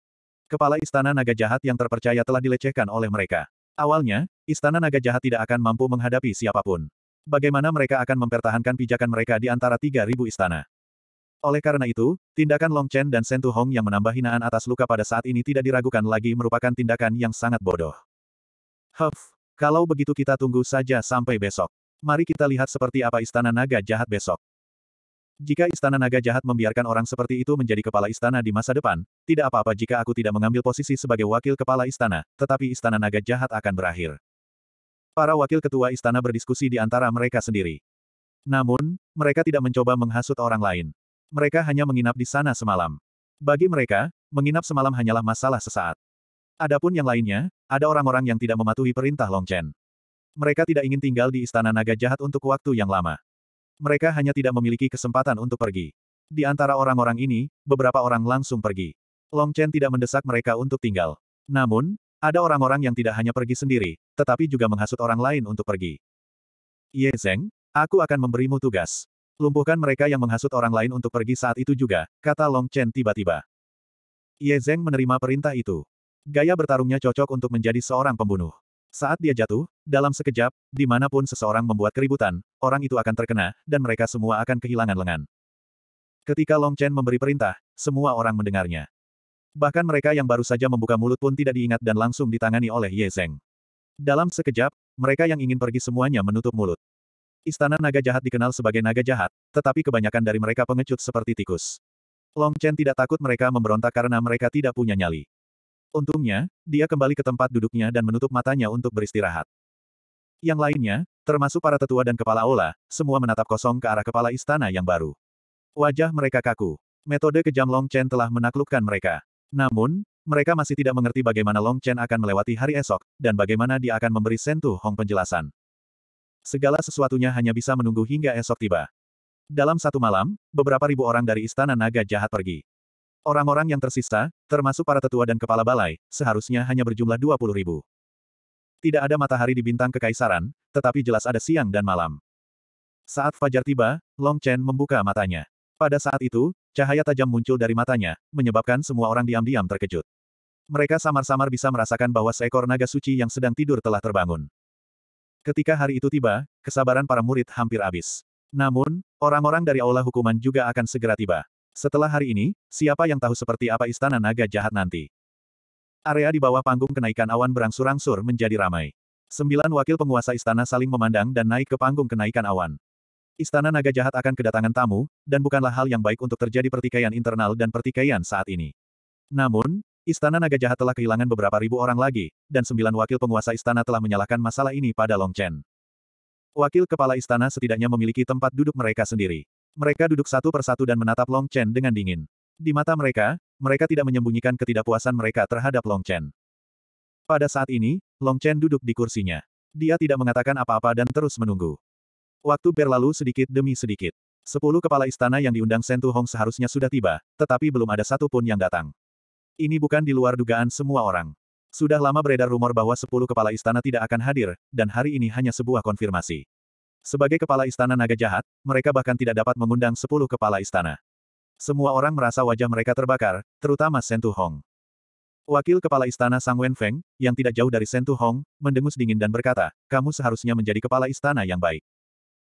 S1: Kepala istana naga jahat yang terpercaya telah dilecehkan oleh mereka. Awalnya, istana naga jahat tidak akan mampu menghadapi siapapun. Bagaimana mereka akan mempertahankan pijakan mereka di antara 3.000 istana? Oleh karena itu, tindakan Long Chen dan Sentu Hong yang menambah hinaan atas luka pada saat ini tidak diragukan lagi merupakan tindakan yang sangat bodoh. Huff, kalau begitu kita tunggu saja sampai besok. Mari kita lihat seperti apa Istana Naga Jahat besok. Jika Istana Naga Jahat membiarkan orang seperti itu menjadi kepala istana di masa depan, tidak apa-apa jika aku tidak mengambil posisi sebagai wakil kepala istana, tetapi Istana Naga Jahat akan berakhir. Para wakil ketua istana berdiskusi di antara mereka sendiri. Namun, mereka tidak mencoba menghasut orang lain. Mereka hanya menginap di sana semalam. Bagi mereka, menginap semalam hanyalah masalah sesaat. Adapun yang lainnya, ada orang-orang yang tidak mematuhi perintah Long Chen. Mereka tidak ingin tinggal di istana naga jahat untuk waktu yang lama. Mereka hanya tidak memiliki kesempatan untuk pergi. Di antara orang-orang ini, beberapa orang langsung pergi. Long Chen tidak mendesak mereka untuk tinggal. Namun, ada orang-orang yang tidak hanya pergi sendiri, tetapi juga menghasut orang lain untuk pergi. Ye Zeng, aku akan memberimu tugas. Lumpuhkan mereka yang menghasut orang lain untuk pergi saat itu juga, kata Long Chen tiba-tiba. Ye Zeng menerima perintah itu. Gaya bertarungnya cocok untuk menjadi seorang pembunuh. Saat dia jatuh, dalam sekejap, dimanapun seseorang membuat keributan, orang itu akan terkena, dan mereka semua akan kehilangan lengan. Ketika Long Chen memberi perintah, semua orang mendengarnya. Bahkan mereka yang baru saja membuka mulut pun tidak diingat dan langsung ditangani oleh Ye Zeng. Dalam sekejap, mereka yang ingin pergi semuanya menutup mulut. Istana naga jahat dikenal sebagai naga jahat, tetapi kebanyakan dari mereka pengecut seperti tikus. Long Chen tidak takut mereka memberontak karena mereka tidak punya nyali. Untungnya, dia kembali ke tempat duduknya dan menutup matanya untuk beristirahat. Yang lainnya, termasuk para tetua dan kepala ola, semua menatap kosong ke arah kepala istana yang baru. Wajah mereka kaku. Metode kejam Long Chen telah menaklukkan mereka. Namun, mereka masih tidak mengerti bagaimana Long Chen akan melewati hari esok, dan bagaimana dia akan memberi Sentuh Hong penjelasan. Segala sesuatunya hanya bisa menunggu hingga esok tiba. Dalam satu malam, beberapa ribu orang dari Istana Naga jahat pergi. Orang-orang yang tersisa, termasuk para tetua dan kepala balai, seharusnya hanya berjumlah 20 ribu. Tidak ada matahari di bintang kekaisaran, tetapi jelas ada siang dan malam. Saat fajar tiba, Long Chen membuka matanya. Pada saat itu, cahaya tajam muncul dari matanya, menyebabkan semua orang diam-diam terkejut. Mereka samar-samar bisa merasakan bahwa seekor naga suci yang sedang tidur telah terbangun. Ketika hari itu tiba, kesabaran para murid hampir habis. Namun, orang-orang dari aula hukuman juga akan segera tiba. Setelah hari ini, siapa yang tahu seperti apa istana naga jahat nanti? Area di bawah panggung kenaikan awan berangsur-angsur menjadi ramai. Sembilan wakil penguasa istana saling memandang dan naik ke panggung kenaikan awan. Istana naga jahat akan kedatangan tamu, dan bukanlah hal yang baik untuk terjadi pertikaian internal dan pertikaian saat ini. Namun, Istana Naga Jahat telah kehilangan beberapa ribu orang lagi, dan sembilan wakil penguasa istana telah menyalahkan masalah ini pada Long Chen. Wakil kepala istana setidaknya memiliki tempat duduk mereka sendiri. Mereka duduk satu persatu dan menatap Long Chen dengan dingin. Di mata mereka, mereka tidak menyembunyikan ketidakpuasan mereka terhadap Long Chen. Pada saat ini, Long Chen duduk di kursinya. Dia tidak mengatakan apa-apa dan terus menunggu. Waktu berlalu sedikit demi sedikit. Sepuluh kepala istana yang diundang Sentu Hong seharusnya sudah tiba, tetapi belum ada satu pun yang datang. Ini bukan di luar dugaan semua orang. Sudah lama beredar rumor bahwa sepuluh kepala istana tidak akan hadir, dan hari ini hanya sebuah konfirmasi. Sebagai kepala istana naga jahat, mereka bahkan tidak dapat mengundang sepuluh kepala istana. Semua orang merasa wajah mereka terbakar, terutama Sentu Hong. Wakil kepala istana Sang Wen Feng, yang tidak jauh dari Sentu Hong, mendengus dingin dan berkata, kamu seharusnya menjadi kepala istana yang baik.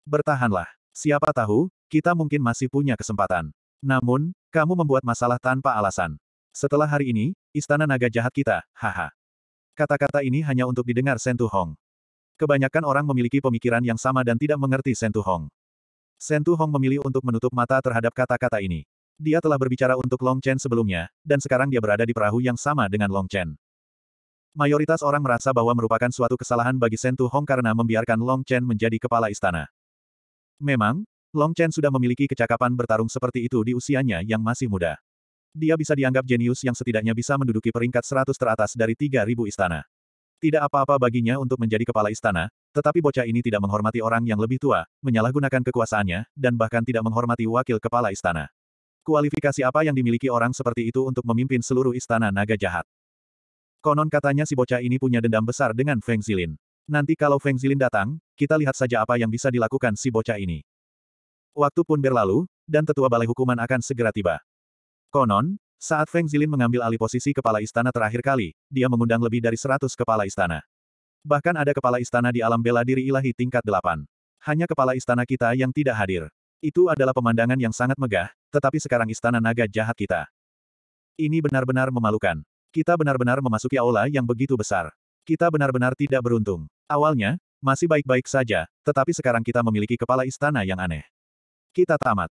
S1: Bertahanlah. Siapa tahu, kita mungkin masih punya kesempatan. Namun, kamu membuat masalah tanpa alasan. Setelah hari ini, istana naga jahat kita, haha. Kata-kata ini hanya untuk didengar Sentu Hong. Kebanyakan orang memiliki pemikiran yang sama dan tidak mengerti Sentu Hong. Sentu Hong memilih untuk menutup mata terhadap kata-kata ini. Dia telah berbicara untuk Long Chen sebelumnya, dan sekarang dia berada di perahu yang sama dengan Long Chen. Mayoritas orang merasa bahwa merupakan suatu kesalahan bagi Sentu Hong karena membiarkan Long Chen menjadi kepala istana. Memang, Long Chen sudah memiliki kecakapan bertarung seperti itu di usianya yang masih muda. Dia bisa dianggap jenius yang setidaknya bisa menduduki peringkat 100 teratas dari 3.000 istana. Tidak apa-apa baginya untuk menjadi kepala istana, tetapi bocah ini tidak menghormati orang yang lebih tua, menyalahgunakan kekuasaannya, dan bahkan tidak menghormati wakil kepala istana. Kualifikasi apa yang dimiliki orang seperti itu untuk memimpin seluruh istana naga jahat? Konon katanya si bocah ini punya dendam besar dengan Feng Zilin. Nanti kalau Feng Zilin datang, kita lihat saja apa yang bisa dilakukan si bocah ini. Waktu pun berlalu, dan tetua balai hukuman akan segera tiba. Konon, saat Feng Zilin mengambil alih posisi kepala istana terakhir kali, dia mengundang lebih dari seratus kepala istana. Bahkan ada kepala istana di alam bela diri ilahi tingkat delapan. Hanya kepala istana kita yang tidak hadir. Itu adalah pemandangan yang sangat megah, tetapi sekarang istana naga jahat kita. Ini benar-benar memalukan. Kita benar-benar memasuki aula yang begitu besar. Kita benar-benar tidak beruntung. Awalnya, masih baik-baik saja, tetapi sekarang kita memiliki kepala istana yang aneh. Kita tamat.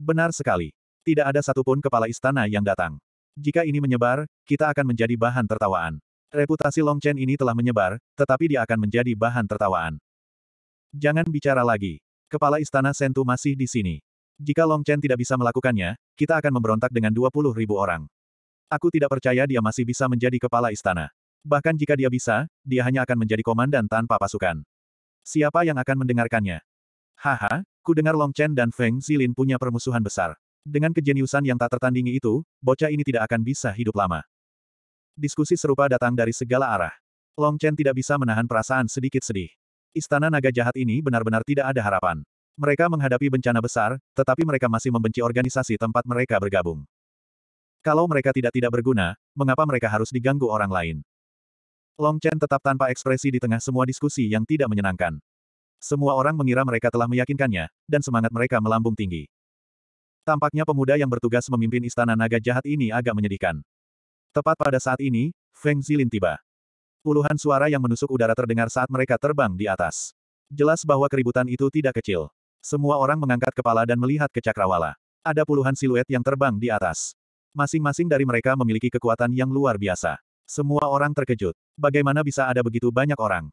S1: Benar sekali. Tidak ada satupun kepala istana yang datang. Jika ini menyebar, kita akan menjadi bahan tertawaan. Reputasi Long Chen ini telah menyebar, tetapi dia akan menjadi bahan tertawaan. Jangan bicara lagi. Kepala istana Sentu masih di sini. Jika Long Chen tidak bisa melakukannya, kita akan memberontak dengan 20 ribu orang. Aku tidak percaya dia masih bisa menjadi kepala istana. Bahkan jika dia bisa, dia hanya akan menjadi komandan tanpa pasukan. Siapa yang akan mendengarkannya? Haha, ku dengar Long Chen dan Feng Zilin punya permusuhan besar. Dengan kejeniusan yang tak tertandingi itu, bocah ini tidak akan bisa hidup lama. Diskusi serupa datang dari segala arah. Long Chen tidak bisa menahan perasaan sedikit sedih. Istana naga jahat ini benar-benar tidak ada harapan. Mereka menghadapi bencana besar, tetapi mereka masih membenci organisasi tempat mereka bergabung. Kalau mereka tidak-tidak berguna, mengapa mereka harus diganggu orang lain? Long Chen tetap tanpa ekspresi di tengah semua diskusi yang tidak menyenangkan. Semua orang mengira mereka telah meyakinkannya, dan semangat mereka melambung tinggi. Tampaknya pemuda yang bertugas memimpin istana naga jahat ini agak menyedihkan. Tepat pada saat ini, Feng Zilin tiba. Puluhan suara yang menusuk udara terdengar saat mereka terbang di atas. Jelas bahwa keributan itu tidak kecil. Semua orang mengangkat kepala dan melihat ke cakrawala. Ada puluhan siluet yang terbang di atas. Masing-masing dari mereka memiliki kekuatan yang luar biasa. Semua orang terkejut. Bagaimana bisa ada begitu banyak orang?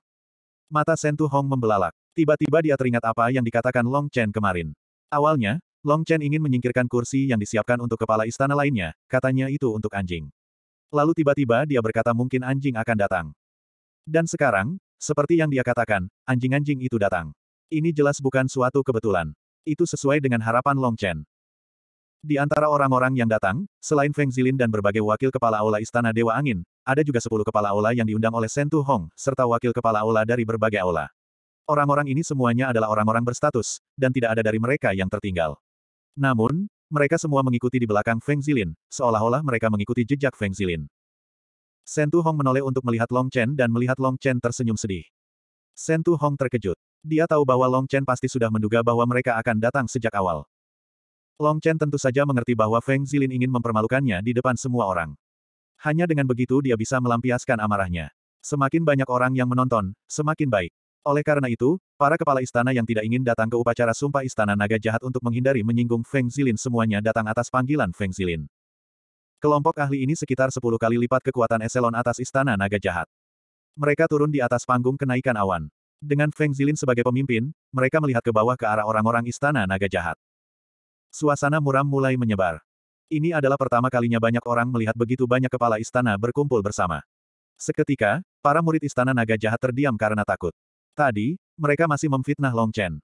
S1: Mata Sentu Hong membelalak. Tiba-tiba dia teringat apa yang dikatakan Long Chen kemarin. Awalnya, Long Chen ingin menyingkirkan kursi yang disiapkan untuk kepala istana lainnya, katanya itu untuk anjing. Lalu tiba-tiba dia berkata mungkin anjing akan datang. Dan sekarang, seperti yang dia katakan, anjing-anjing itu datang. Ini jelas bukan suatu kebetulan. Itu sesuai dengan harapan Long Chen. Di antara orang-orang yang datang, selain Feng Zilin dan berbagai wakil kepala aula Istana Dewa Angin, ada juga sepuluh kepala aula yang diundang oleh Sentu Hong, serta wakil kepala aula dari berbagai aula. Orang-orang ini semuanya adalah orang-orang berstatus, dan tidak ada dari mereka yang tertinggal. Namun, mereka semua mengikuti di belakang Feng Zilin, seolah-olah mereka mengikuti jejak Feng Zilin. Shen Tu Hong menoleh untuk melihat Long Chen dan melihat Long Chen tersenyum sedih. Shen Tu Hong terkejut. Dia tahu bahwa Long Chen pasti sudah menduga bahwa mereka akan datang sejak awal. Long Chen tentu saja mengerti bahwa Feng Zilin ingin mempermalukannya di depan semua orang. Hanya dengan begitu dia bisa melampiaskan amarahnya. Semakin banyak orang yang menonton, semakin baik. Oleh karena itu, para kepala istana yang tidak ingin datang ke upacara sumpah istana naga jahat untuk menghindari menyinggung Feng Zilin semuanya datang atas panggilan Feng Zilin. Kelompok ahli ini sekitar 10 kali lipat kekuatan eselon atas istana naga jahat. Mereka turun di atas panggung kenaikan awan. Dengan Feng Zilin sebagai pemimpin, mereka melihat ke bawah ke arah orang-orang istana naga jahat. Suasana muram mulai menyebar. Ini adalah pertama kalinya banyak orang melihat begitu banyak kepala istana berkumpul bersama. Seketika, para murid istana naga jahat terdiam karena takut. Tadi, mereka masih memfitnah Long Chen.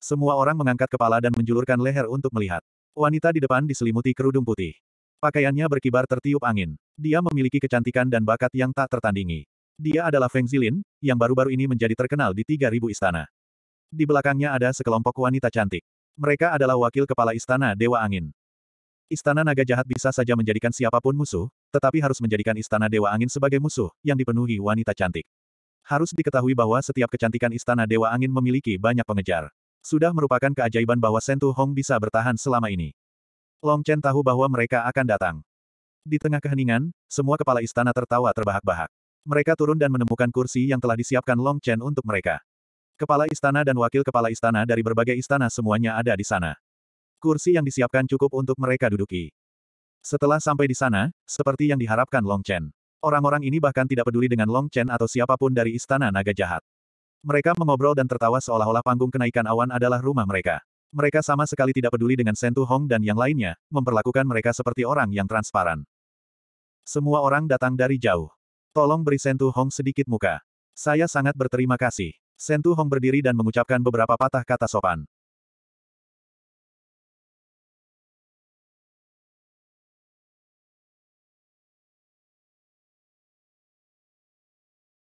S1: Semua orang mengangkat kepala dan menjulurkan leher untuk melihat. Wanita di depan diselimuti kerudung putih. Pakaiannya berkibar tertiup angin. Dia memiliki kecantikan dan bakat yang tak tertandingi. Dia adalah Feng Zilin, yang baru-baru ini menjadi terkenal di 3000 istana. Di belakangnya ada sekelompok wanita cantik. Mereka adalah wakil kepala istana Dewa Angin. Istana naga jahat bisa saja menjadikan siapapun musuh, tetapi harus menjadikan istana Dewa Angin sebagai musuh, yang dipenuhi wanita cantik. Harus diketahui bahwa setiap kecantikan istana Dewa Angin memiliki banyak pengejar. Sudah merupakan keajaiban bahwa Sentu Hong bisa bertahan selama ini. Long Chen tahu bahwa mereka akan datang. Di tengah keheningan, semua kepala istana tertawa terbahak-bahak. Mereka turun dan menemukan kursi yang telah disiapkan Long Chen untuk mereka. Kepala istana dan wakil kepala istana dari berbagai istana semuanya ada di sana. Kursi yang disiapkan cukup untuk mereka duduki. Setelah sampai di sana, seperti yang diharapkan Long Chen. Orang-orang ini bahkan tidak peduli dengan Long Chen atau siapapun dari Istana Naga Jahat. Mereka mengobrol dan tertawa seolah-olah panggung kenaikan awan adalah rumah mereka. Mereka sama sekali tidak peduli dengan Sentu Hong dan yang lainnya, memperlakukan mereka seperti orang yang transparan. Semua orang datang dari jauh. Tolong beri Sentu Hong sedikit muka. Saya sangat berterima kasih. Sentu Hong berdiri dan mengucapkan beberapa patah kata sopan.